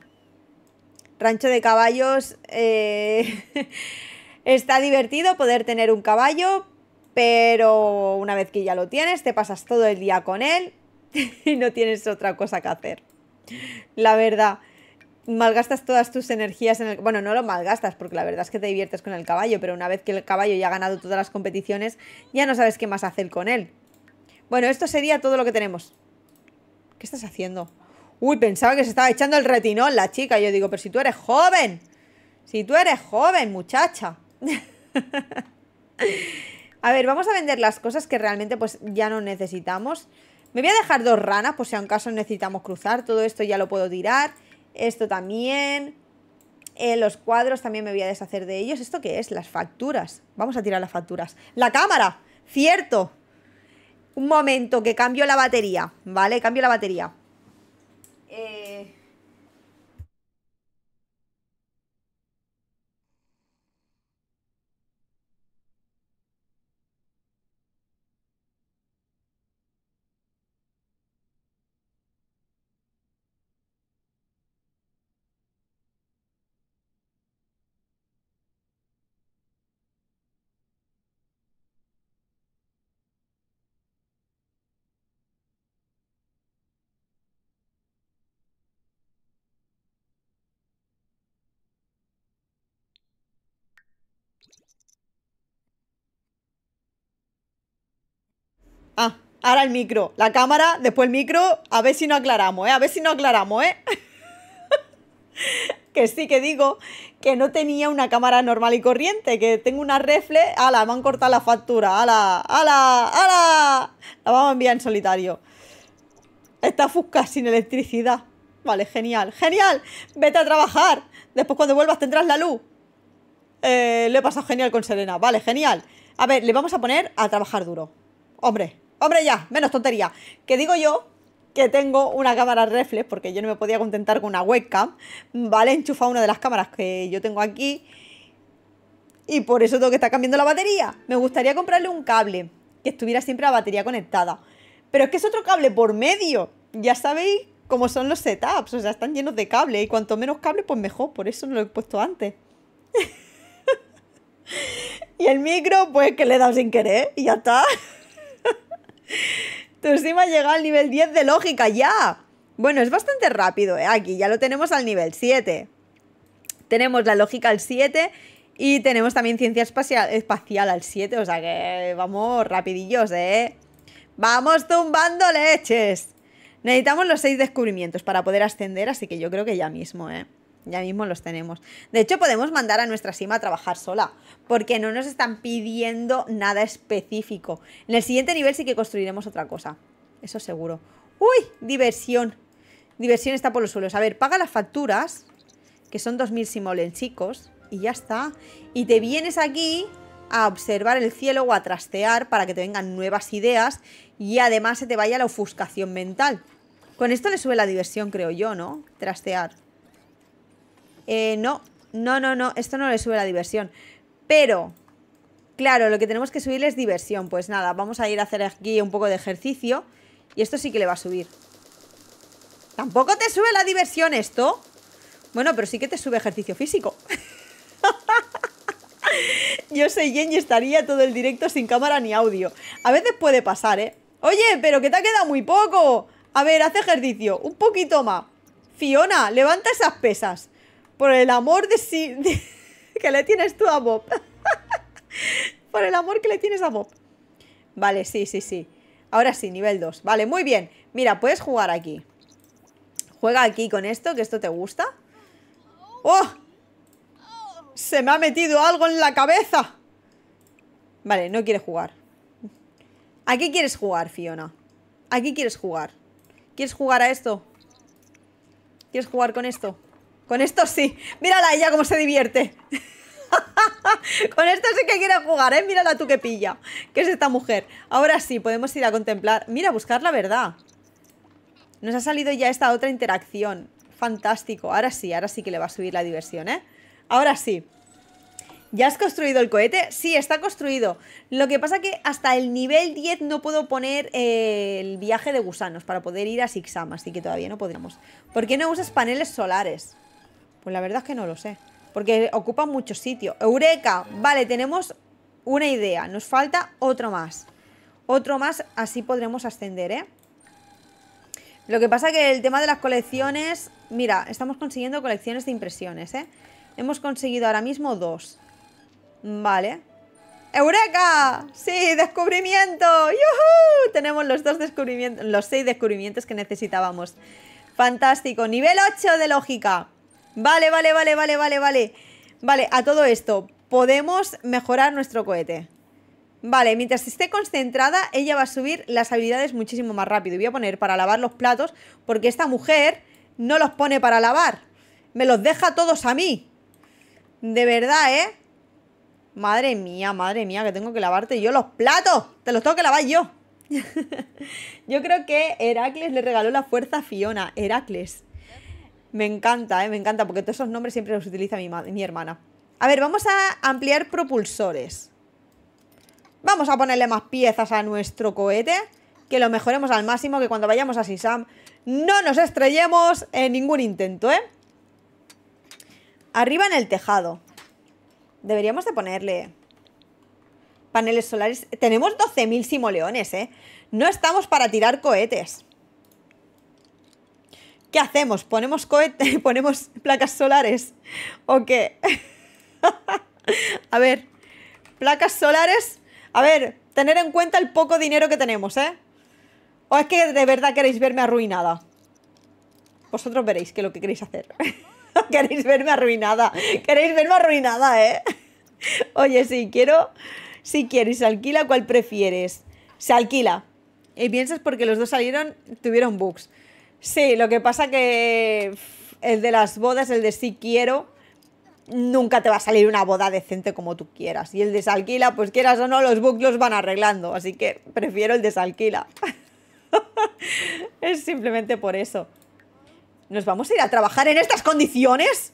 Rancho de caballos eh, está divertido poder tener un caballo, pero una vez que ya lo tienes, te pasas todo el día con él y no tienes otra cosa que hacer. La verdad, malgastas todas tus energías en el... Bueno, no lo malgastas porque la verdad es que te diviertes con el caballo, pero una vez que el caballo ya ha ganado todas las competiciones, ya no sabes qué más hacer con él. Bueno, esto sería todo lo que tenemos. ¿Qué estás haciendo? Uy, pensaba que se estaba echando el retinol la chica. Yo digo, pero si tú eres joven. Si tú eres joven, muchacha. a ver, vamos a vender las cosas que realmente pues ya no necesitamos. Me voy a dejar dos ranas por si caso necesitamos cruzar. Todo esto ya lo puedo tirar. Esto también. Eh, los cuadros también me voy a deshacer de ellos. ¿Esto qué es? Las facturas. Vamos a tirar las facturas. ¡La cámara! ¡Cierto! Un momento, que cambio la batería. ¿Vale? Cambio la batería. Ah, ahora el micro. La cámara, después el micro. A ver si no aclaramos, ¿eh? A ver si no aclaramos, ¿eh? que sí que digo que no tenía una cámara normal y corriente, que tengo una refle. ¡Hala! Me han cortado la factura. ¡Hala! ¡Hala! ¡Hala! La vamos a enviar en solitario. Está fusca sin electricidad. Vale, genial. ¡Genial! ¡Vete a trabajar! Después cuando vuelvas tendrás la luz. Eh, lo he pasado genial con Serena. Vale, genial. A ver, le vamos a poner a trabajar duro. Hombre, Hombre, ya, menos tontería. Que digo yo que tengo una cámara reflex, porque yo no me podía contentar con una webcam, ¿vale? Enchufa una de las cámaras que yo tengo aquí. Y por eso tengo que estar cambiando la batería. Me gustaría comprarle un cable que estuviera siempre la batería conectada. Pero es que es otro cable por medio. Ya sabéis cómo son los setups. O sea, están llenos de cable. Y cuanto menos cable, pues mejor. Por eso no lo he puesto antes. y el micro, pues que le he dado sin querer. Y ya está. Tu sim ha llegado al nivel 10 de lógica, ya. Bueno, es bastante rápido, ¿eh? Aquí ya lo tenemos al nivel 7. Tenemos la lógica al 7 y tenemos también ciencia espacial, espacial al 7, o sea que vamos rapidillos, ¿eh? ¡Vamos tumbando leches! Necesitamos los 6 descubrimientos para poder ascender, así que yo creo que ya mismo, ¿eh? ya mismo los tenemos. De hecho, podemos mandar a nuestra Sima a trabajar sola, porque no nos están pidiendo nada específico. En el siguiente nivel sí que construiremos otra cosa, eso seguro. ¡Uy! Diversión. Diversión está por los suelos. A ver, paga las facturas, que son 2.000 chicos. y ya está. Y te vienes aquí a observar el cielo o a trastear para que te vengan nuevas ideas y además se te vaya la ofuscación mental. Con esto le sube la diversión, creo yo, ¿no? Trastear. Eh, no, no, no, no, esto no le sube la diversión. Pero, claro, lo que tenemos que subir es diversión. Pues nada, vamos a ir a hacer aquí un poco de ejercicio. Y esto sí que le va a subir. ¿Tampoco te sube la diversión esto? Bueno, pero sí que te sube ejercicio físico. Yo soy Jen y estaría todo el directo sin cámara ni audio. A veces puede pasar, ¿eh? Oye, pero que te ha quedado muy poco. A ver, haz ejercicio. Un poquito más. Fiona, levanta esas pesas. Por el amor de sí. que le tienes tú a Bob. Por el amor que le tienes a Bob. Vale, sí, sí, sí. Ahora sí, nivel 2. Vale, muy bien. Mira, puedes jugar aquí. Juega aquí con esto, que esto te gusta. ¡Oh! Se me ha metido algo en la cabeza. Vale, no quiere jugar. ¿A qué quieres jugar, Fiona? ¿A qué quieres jugar? ¿Quieres jugar a esto? ¿Quieres jugar con esto? Con esto sí. Mírala ella cómo se divierte. Con esto sí que quiere jugar, ¿eh? Mírala tú que pilla. ¿Qué es esta mujer? Ahora sí, podemos ir a contemplar. Mira, buscar la verdad. Nos ha salido ya esta otra interacción. Fantástico. Ahora sí, ahora sí que le va a subir la diversión, ¿eh? Ahora sí. ¿Ya has construido el cohete? Sí, está construido. Lo que pasa que hasta el nivel 10 no puedo poner eh, el viaje de gusanos para poder ir a Sixam, así que todavía no podríamos. ¿Por qué no usas paneles solares? Pues la verdad es que no lo sé. Porque ocupa mucho sitio. ¡Eureka! Vale, tenemos una idea. Nos falta otro más. Otro más, así podremos ascender, ¿eh? Lo que pasa que el tema de las colecciones... Mira, estamos consiguiendo colecciones de impresiones, ¿eh? Hemos conseguido ahora mismo dos. Vale. ¡Eureka! ¡Sí! ¡Descubrimiento! ¡Yuhu! Tenemos los dos descubrimientos... Los seis descubrimientos que necesitábamos. Fantástico. Nivel 8 de lógica. Vale, vale, vale, vale, vale, vale. Vale, a todo esto, podemos mejorar nuestro cohete. Vale, mientras esté concentrada, ella va a subir las habilidades muchísimo más rápido. Y voy a poner para lavar los platos, porque esta mujer no los pone para lavar. Me los deja todos a mí. De verdad, ¿eh? Madre mía, madre mía, que tengo que lavarte yo los platos. Te los tengo que lavar yo. yo creo que Heracles le regaló la fuerza a Fiona. Heracles. Me encanta, ¿eh? me encanta, porque todos esos nombres siempre los utiliza mi, hermana. A ver, vamos a ampliar propulsores. Vamos a ponerle más piezas a nuestro cohete, que lo mejoremos al máximo, que cuando vayamos a Sisam no nos estrellemos en ningún intento, ¿eh? Arriba en el tejado. Deberíamos de ponerle paneles solares. Tenemos 12.000 simoleones, ¿eh? No estamos para tirar cohetes. ¿Qué hacemos? ¿Ponemos cohete? ¿Ponemos placas solares? ¿O qué? a ver, placas solares. A ver, tener en cuenta el poco dinero que tenemos, ¿eh? ¿O es que de verdad queréis verme arruinada? Vosotros veréis qué lo que queréis hacer. queréis verme arruinada. Queréis verme arruinada, ¿eh? Oye, si quiero. Si quieres, alquila, cual prefieres? Se alquila. Y piensas porque los dos salieron, tuvieron bugs. Sí, lo que pasa que el de las bodas, el de sí quiero, nunca te va a salir una boda decente como tú quieras. Y el de desalquila, pues quieras o no, los bucles van arreglando. Así que prefiero el desalquila. es simplemente por eso. ¿Nos vamos a ir a trabajar en estas condiciones?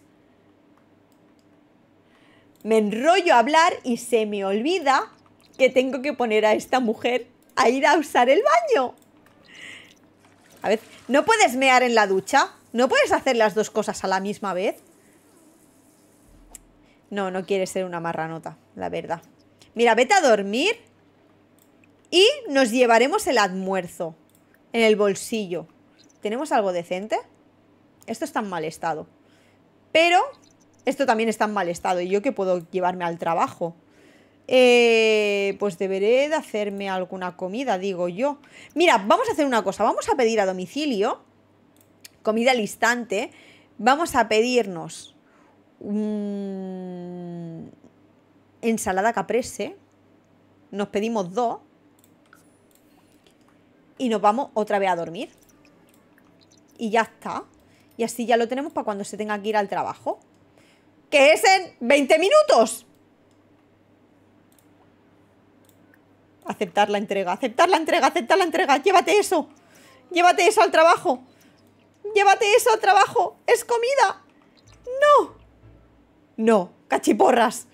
Me enrollo a hablar y se me olvida que tengo que poner a esta mujer a ir a usar el baño. A ver, ¿no puedes mear en la ducha? ¿No puedes hacer las dos cosas a la misma vez? No, no quieres ser una marranota, la verdad. Mira, vete a dormir y nos llevaremos el almuerzo en el bolsillo. ¿Tenemos algo decente? Esto está en mal estado. Pero esto también está en mal estado. ¿Y yo qué puedo llevarme al trabajo? Eh, pues deberé de hacerme alguna comida, digo yo. Mira, vamos a hacer una cosa, vamos a pedir a domicilio, comida al instante, vamos a pedirnos ensalada caprese, nos pedimos dos y nos vamos otra vez a dormir. Y ya está. Y así ya lo tenemos para cuando se tenga que ir al trabajo. Que es en 20 minutos. Aceptar la entrega, aceptar la entrega, aceptar la entrega. Llévate eso. Llévate eso al trabajo. Llévate eso al trabajo. Es comida. No. No, cachiporras.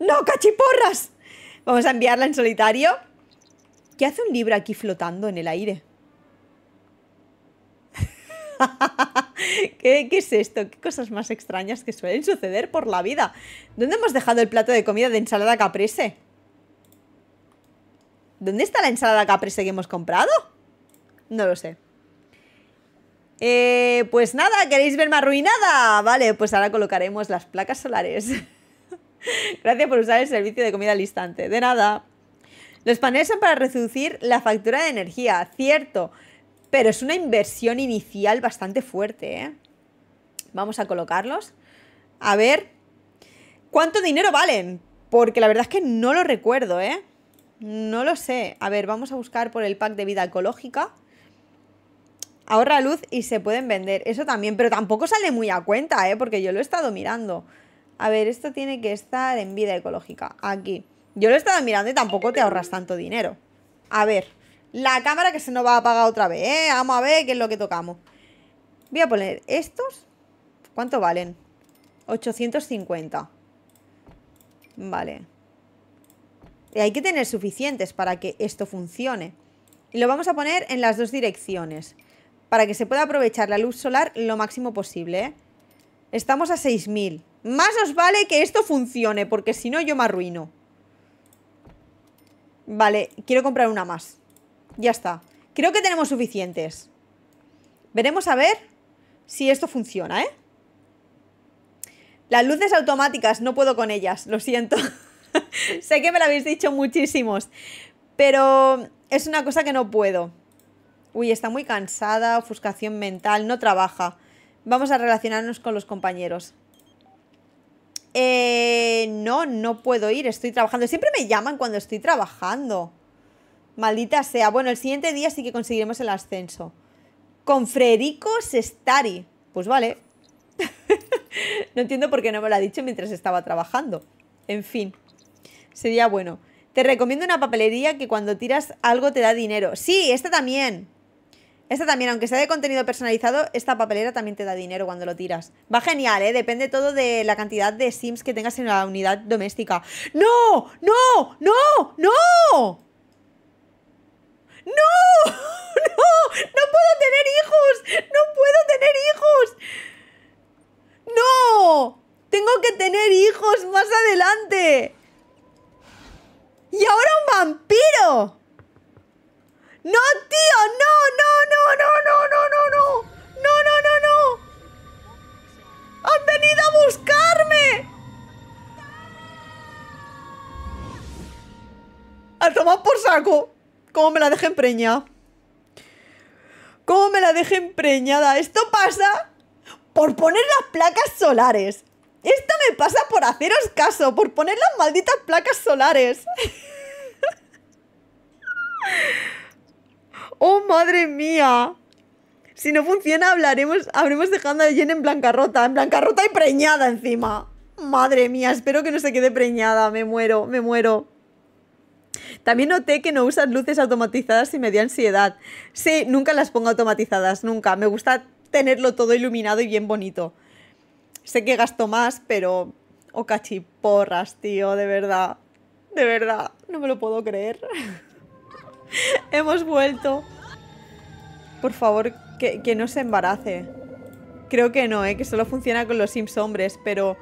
No, cachiporras. Vamos a enviarla en solitario. ¿Qué hace un libro aquí flotando en el aire? ¿Qué, es esto? ¿Qué cosas más extrañas que suelen suceder por la vida? ¿Dónde hemos dejado el plato de comida de ensalada caprese? ¿Dónde está la ensalada caprese que hemos comprado? No lo sé. Eh, pues nada, ¿queréis verme arruinada? Vale, pues ahora colocaremos las placas solares. Gracias por usar el servicio de comida al instante. De nada. Los paneles son para reducir la factura de energía, cierto. Pero es una inversión inicial bastante fuerte, ¿eh? Vamos a colocarlos. A ver. ¿Cuánto dinero valen? Porque la verdad es que no lo recuerdo, ¿eh? No lo sé. A ver, vamos a buscar por el pack de vida ecológica. Ahorra luz y se pueden vender. Eso también, pero tampoco sale muy a cuenta, ¿eh? Porque yo lo he estado mirando. A ver, esto tiene que estar en vida ecológica. Aquí. Yo lo he estado mirando y tampoco te ahorras tanto dinero. A ver. La cámara que se nos va a apagar otra vez, ¿eh? Vamos a ver qué es lo que tocamos. Voy a poner estos. ¿Cuánto valen? 850. Vale. Y hay que tener suficientes para que esto funcione. Y lo vamos a poner en las dos direcciones, para que se pueda aprovechar la luz solar lo máximo posible. ¿eh? Estamos a 6.000. Más os vale que esto funcione, porque si no yo me arruino. Vale, quiero comprar una más. Ya está. Creo que tenemos suficientes. Veremos a ver si esto funciona, ¿eh? Las luces automáticas, no puedo con ellas, lo siento. sé que me lo habéis dicho muchísimos, pero es una cosa que no puedo. Uy, está muy cansada, ofuscación mental, no trabaja. Vamos a relacionarnos con los compañeros. Eh, no, no puedo ir, estoy trabajando. Siempre me llaman cuando estoy trabajando. Maldita sea. Bueno, el siguiente día sí que conseguiremos el ascenso. Con Federico Sestari. Pues vale. no entiendo por qué no me lo ha dicho mientras estaba trabajando. En fin sería bueno. Te recomiendo una papelería que cuando tiras algo te da dinero. Sí, esta también. Esta también, aunque sea de contenido personalizado, esta papelera también te da dinero cuando lo tiras. Va genial, ¿eh? Depende todo de la cantidad de Sims que tengas en la unidad doméstica. ¡No! ¡No! ¡No! ¡No! ¡No! ¡No! ¡No puedo tener hijos! ¡No puedo tener hijos! ¡No! ¡Tengo que tener hijos más adelante! ¡Y ahora un vampiro! ¡No, tío! ¡No, no, no, no, no, no, no, no! ¡No, no, no, no! ¡Han venido a buscarme! ¡A tomar por saco! ¿Cómo me la dejé empreñada? ¿Cómo me la dejé empreñada? Esto pasa por poner las placas solares. Esto me pasa por haceros caso, por poner las malditas placas solares. ¡Oh, madre mía! Si no funciona, hablaremos, habremos dejado a Jen en rota. En rota y preñada encima. Madre mía, espero que no se quede preñada. Me muero, me muero. También noté que no usas luces automatizadas y me dio ansiedad. Sí, nunca las pongo automatizadas, nunca. Me gusta tenerlo todo iluminado y bien bonito. Sé que gasto más, pero... O oh, cachiporras, tío, de verdad. De verdad, no me lo puedo creer. Hemos vuelto. Por favor, que, que, no se embarace. Creo que no, ¿eh? Que solo funciona con los Sims hombres, pero...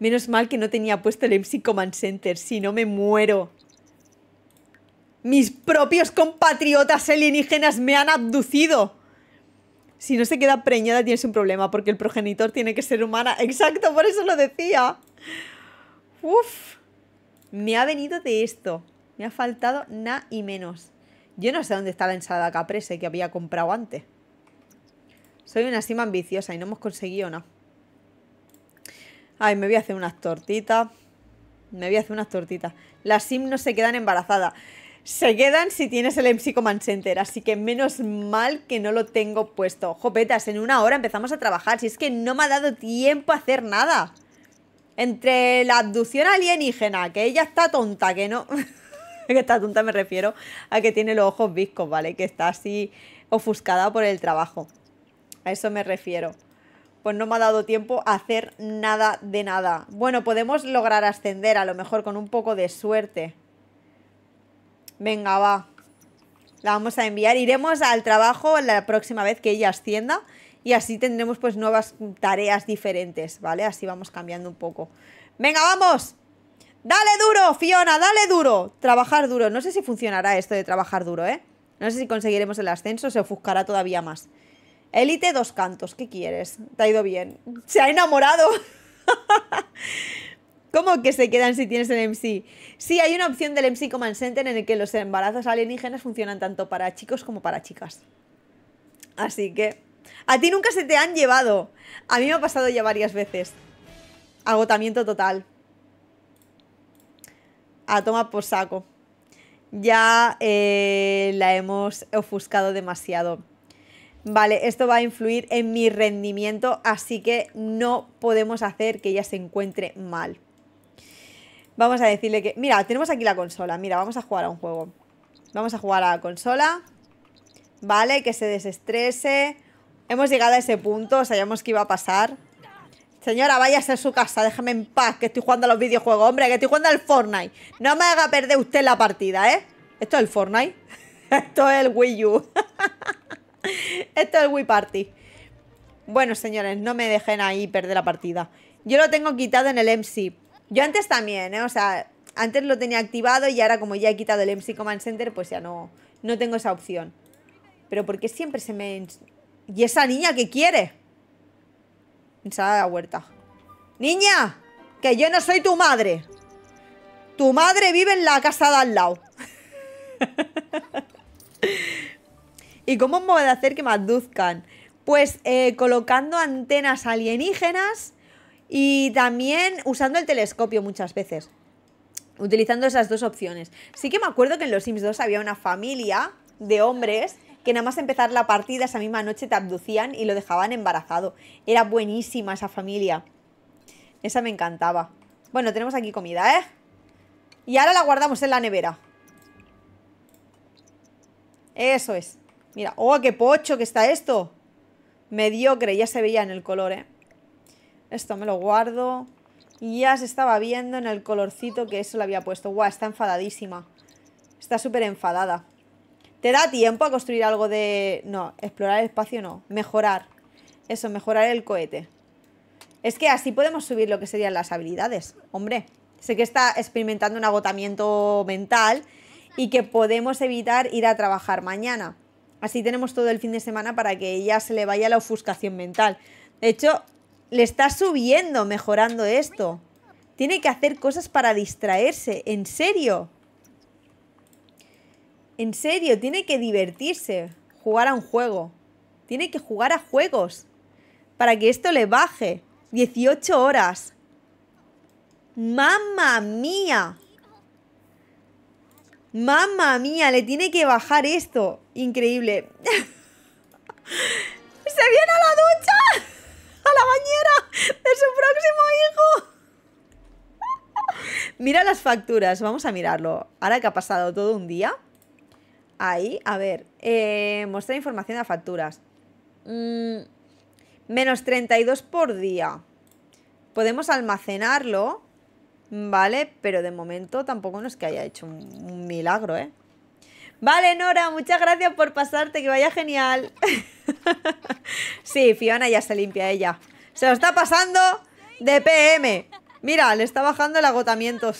Menos mal que no tenía puesto el MC Command Center, si no me muero. Mis propios compatriotas alienígenas me han abducido. Si no se queda preñada tienes un problema porque el progenitor tiene que ser humana. Exacto, por eso lo decía. Uf. Me ha venido de esto. Me ha faltado nada y menos. Yo no sé dónde está la ensalada caprese que había comprado antes. Soy una sim ambiciosa y no hemos conseguido nada. Ay, me voy a hacer unas tortitas. Me voy a hacer unas tortitas. Las sim no se quedan embarazadas se quedan si tienes el MC Command Center, así que menos mal que no lo tengo puesto. Jopetas, en una hora empezamos a trabajar, si es que no me ha dado tiempo a hacer nada. Entre la abducción alienígena, que ella está tonta, que no... que está tonta me refiero a que tiene los ojos viscos, ¿vale? Que está así ofuscada por el trabajo. A eso me refiero. Pues no me ha dado tiempo a hacer nada de nada. Bueno, podemos lograr ascender, a lo mejor con un poco de suerte. Venga, va. La vamos a enviar. Iremos al trabajo la próxima vez que ella ascienda y así tendremos pues nuevas tareas diferentes, ¿vale? Así vamos cambiando un poco. ¡Venga, vamos! ¡Dale duro, Fiona! ¡Dale duro! Trabajar duro. No sé si funcionará esto de trabajar duro, ¿eh? No sé si conseguiremos el ascenso, se ofuscará todavía más. Élite dos cantos, ¿qué quieres? Te ha ido bien. Se ha enamorado. ¿Cómo que se quedan si tienes el MC? Sí, hay una opción del MC Command Center en el que los embarazos alienígenas funcionan tanto para chicos como para chicas. Así que... A ti nunca se te han llevado. A mí me ha pasado ya varias veces. Agotamiento total. A toma por saco. Ya eh, la hemos ofuscado demasiado. Vale, esto va a influir en mi rendimiento, así que no podemos hacer que ella se encuentre mal. Vamos a decirle que... Mira, tenemos aquí la consola. Mira, vamos a jugar a un juego. Vamos a jugar a la consola. Vale, que se desestrese. Hemos llegado a ese punto, sabíamos que iba a pasar. Señora, vaya a su casa, déjame en paz, que estoy jugando a los videojuegos. Hombre, que estoy jugando al Fortnite. No me haga perder usted la partida, ¿eh? Esto es el Fortnite. Esto es el Wii U. Esto es el Wii Party. Bueno, señores, no me dejen ahí perder la partida. Yo lo tengo quitado en el MC. Yo antes también, ¿eh? O sea, antes lo tenía activado y ahora como ya he quitado el MC Command Center, pues ya no, no tengo esa opción. Pero porque siempre se me... ¿Y esa niña que quiere? Ensalada la huerta. Niña, que yo no soy tu madre. Tu madre vive en la casa de al lado. ¿Y cómo me voy a hacer que me Pues eh, colocando antenas alienígenas y también usando el telescopio muchas veces. Utilizando esas dos opciones. Sí que me acuerdo que en Los Sims 2 había una familia de hombres que nada más empezar la partida esa misma noche te abducían y lo dejaban embarazado. Era buenísima esa familia. Esa me encantaba. Bueno, tenemos aquí comida, ¿eh? Y ahora la guardamos en la nevera. Eso es. Mira, ¡oh, qué pocho que está esto! Mediocre, ya se veía en el color, ¿eh? Esto me lo guardo. Y ya se estaba viendo en el colorcito que eso le había puesto. Guau, está enfadadísima. Está súper enfadada. ¿Te da tiempo a construir algo de...? No, explorar el espacio no. Mejorar. Eso, mejorar el cohete. Es que así podemos subir lo que serían las habilidades. Hombre, sé que está experimentando un agotamiento mental y que podemos evitar ir a trabajar mañana. Así tenemos todo el fin de semana para que ya se le vaya la ofuscación mental. De hecho, le está subiendo mejorando esto. Tiene que hacer cosas para distraerse. ¿En serio? En serio, tiene que divertirse. Jugar a un juego. Tiene que jugar a juegos. Para que esto le baje. 18 horas. ¡Mamma mía! ¡Mamma mía! Le tiene que bajar esto. Increíble. ¡Se viene a la ducha! a la bañera de su próximo hijo. Mira las facturas, vamos a mirarlo. Ahora que ha pasado todo un día. Ahí, a ver. Eh, muestra información de facturas. Mm, menos 32 por día. Podemos almacenarlo, ¿vale? Pero de momento tampoco nos es que haya hecho un milagro, ¿eh? Vale, Nora, muchas gracias por pasarte, que vaya genial. sí, Fiona ya se limpia ella. Se lo está pasando de PM. Mira, le está bajando el agotamiento.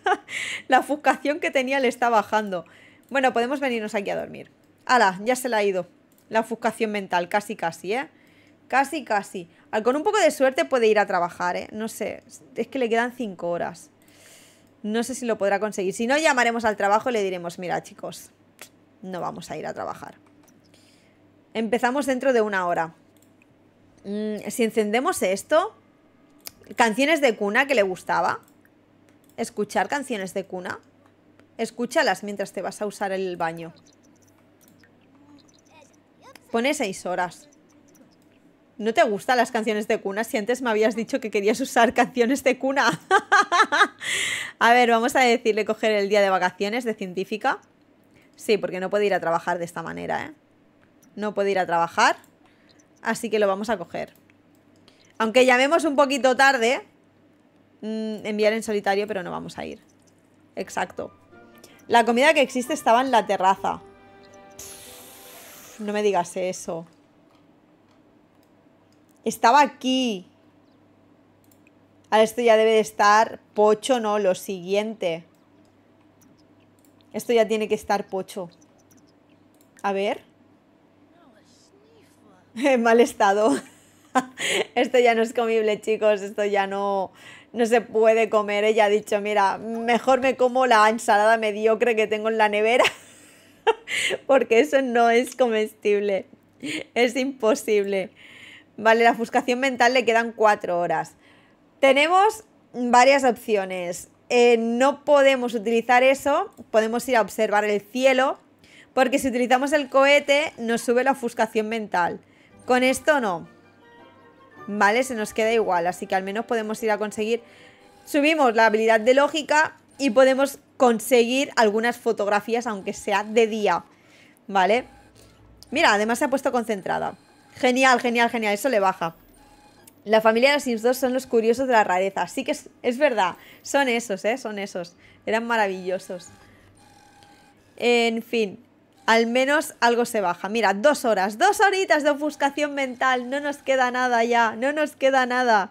la ofuscación que tenía le está bajando. Bueno, podemos venirnos aquí a dormir. Ala, ya se la ha ido. La ofuscación mental, casi casi, ¿eh? Casi casi. Con un poco de suerte puede ir a trabajar, ¿eh? No sé, es que le quedan cinco horas. No sé si lo podrá conseguir. Si no, llamaremos al trabajo y le diremos, mira chicos, no vamos a ir a trabajar. Empezamos dentro de una hora. Mm, si encendemos esto, canciones de cuna que le gustaba. Escuchar canciones de cuna. Escúchalas mientras te vas a usar el baño. Pone seis horas. ¿No te gustan las canciones de cuna? Si antes me habías dicho que querías usar canciones de cuna. a ver, vamos a decirle coger el día de vacaciones de científica. Sí, porque no puede ir a trabajar de esta manera, ¿eh? No puede ir a trabajar. Así que lo vamos a coger. Aunque llamemos un poquito tarde, mm, enviar en solitario, pero no vamos a ir. Exacto. La comida que existe estaba en la terraza. no me digas eso. Estaba aquí. Ahora esto ya debe de estar pocho, no, lo siguiente. Esto ya tiene que estar pocho. A ver. En mal estado. esto ya no es comible, chicos. Esto ya no, no se puede comer. Ella ha dicho, mira, mejor me como la ensalada mediocre que tengo en la nevera. porque eso no es comestible. Es imposible. Vale, la ofuscación mental le quedan cuatro horas. Tenemos varias opciones. Eh, no podemos utilizar eso, podemos ir a observar el cielo, porque si utilizamos el cohete nos sube la ofuscación mental. Con esto no. Vale, se nos queda igual, así que al menos podemos ir a conseguir... Subimos la habilidad de lógica y podemos conseguir algunas fotografías, aunque sea de día. ¿Vale? Mira, además se ha puesto concentrada. Genial, genial, genial. Eso le baja. La familia de los Sims 2 son los curiosos de la rareza. Sí que es, verdad. Son esos, ¿eh? Son esos. Eran maravillosos. En fin. Al menos algo se baja. Mira, dos horas. Dos horitas de ofuscación mental. No nos queda nada ya. No nos queda nada.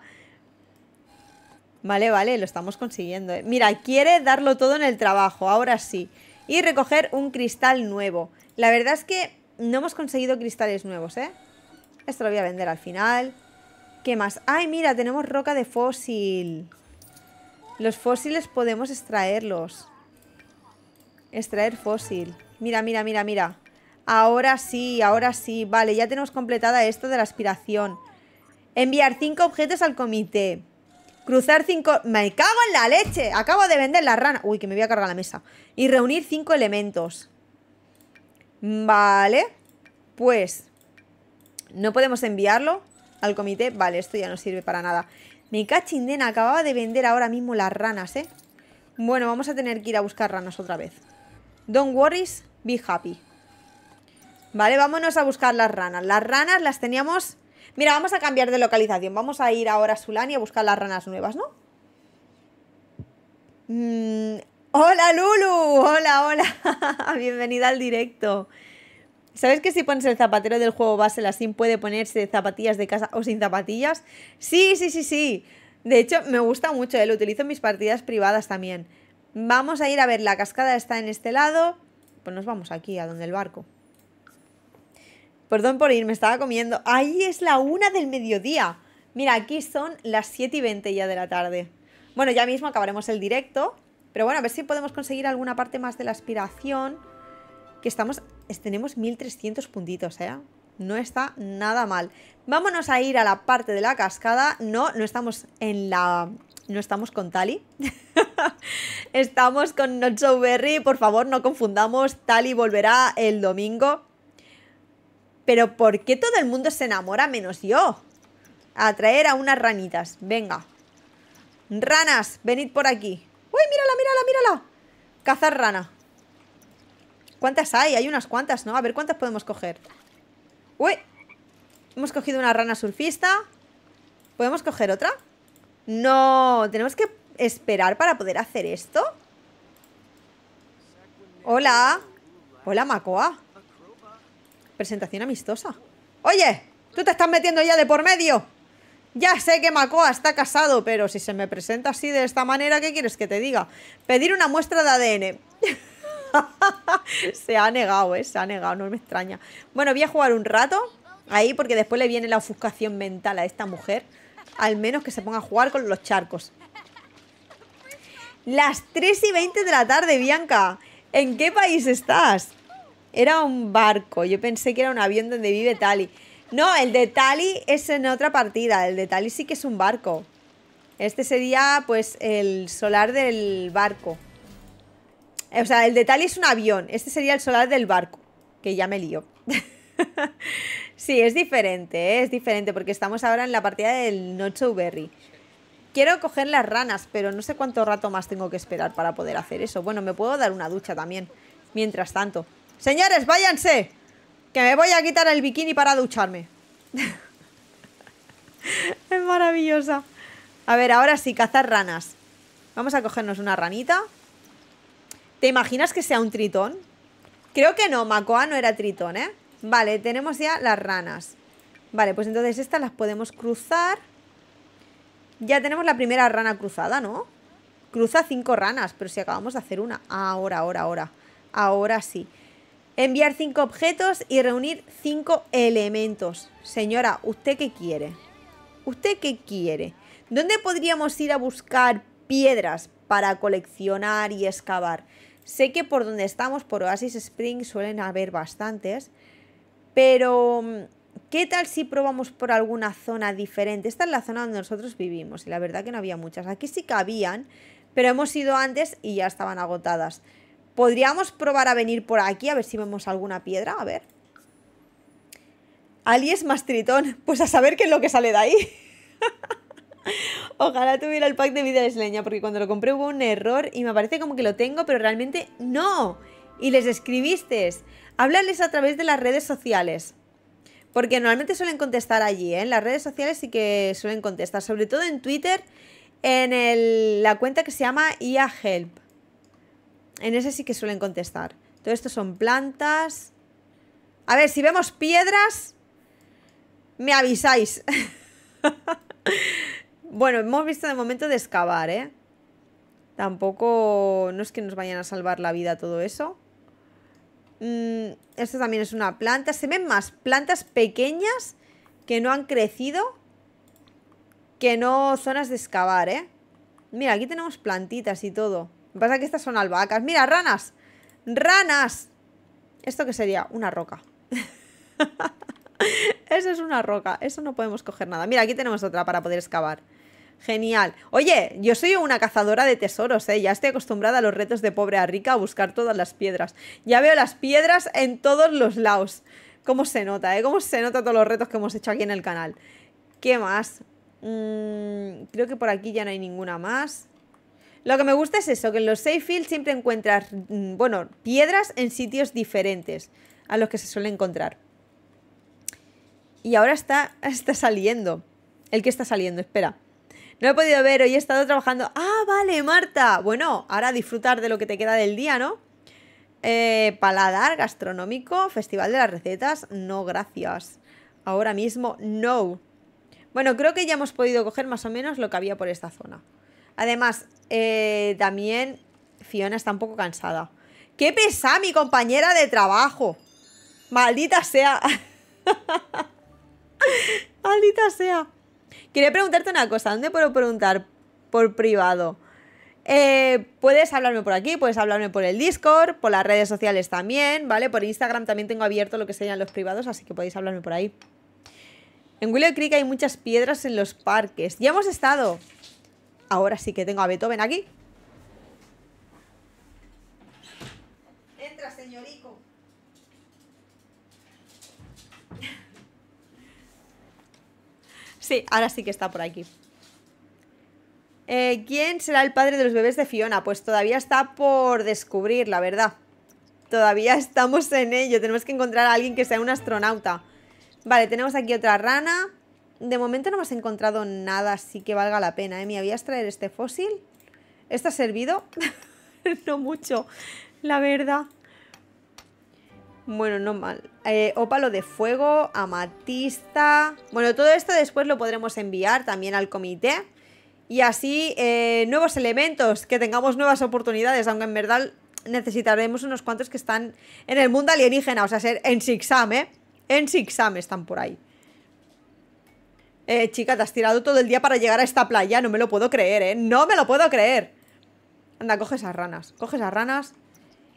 Vale, vale. Lo estamos consiguiendo. ¿eh? Mira, quiere darlo todo en el trabajo. Ahora sí. Y recoger un cristal nuevo. La verdad es que no hemos conseguido cristales nuevos, ¿eh? Esto lo voy a vender al final. ¿Qué más? ¡Ay, mira! Tenemos roca de fósil. Los fósiles podemos extraerlos. Extraer fósil. Mira, mira, mira, mira. Ahora sí, ahora sí. Vale, ya tenemos completada esto de la aspiración. Enviar cinco objetos al comité. Cruzar cinco... ¡Me cago en la leche! Acabo de vender la rana. Uy, que me voy a cargar la mesa. Y reunir cinco elementos. Vale. Pues ¿No podemos enviarlo al comité? Vale, esto ya no sirve para nada. Mi cachin, acababa de vender ahora mismo las ranas, ¿eh? Bueno, vamos a tener que ir a buscar ranas otra vez. Don't worry, be happy. Vale, vámonos a buscar las ranas. Las ranas las teníamos... Mira, vamos a cambiar de localización. Vamos a ir ahora a Sulani a buscar las ranas nuevas, ¿no? Mm, ¡Hola, Lulu! ¡Hola, hola! Bienvenida al directo. ¿Sabes que si pones el zapatero del juego la SIM puede ponerse zapatillas de casa o sin zapatillas? Sí, sí, sí, sí. De hecho, me gusta mucho, ¿eh? lo utilizo en mis partidas privadas también. Vamos a ir a ver, la cascada está en este lado. Pues nos vamos aquí, a donde el barco. Perdón por ir, me estaba comiendo. Ahí es la una del mediodía. Mira, aquí son las 7 y 20 ya de la tarde. Bueno, ya mismo acabaremos el directo. Pero bueno, a ver si podemos conseguir alguna parte más de la aspiración que estamos, tenemos 1300 puntitos, ¿eh? No está nada mal. Vámonos a ir a la parte de la cascada. No, no estamos en la... No estamos con Tali. estamos con Nocho Por favor, no confundamos. Tali volverá el domingo. Pero ¿por qué todo el mundo se enamora menos yo? A traer a unas ranitas. Venga. Ranas, venid por aquí. ¡Uy, mírala, mírala, mírala! Cazar rana. ¿Cuántas hay? Hay unas cuantas, ¿no? A ver, ¿cuántas podemos coger? ¡Uy! Hemos cogido una rana surfista. ¿Podemos coger otra? No, tenemos que esperar para poder hacer esto. Hola. Hola, Makoa! Presentación amistosa. Oye, tú te estás metiendo ya de por medio. Ya sé que Macoa está casado, pero si se me presenta así de esta manera, ¿qué quieres que te diga? Pedir una muestra de ADN. se ha negado, ¿eh? Se ha negado, no me extraña. Bueno, voy a jugar un rato ahí porque después le viene la ofuscación mental a esta mujer. Al menos que se ponga a jugar con los charcos. Las 3 y 20 de la tarde, Bianca. ¿En qué país estás? Era un barco. Yo pensé que era un avión donde vive Tali. No, el de Tali es en otra partida. El de Tali sí que es un barco. Este sería, pues, el solar del barco. O sea, el detalle es un avión. Este sería el solar del barco, que ya me lío. sí, es diferente, ¿eh? es diferente, porque estamos ahora en la partida del Nocho Berry. Quiero coger las ranas, pero no sé cuánto rato más tengo que esperar para poder hacer eso. Bueno, me puedo dar una ducha también, mientras tanto. Señores, váyanse, que me voy a quitar el bikini para ducharme. es maravillosa. A ver, ahora sí, cazar ranas. Vamos a cogernos una ranita. ¿Te imaginas que sea un tritón? Creo que no, Makoa no era tritón, ¿eh? Vale, tenemos ya las ranas. Vale, pues entonces estas las podemos cruzar. Ya tenemos la primera rana cruzada, ¿no? Cruza cinco ranas, pero si acabamos de hacer una. Ahora, ahora, ahora. Ahora sí. Enviar cinco objetos y reunir cinco elementos. Señora, ¿usted qué quiere? ¿Usted qué quiere? ¿Dónde podríamos ir a buscar piedras para coleccionar y excavar? Sé que por donde estamos, por Oasis Spring, suelen haber bastantes, pero mm, ¿qué tal si probamos por alguna zona diferente? Esta es la zona donde nosotros vivimos y la verdad que no había muchas. Aquí sí que habían, pero hemos ido antes y ya estaban agotadas. Podríamos probar a venir por aquí a ver si vemos alguna piedra, a ver. Ali es más tritón, pues a saber qué es lo que sale de ahí. Ojalá tuviera el pack de vida leña porque cuando lo compré hubo un error y me parece como que lo tengo, pero realmente no. Y les escribiste. Hablarles a través de las redes sociales. Porque normalmente suelen contestar allí, ¿eh? en las redes sociales sí que suelen contestar, sobre todo en Twitter, en la cuenta que se llama IA Help. En ese sí que suelen contestar. Todo esto son plantas. A ver, si vemos piedras, me avisáis. Bueno, hemos visto de momento de excavar, ¿eh? Tampoco... No es que nos vayan a salvar la vida todo eso. Mm, esto también es una planta. Se ven más plantas pequeñas que no han crecido que no zonas de excavar, ¿eh? Mira, aquí tenemos plantitas y todo. Lo que pasa es que estas son albahacas. ¡Mira, ranas! ¡Ranas! ¿Esto qué sería? Una roca. eso es una roca. Eso no podemos coger nada. Mira, aquí tenemos otra para poder excavar. Genial. Oye, yo soy una cazadora de tesoros, ¿eh? Ya estoy acostumbrada a los retos de pobre a rica a buscar todas las piedras. Ya veo las piedras en todos los lados. ¿Cómo se nota, eh? ¿Cómo se nota todos los retos que hemos hecho aquí en el canal? ¿Qué más? Mm, creo que por aquí ya no hay ninguna más. Lo que me gusta es eso, que en los safe fields siempre encuentras, mm, bueno, piedras en sitios diferentes a los que se suele encontrar. Y ahora está, está saliendo. El que está saliendo, espera. No he podido ver, hoy he estado trabajando. Ah, vale, Marta. Bueno, ahora disfrutar de lo que te queda del día, ¿no? Eh, paladar gastronómico, Festival de las Recetas. No, gracias. Ahora mismo, no. Bueno, creo que ya hemos podido coger más o menos lo que había por esta zona. Además, eh, también Fiona está un poco cansada. ¡Qué pesa mi compañera de trabajo! Maldita sea. Maldita sea. Quería preguntarte una cosa, ¿dónde puedo preguntar por privado? Eh, puedes hablarme por aquí, puedes hablarme por el Discord, por las redes sociales también, ¿vale? Por Instagram también tengo abierto lo que serían los privados, así que podéis hablarme por ahí. En Willow Creek hay muchas piedras en los parques. Ya hemos estado. Ahora sí que tengo a Beethoven aquí. Sí, ahora sí que está por aquí. Eh, ¿Quién será el padre de los bebés de Fiona? Pues todavía está por descubrir, la verdad. Todavía estamos en ello. Tenemos que encontrar a alguien que sea un astronauta. Vale, tenemos aquí otra rana. De momento no hemos encontrado nada así que valga la pena. ¿eh? ¿Me habías traer este fósil? esto ha servido? no mucho, la verdad. Bueno, no mal. Eh, ópalo de fuego, amatista... Bueno, todo esto después lo podremos enviar también al comité. Y así, eh, nuevos elementos, que tengamos nuevas oportunidades, aunque en verdad necesitaremos unos cuantos que están en el mundo alienígena, o sea, ser en Sixam, ¿eh? En Sixam están por ahí. Eh, chica, te has tirado todo el día para llegar a esta playa, no me lo puedo creer, ¿eh? No me lo puedo creer. Anda, coge esas ranas, coge esas ranas.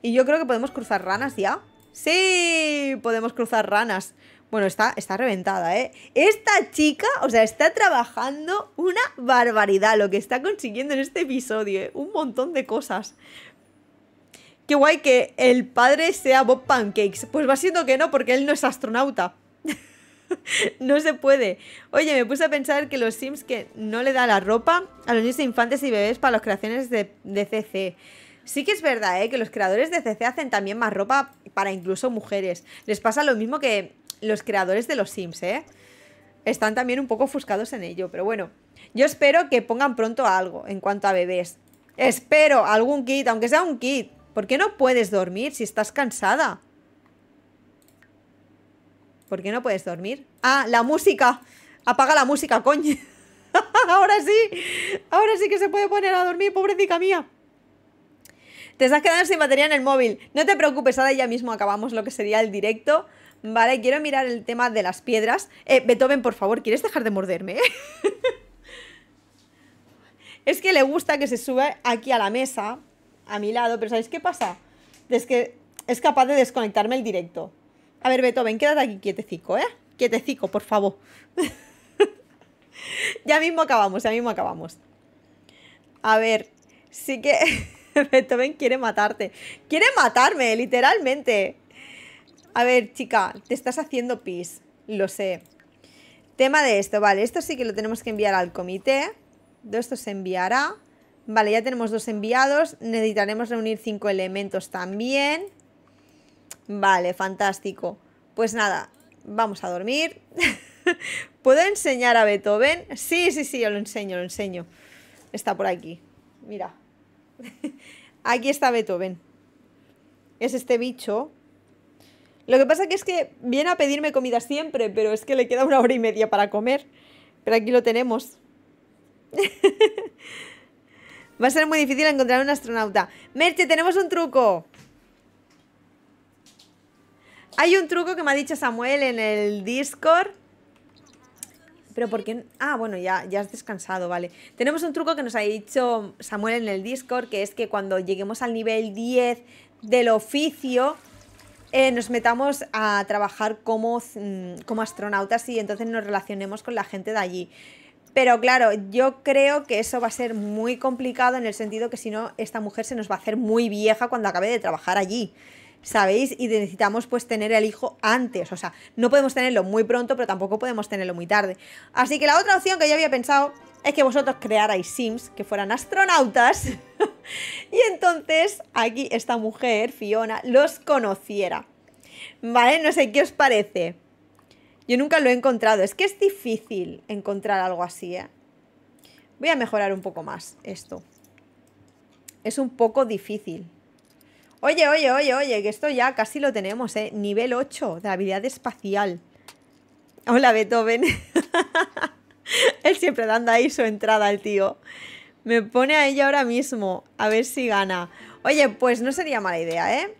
Y yo creo que podemos cruzar ranas ya. ¡Sí! Podemos cruzar ranas. Bueno, está, está reventada, ¿eh? Esta chica, o sea, está trabajando una barbaridad lo que está consiguiendo en este episodio, ¿eh? Un montón de cosas. Qué guay que el padre sea Bob Pancakes. Pues va siendo que no, porque él no es astronauta. no se puede. Oye, me puse a pensar que los Sims que no le da la ropa a los niños infantes y bebés para las creaciones de, de CC. Sí que es verdad, ¿eh? Que los creadores de CC hacen también más ropa para incluso mujeres. Les pasa lo mismo que los creadores de los Sims, ¿eh? Están también un poco ofuscados en ello, pero bueno. Yo espero que pongan pronto algo en cuanto a bebés. Espero algún kit, aunque sea un kit. ¿Por qué no puedes dormir si estás cansada? ¿Por qué no puedes dormir? Ah, la música. Apaga la música, coño. ahora sí. Ahora sí que se puede poner a dormir, pobrecita mía. Te estás quedando sin batería en el móvil. No te preocupes, ahora ya mismo acabamos lo que sería el directo. Vale, quiero mirar el tema de las piedras. Eh, Beethoven, por favor, ¿quieres dejar de morderme? es que le gusta que se suba aquí a la mesa, a mi lado, pero ¿sabéis qué pasa? Es que es capaz de desconectarme el directo. A ver, Beethoven, quédate aquí quietecico, ¿eh? Quietecico, por favor. ya mismo acabamos, ya mismo acabamos. A ver, sí que... Beethoven quiere matarte. Quiere matarme, literalmente. A ver, chica, te estás haciendo pis. Lo sé. Tema de esto, vale. Esto sí que lo tenemos que enviar al comité. esto se enviará. Vale, ya tenemos dos enviados. Necesitaremos reunir cinco elementos también. Vale, fantástico. Pues nada, vamos a dormir. ¿Puedo enseñar a Beethoven? Sí, sí, sí, yo lo enseño, lo enseño. Está por aquí. Mira. Aquí está Beethoven. Es este bicho. Lo que pasa que es que viene a pedirme comida siempre, pero es que le queda una hora y media para comer. Pero aquí lo tenemos. Va a ser muy difícil encontrar un astronauta. Merche, tenemos un truco. Hay un truco que me ha dicho Samuel en el Discord pero porque... Ah, bueno, ya, ya has descansado, vale. Tenemos un truco que nos ha dicho Samuel en el Discord, que es que cuando lleguemos al nivel 10 del oficio, eh, nos metamos a trabajar como, mm, como astronautas y entonces nos relacionemos con la gente de allí. Pero claro, yo creo que eso va a ser muy complicado en el sentido que si no, esta mujer se nos va a hacer muy vieja cuando acabe de trabajar allí. ¿sabéis? Y necesitamos pues tener el hijo antes, o sea, no podemos tenerlo muy pronto, pero tampoco podemos tenerlo muy tarde. Así que la otra opción que yo había pensado es que vosotros crearais Sims que fueran astronautas y entonces aquí esta mujer, Fiona, los conociera. ¿Vale? No sé qué os parece. Yo nunca lo he encontrado. Es que es difícil encontrar algo así, ¿eh? Voy a mejorar un poco más esto. Es un poco difícil. Oye, oye, oye, oye, que esto ya casi lo tenemos, ¿eh? Nivel 8 de habilidad espacial. Hola, Beethoven. Él siempre dando ahí su entrada al tío. Me pone a ella ahora mismo, a ver si gana. Oye, pues no sería mala idea, ¿eh?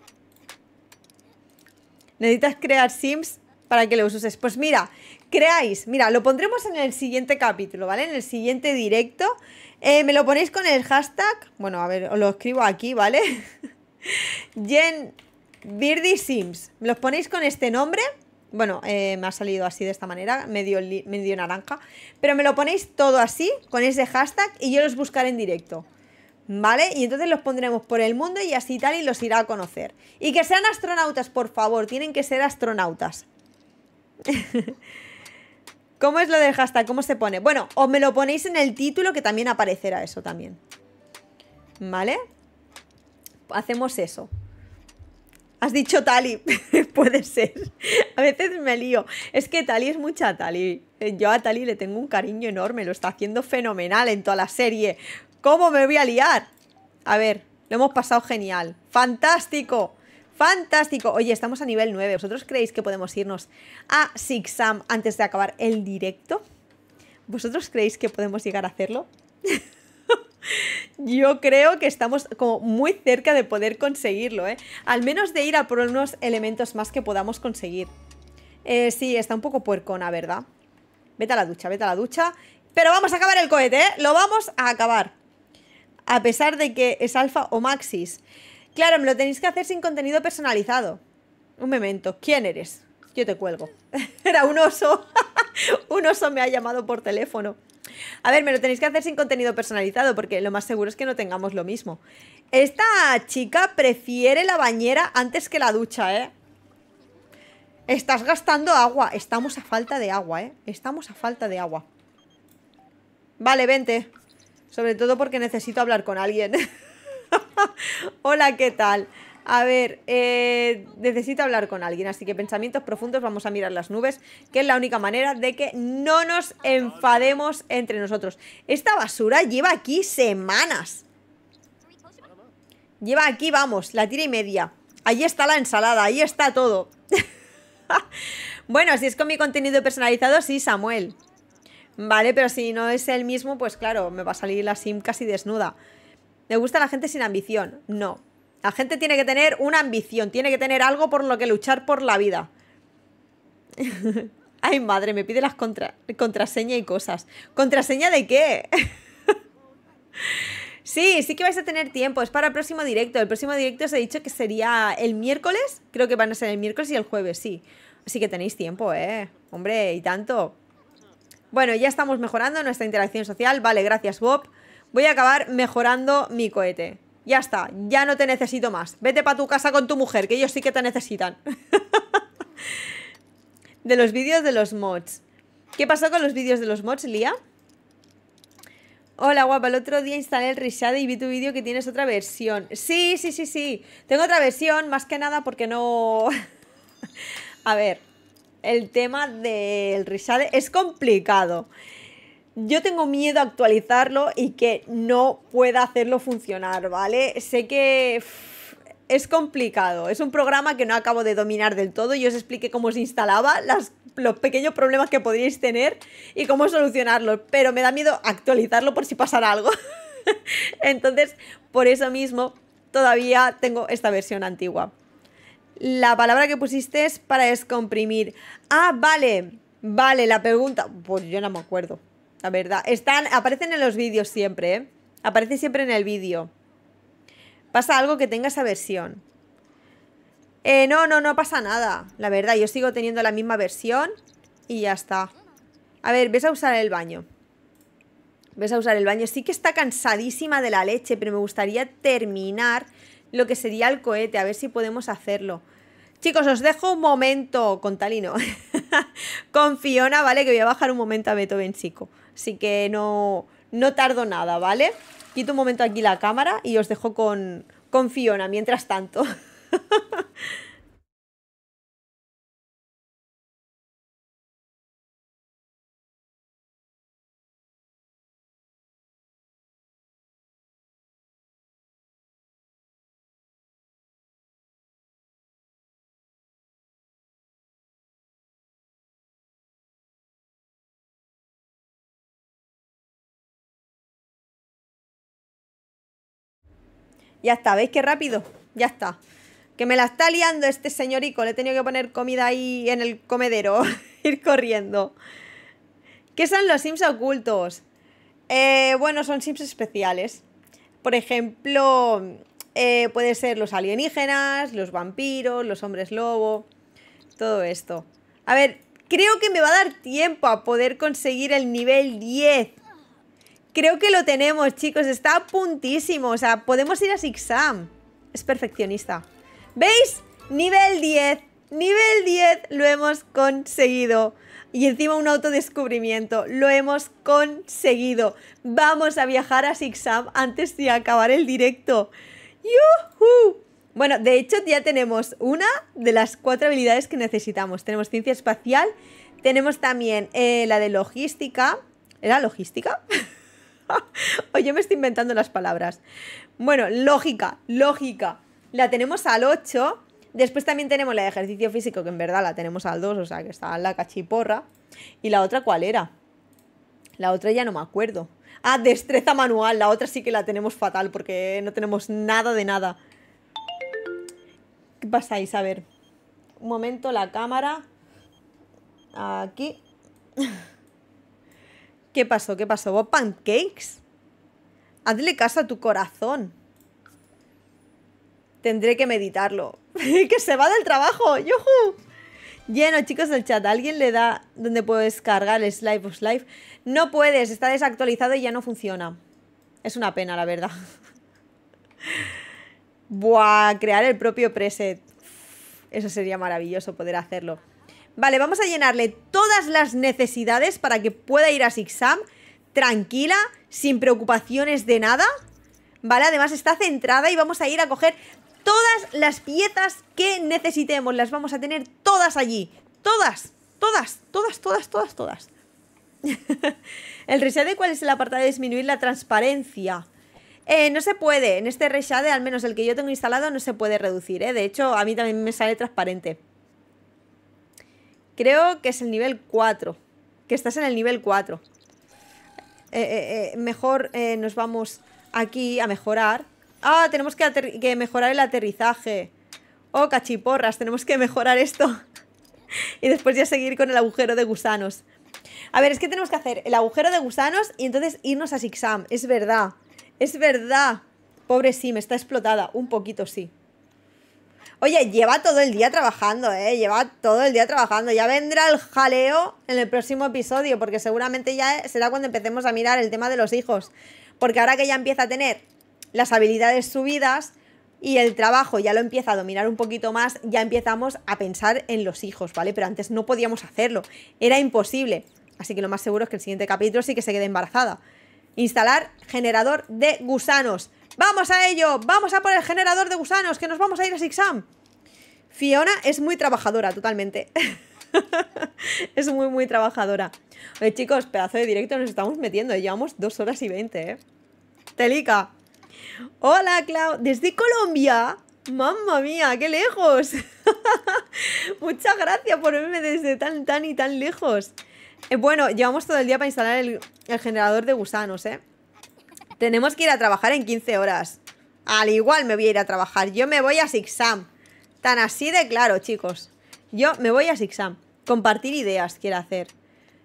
Necesitas crear sims para que lo uses. Pues mira, creáis, mira, lo pondremos en el siguiente capítulo, ¿vale? En el siguiente directo. Eh, me lo ponéis con el hashtag, bueno, a ver, os lo escribo aquí, ¿vale? Jen Birdie Sims. ¿Los ponéis con este nombre? Bueno, eh, me ha salido así de esta manera, medio, medio naranja. Pero me lo ponéis todo así, con ese hashtag, y yo los buscaré en directo. ¿Vale? Y entonces los pondremos por el mundo y así tal y los irá a conocer. Y que sean astronautas, por favor, tienen que ser astronautas. ¿Cómo es lo del hashtag? ¿Cómo se pone? Bueno, os me lo ponéis en el título que también aparecerá eso también. ¿Vale? hacemos eso. Has dicho Tali, puede ser. A veces me lío. Es que Tali es mucha Tali. Eh, yo a Tali le tengo un cariño enorme, lo está haciendo fenomenal en toda la serie. ¿Cómo me voy a liar? A ver, lo hemos pasado genial. ¡Fantástico! ¡Fantástico! Oye, estamos a nivel 9. ¿Vosotros creéis que podemos irnos a Sixam antes de acabar el directo? ¿Vosotros creéis que podemos llegar a hacerlo? Yo creo que estamos como muy cerca de poder conseguirlo, ¿eh? Al menos de ir a por unos elementos más que podamos conseguir. Eh, sí, está un poco puercona, ¿verdad? Vete a la ducha, vete a la ducha. Pero vamos a acabar el cohete, ¿eh? Lo vamos a acabar. A pesar de que es alfa o maxis. Claro, me lo tenéis que hacer sin contenido personalizado. Un momento, ¿quién eres? Yo te cuelgo. Era un oso. un oso me ha llamado por teléfono. A ver, me lo tenéis que hacer sin contenido personalizado porque lo más seguro es que no tengamos lo mismo. Esta chica prefiere la bañera antes que la ducha, ¿eh? Estás gastando agua. Estamos a falta de agua, ¿eh? Estamos a falta de agua. Vale, vente. Sobre todo porque necesito hablar con alguien. Hola, ¿qué tal? A ver, eh, necesito hablar con alguien, así que pensamientos profundos, vamos a mirar las nubes, que es la única manera de que no nos enfademos entre nosotros. Esta basura lleva aquí semanas. Lleva aquí, vamos, la tira y media. Ahí está la ensalada, ahí está todo. bueno, si es con mi contenido personalizado, sí, Samuel. Vale, pero si no es el mismo, pues claro, me va a salir la sim casi desnuda. ¿Me gusta la gente sin ambición? No. La gente tiene que tener una ambición, tiene que tener algo por lo que luchar por la vida. Ay, madre, me pide las contra contraseñas y cosas. ¿Contraseña de qué? sí, sí que vais a tener tiempo. Es para el próximo directo. El próximo directo os he dicho que sería el miércoles. Creo que van a ser el miércoles y el jueves, sí. Así que tenéis tiempo, ¿eh? Hombre, y tanto. Bueno, ya estamos mejorando nuestra interacción social. Vale, gracias, Bob. Voy a acabar mejorando mi cohete. Ya está, ya no te necesito más. Vete para tu casa con tu mujer, que ellos sí que te necesitan. de los vídeos de los mods. ¿Qué pasó con los vídeos de los mods, Lía? Hola, guapa. El otro día instalé el Rishade y vi tu vídeo que tienes otra versión. Sí, sí, sí, sí. Tengo otra versión, más que nada porque no... A ver, el tema del Rishade es complicado yo tengo miedo a actualizarlo y que no pueda hacerlo funcionar, ¿vale? Sé que es complicado. Es un programa que no acabo de dominar del todo. Yo os expliqué cómo se instalaba, los pequeños problemas que podríais tener y cómo solucionarlos. Pero me da miedo actualizarlo por si pasara algo. Entonces, por eso mismo, todavía tengo esta versión antigua. La palabra que pusiste es para descomprimir. Ah, vale. Vale, la pregunta. Pues yo no me acuerdo. La verdad. Están, aparecen en los vídeos siempre, ¿eh? Aparece siempre en el vídeo. Pasa algo que tenga esa versión. Eh, no, no, no pasa nada. La verdad, yo sigo teniendo la misma versión y ya está. A ver, ves a usar el baño. Ves a usar el baño. Sí que está cansadísima de la leche, pero me gustaría terminar lo que sería el cohete. A ver si podemos hacerlo. Chicos, os dejo un momento con Talino. con Fiona, ¿vale? Que voy a bajar un momento a Beethoven, chico. Así que no, no tardo nada, ¿vale? Quito un momento aquí la cámara y os dejo con, con Fiona mientras tanto. Ya está, ¿veis qué rápido? Ya está. Que me la está liando este señorico. Le he tenido que poner comida ahí en el comedero. Ir corriendo. ¿Qué son los Sims ocultos? Eh, bueno, son Sims especiales. Por ejemplo, eh, puede ser los alienígenas, los vampiros, los hombres lobo, todo esto. A ver, creo que me va a dar tiempo a poder conseguir el nivel 10. Creo que lo tenemos, chicos. Está a puntísimo. O sea, podemos ir a Sixam. Es perfeccionista. ¿Veis? Nivel 10. Nivel 10 lo hemos conseguido. Y encima un autodescubrimiento. Lo hemos conseguido. Vamos a viajar a Sixam antes de acabar el directo. ¡Yuhu! Bueno, de hecho ya tenemos una de las cuatro habilidades que necesitamos. Tenemos ciencia espacial, tenemos también eh, la de logística. ¿Era logística? o yo me estoy inventando las palabras. Bueno, lógica, lógica. La tenemos al 8. Después también tenemos la de ejercicio físico, que en verdad la tenemos al 2, o sea que está la cachiporra. ¿Y la otra cuál era? La otra ya no me acuerdo. Ah, destreza manual. La otra sí que la tenemos fatal porque no tenemos nada de nada. ¿Qué pasáis? A ver. Un momento, la cámara. Aquí. ¿Qué pasó? ¿Qué pasó? ¿Vos pancakes? Hazle caso a tu corazón. Tendré que meditarlo. que se va del trabajo. ¡Yuhu! Lleno, chicos, del chat. ¿Alguien le da donde puedo descargar el Slide of Life? No puedes, está desactualizado y ya no funciona. Es una pena, la verdad. Buah, crear el propio preset. Eso sería maravilloso poder hacerlo. Vale, vamos a llenarle todas las necesidades para que pueda ir a Sixam tranquila, sin preocupaciones de nada. Vale, además está centrada y vamos a ir a coger todas las piezas que necesitemos. Las vamos a tener todas allí. Todas, todas, todas, todas, todas, todas. el reshade, ¿cuál es el apartado de disminuir la transparencia? Eh, no se puede, en este reshade, al menos el que yo tengo instalado, no se puede reducir, ¿eh? De hecho, a mí también me sale transparente. Creo que es el nivel 4. Que estás en el nivel 4. Eh, eh, eh, mejor nos vamos aquí a mejorar. Ah, tenemos que, mejorar el aterrizaje. Oh, cachiporras, tenemos que mejorar esto. y después ya seguir con el agujero de gusanos. A ver, es que tenemos que hacer el agujero de gusanos y entonces irnos a Sixam. Es verdad. Es verdad. Pobre Sim, está explotada. Un poquito sí. Oye, lleva todo el día trabajando, ¿eh? Lleva todo el día trabajando. Ya vendrá el jaleo en el próximo episodio, porque seguramente ya será cuando empecemos a mirar el tema de los hijos. Porque ahora que ya empieza a tener las habilidades subidas y el trabajo ya lo empieza a dominar un poquito más, ya empezamos a pensar en los hijos, ¿vale? Pero antes no podíamos hacerlo, era imposible. Así que lo más seguro es que el siguiente capítulo sí que se quede embarazada. Instalar generador de gusanos. ¡Vamos a ello! ¡Vamos a por el generador de gusanos! ¡Que nos vamos a ir a Sixam! Fiona es muy trabajadora, totalmente. es muy, muy trabajadora. Oye, chicos, pedazo de directo nos estamos metiendo. Llevamos dos horas y veinte, ¿eh? Telica. Hola, Clau. Desde Colombia. ¡Mamma mía! ¡Qué lejos! Muchas gracias por verme desde tan, tan y tan lejos. Eh, bueno, llevamos todo el día para instalar el generador de gusanos, ¿eh? Tenemos que ir a trabajar en 15 horas. Al igual me voy a ir a trabajar. Yo me voy a Sixam. Tan así de claro, chicos. Yo me voy a Sixam. Compartir ideas quiere hacer.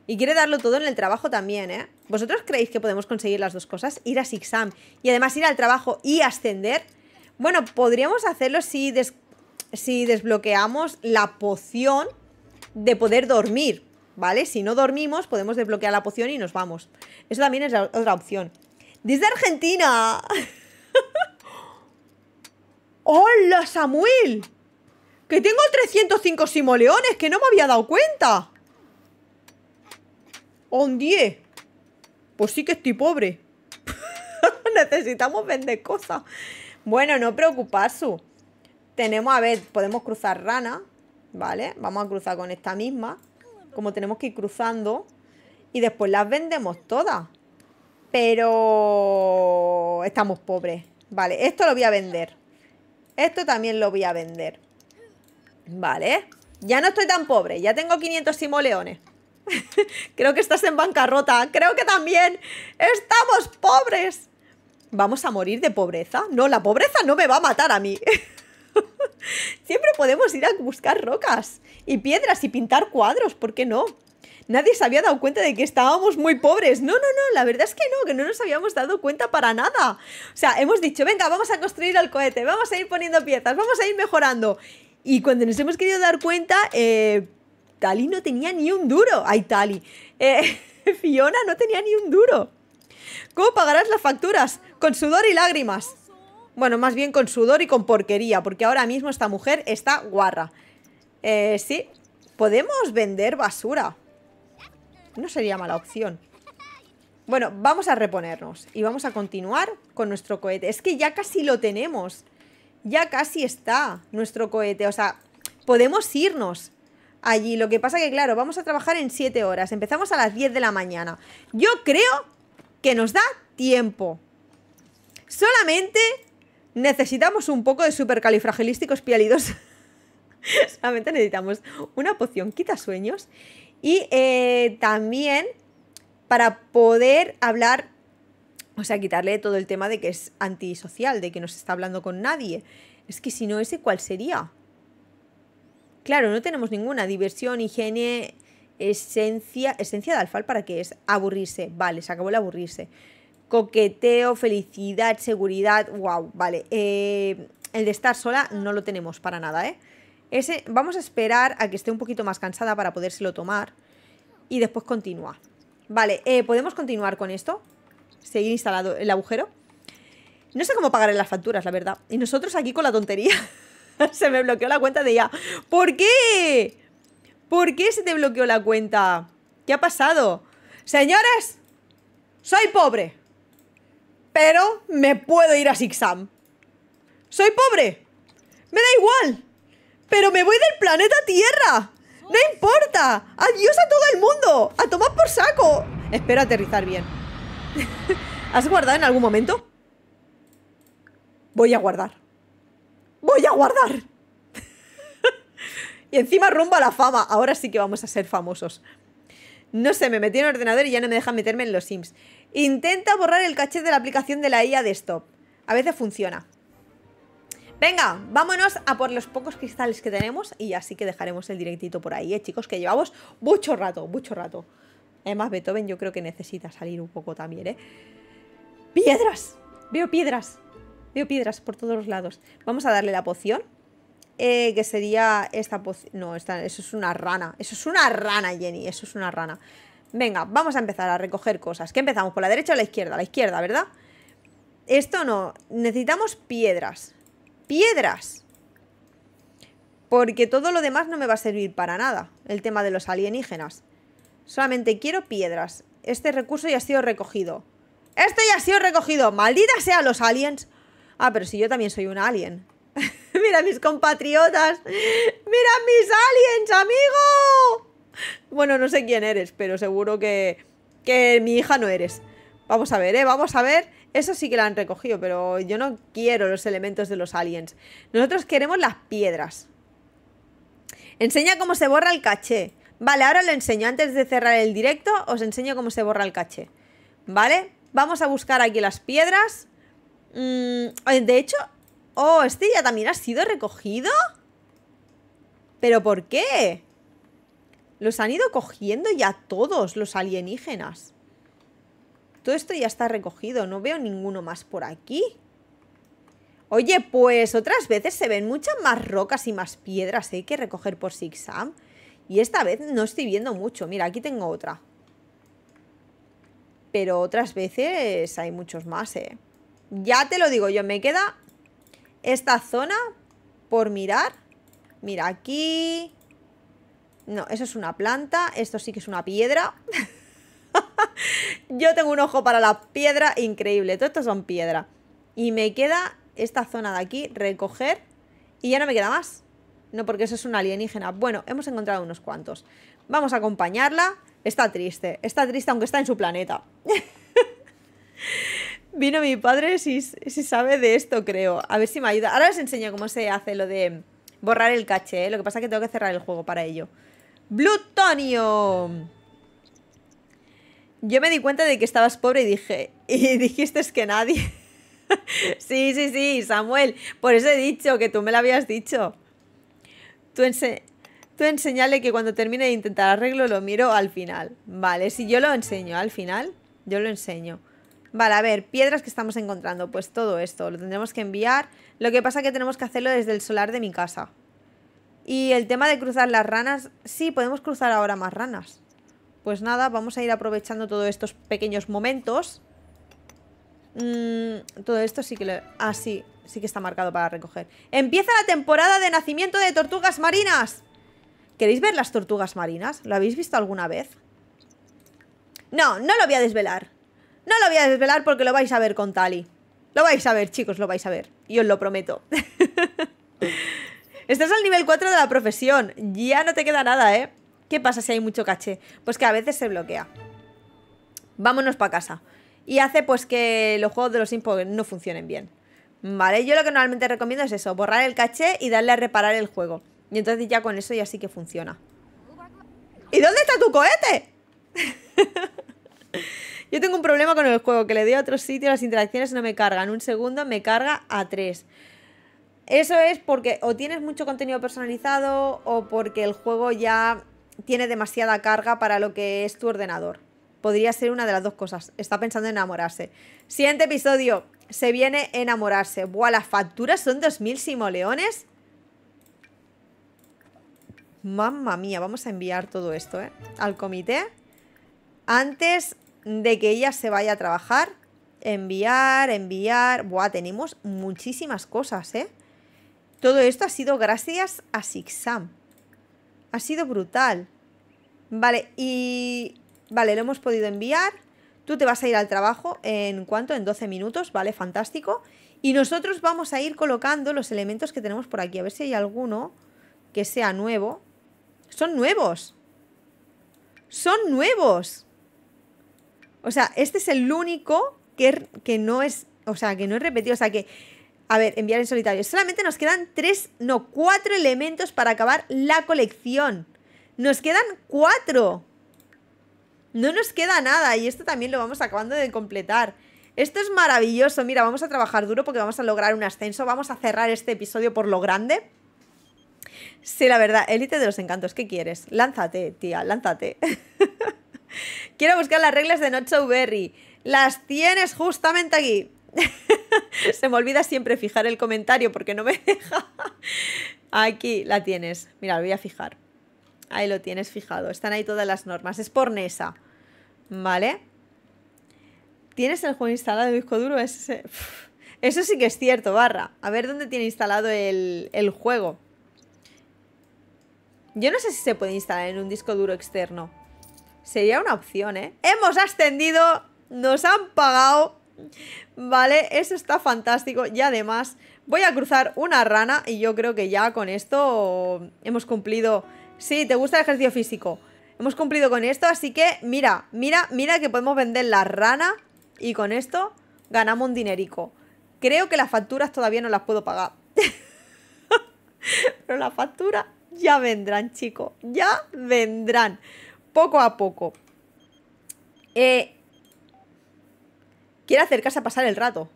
Y quiere darlo todo en el trabajo también, ¿eh? ¿Vosotros creéis que podemos conseguir las dos cosas? Ir a Sixam y además ir al trabajo y ascender. Bueno, podríamos hacerlo si, si desbloqueamos la poción de poder dormir, ¿vale? Si no dormimos, podemos desbloquear la poción y nos vamos. Eso también es otra opción. Dice Argentina. ¡Hola, Samuel! Que tengo 305 simoleones, que no me había dado cuenta. Un 10! Pues sí que estoy pobre. Necesitamos vender cosas. Bueno, no preocuparse. Tenemos, a ver, podemos cruzar rana. ¿Vale? Vamos a cruzar con esta misma. Como tenemos que ir cruzando. Y después las vendemos todas. Pero estamos pobres. Vale, esto lo voy a vender. Esto también lo voy a vender. Vale. Ya no estoy tan pobre. Ya tengo 500 simoleones. Creo que estás en bancarrota. Creo que también. Estamos pobres. ¿Vamos a morir de pobreza? No, la pobreza no me va a matar a mí. Siempre podemos ir a buscar rocas y piedras y pintar cuadros, ¿por qué no? nadie se había dado cuenta de que estábamos muy pobres. No, no, no, la verdad es que no, que no nos habíamos dado cuenta para nada. O sea, hemos dicho, venga, vamos a construir el cohete, vamos a ir poniendo piezas, vamos a ir mejorando. Y cuando nos hemos querido dar cuenta, eh, Tali no tenía ni un duro. Ay, Tali. Eh, Fiona no tenía ni un duro. ¿Cómo pagarás las facturas? Con sudor y lágrimas. Bueno, más bien con sudor y con porquería, porque ahora mismo esta mujer está guarra. Eh, sí, podemos vender basura. No sería mala opción. Bueno, vamos a reponernos y vamos a continuar con nuestro cohete. Es que ya casi lo tenemos. Ya casi está nuestro cohete. O sea, podemos irnos allí. Lo que pasa que, claro, vamos a trabajar en 7 horas. Empezamos a las 10 de la mañana. Yo creo que nos da tiempo. Solamente necesitamos un poco de supercalifragilísticos pialidos. Solamente necesitamos una poción quita sueños y eh, también para poder hablar, o sea, quitarle todo el tema de que es antisocial, de que no se está hablando con nadie. Es que si no, ese cuál sería. Claro, no tenemos ninguna diversión, higiene, esencia, esencia de alfal para qué es aburrirse. Vale, se acabó el aburrirse. Coqueteo, felicidad, seguridad, wow, vale. Eh, el de estar sola no lo tenemos para nada, ¿eh? vamos a esperar a que esté un poquito más cansada para podérselo tomar. Y después continúa. Vale, eh, ¿podemos continuar con esto? Seguir instalado el agujero. No sé cómo pagaré las facturas, la verdad. Y nosotros aquí con la tontería. se me bloqueó la cuenta de ya. ¿Por qué? ¿Por qué se te bloqueó la cuenta? ¿Qué ha pasado? Señores, soy pobre. Pero me puedo ir a Sixam. Soy pobre. Me da igual. Pero me voy del planeta Tierra. No importa. Adiós a todo el mundo. A tomar por saco. Espero aterrizar bien. ¿Has guardado en algún momento? Voy a guardar. Voy a guardar. y encima rumbo la fama. Ahora sí que vamos a ser famosos. No sé, me metí en el ordenador y ya no me dejan meterme en los Sims. Intenta borrar el caché de la aplicación de la IA de Stop. A veces funciona. Venga, vámonos a por los pocos cristales que tenemos y así que dejaremos el directito por ahí, ¿eh, chicos? Que llevamos mucho rato, mucho rato. Además, Beethoven yo creo que necesita salir un poco también, ¿eh? ¡Piedras! Veo piedras. Veo piedras por todos los lados. Vamos a darle la poción. Eh, que sería esta poción... No, eso es una rana. Eso es una rana, Jenny. Eso es una rana. Venga, vamos a empezar a recoger cosas. ¿Qué empezamos? ¿Por la derecha o la izquierda? La izquierda, ¿verdad? Esto no. Necesitamos piedras piedras. Porque todo lo demás no me va a servir para nada, el tema de los alienígenas. Solamente quiero piedras. Este recurso ya ha sido recogido. Esto ya ha sido recogido. Maldita sea los aliens. Ah, pero si yo también soy un alien. Mira mis compatriotas. Mira mis aliens, amigo. Bueno, no sé quién eres, pero seguro que, que mi hija no eres. Vamos a ver, ¿eh? Vamos a ver eso sí que la han recogido, pero yo no quiero los elementos de los aliens. Nosotros queremos las piedras. Enseña cómo se borra el caché. Vale, ahora lo enseño. Antes de cerrar el directo, os enseño cómo se borra el caché. ¿Vale? Vamos a buscar aquí las piedras. Mm, eh, de hecho... Oh, este ya también ha sido recogido. ¿Pero por qué? Los han ido cogiendo ya todos los alienígenas. Todo esto ya está recogido, no veo ninguno más por aquí. Oye, pues otras veces se ven muchas más rocas y más piedras hay ¿eh? que recoger por Six Y esta vez no estoy viendo mucho. Mira, aquí tengo otra. Pero otras veces hay muchos más, ¿eh? Ya te lo digo yo, me queda esta zona por mirar. Mira, aquí... No, eso es una planta. Esto sí que es una piedra. Yo tengo un ojo para la piedra increíble. Todo esto son piedra. Y me queda esta zona de aquí, recoger. Y ya no me queda más. No, porque eso es un alienígena. Bueno, hemos encontrado unos cuantos. Vamos a acompañarla. Está triste. Está triste aunque está en su planeta. Vino mi padre si, si, sabe de esto, creo. A ver si me ayuda. Ahora les enseño cómo se hace lo de borrar el caché. ¿eh? Lo que pasa es que tengo que cerrar el juego para ello. Blutonium yo me di cuenta de que estabas pobre y dije, y dijiste es que nadie. sí, sí, sí, Samuel, por eso he dicho que tú me lo habías dicho. Tú, tú enseñale que cuando termine de intentar arreglo lo miro al final. Vale, si yo lo enseño al final, yo lo enseño. Vale, a ver, piedras que estamos encontrando. Pues todo esto, lo tendremos que enviar. Lo que pasa que tenemos que hacerlo desde el solar de mi casa. Y el tema de cruzar las ranas, sí, podemos cruzar ahora más ranas. Pues nada, vamos a ir aprovechando todos estos pequeños momentos. Mm, todo esto sí que lo... Ah, sí, sí que está marcado para recoger. Empieza la temporada de nacimiento de tortugas marinas. ¿Queréis ver las tortugas marinas? ¿Lo habéis visto alguna vez? No, no lo voy a desvelar. No lo voy a desvelar porque lo vais a ver con Tali. Lo vais a ver, chicos, lo vais a ver. Y os lo prometo. Estás al nivel 4 de la profesión. Ya no te queda nada, ¿eh? ¿Qué pasa si hay mucho caché? Pues que a veces se bloquea. Vámonos para casa. Y hace pues que los juegos de los Sims pues, no funcionen bien. ¿Vale? Yo lo que normalmente recomiendo es eso, borrar el caché y darle a reparar el juego. Y entonces ya con eso ya sí que funciona. ¿Y dónde está tu cohete? Yo tengo un problema con el juego, que le doy a otro sitio, las interacciones no me cargan. Un segundo me carga a tres. Eso es porque o tienes mucho contenido personalizado o porque el juego ya tiene demasiada carga para lo que es tu ordenador. Podría ser una de las dos cosas. Está pensando en enamorarse. Siguiente episodio. Se viene enamorarse. Buah, las facturas son 2.000 simoleones. Mamma mía, vamos a enviar todo esto ¿eh? al comité. Antes de que ella se vaya a trabajar. Enviar, enviar. Buah, tenemos muchísimas cosas, ¿eh? Todo esto ha sido gracias a Sixam. Ha sido brutal. Vale, y... Vale, lo hemos podido enviar. Tú te vas a ir al trabajo en cuanto, En 12 minutos, ¿vale? Fantástico. Y nosotros vamos a ir colocando los elementos que tenemos por aquí. A ver si hay alguno que sea nuevo. Son nuevos. Son nuevos. O sea, este es el único que, que no es... O sea, que no es repetido. O sea, que a ver, enviar en solitario. Solamente nos quedan tres, no, cuatro elementos para acabar la colección. Nos quedan cuatro. No nos queda nada y esto también lo vamos acabando de completar. Esto es maravilloso. Mira, vamos a trabajar duro porque vamos a lograr un ascenso. Vamos a cerrar este episodio por lo grande. Sí, la verdad, élite de los encantos, ¿qué quieres? Lánzate, tía, lánzate. Quiero buscar las reglas de Nocho Berry. Las tienes justamente aquí. Se me olvida siempre fijar el comentario porque no me deja. Aquí la tienes. Mira, lo voy a fijar. Ahí lo tienes fijado. Están ahí todas las normas. Es por NESA. ¿Vale? ¿Tienes el juego instalado en disco duro? Ese? Eso sí que es cierto, barra. A ver dónde tiene instalado el, el juego. Yo no sé si se puede instalar en un disco duro externo. Sería una opción, ¿eh? Hemos ascendido, nos han pagado Vale, eso está fantástico. Y además voy a cruzar una rana y yo creo que ya con esto hemos cumplido... Sí, ¿te gusta el ejercicio físico? Hemos cumplido con esto, así que mira, mira, mira que podemos vender la rana y con esto ganamos un dinerico. Creo que las facturas todavía no las puedo pagar. Pero las facturas ya vendrán, chicos. Ya vendrán. Poco a poco. Eh, Quiere acercarse a pasar el rato.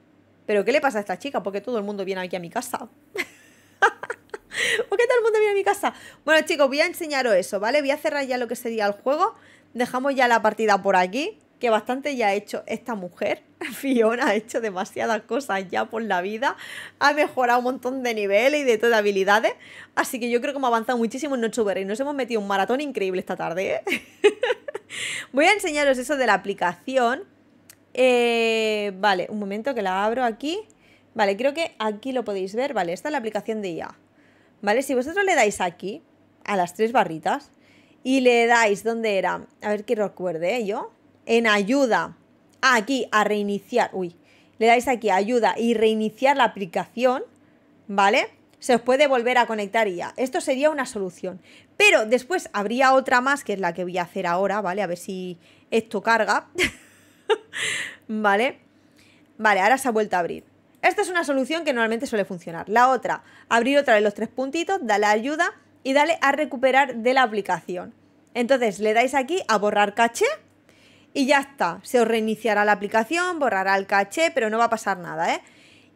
¿Pero qué le pasa a esta chica? Porque todo el mundo viene aquí a mi casa. ¿Por qué todo el mundo viene a mi casa? Bueno, chicos, voy a enseñaros eso, ¿vale? Voy a cerrar ya lo que sería el juego. Dejamos ya la partida por aquí, que bastante ya ha hecho esta mujer. Fiona ha hecho demasiadas cosas ya por la vida. Ha mejorado un montón de niveles y de todas habilidades. Así que yo creo que hemos avanzado muchísimo en nuestro y Nos hemos metido un maratón increíble esta tarde, ¿eh? Voy a enseñaros eso de la aplicación eh, vale, un momento que la abro aquí. Vale, creo que aquí lo podéis ver. Vale, esta es la aplicación de IA. Vale, si vosotros le dais aquí, a las tres barritas, y le dais, ¿dónde era? A ver que recuerde ¿eh? yo. En ayuda. Ah, aquí, a reiniciar. Uy, le dais aquí ayuda y reiniciar la aplicación. ¿Vale? se os puede volver a conectar y ya. Esto sería una solución. Pero después habría otra más, que es la que voy a hacer ahora, ¿vale? A ver si esto carga. ¿Vale? Vale, ahora se ha vuelto a abrir. Esta es una solución que normalmente suele funcionar. La otra, abrir otra vez los tres puntitos, dale a ayuda y dale a recuperar de la aplicación. Entonces le dais aquí a borrar caché y ya está. Se os reiniciará la aplicación, borrará el caché, pero no va a pasar nada, ¿eh?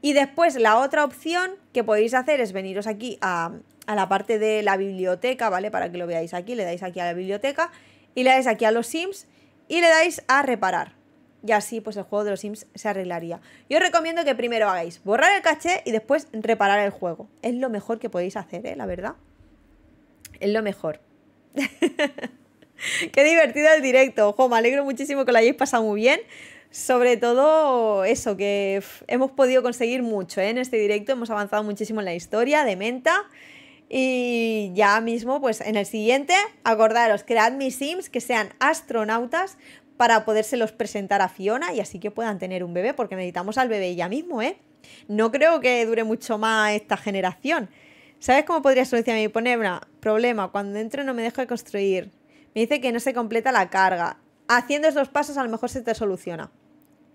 Y después la otra opción que podéis hacer es veniros aquí a, a la parte de la biblioteca, ¿vale? Para que lo veáis aquí, le dais aquí a la biblioteca y le dais aquí a los sims y le dais a reparar y así pues el juego de los Sims se arreglaría. Yo os recomiendo que primero hagáis borrar el caché y después reparar el juego. Es lo mejor que podéis hacer, ¿eh? la verdad. Es lo mejor. Qué divertido el directo. Ojo, me alegro muchísimo que lo hayáis pasado muy bien. Sobre todo eso, que hemos podido conseguir mucho ¿eh? en este directo. Hemos avanzado muchísimo en la historia de Menta. Y ya mismo, pues en el siguiente, acordaros, cread mis sims que sean astronautas para podérselos presentar a Fiona y así que puedan tener un bebé, porque necesitamos al bebé ya mismo, ¿eh? No creo que dure mucho más esta generación. ¿Sabes cómo podría solucionar mi ponebra Problema, cuando entro no me dejo de construir. Me dice que no se completa la carga. Haciendo esos pasos a lo mejor se te soluciona.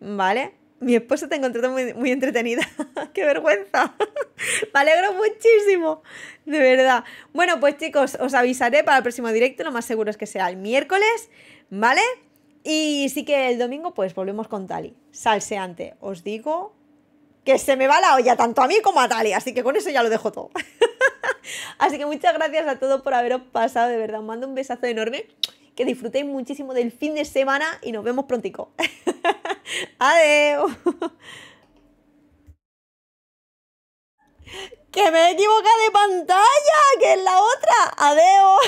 ¿Vale? Mi esposa te encontró muy, muy entretenida. ¡Qué vergüenza! me alegro muchísimo. De verdad. Bueno, pues chicos, os avisaré para el próximo directo. Lo más seguro es que sea el miércoles. ¿Vale? Y sí que el domingo pues volvemos con Tali, salseante. Os digo que se me va la olla tanto a mí como a Tali, así que con eso ya lo dejo todo. así que muchas gracias a todos por haberos pasado, de verdad. Os mando un besazo enorme, que disfrutéis muchísimo del fin de semana y nos vemos prontico. ¡Adeo! que me he equivocado de pantalla, que es la otra. ¡Adeo!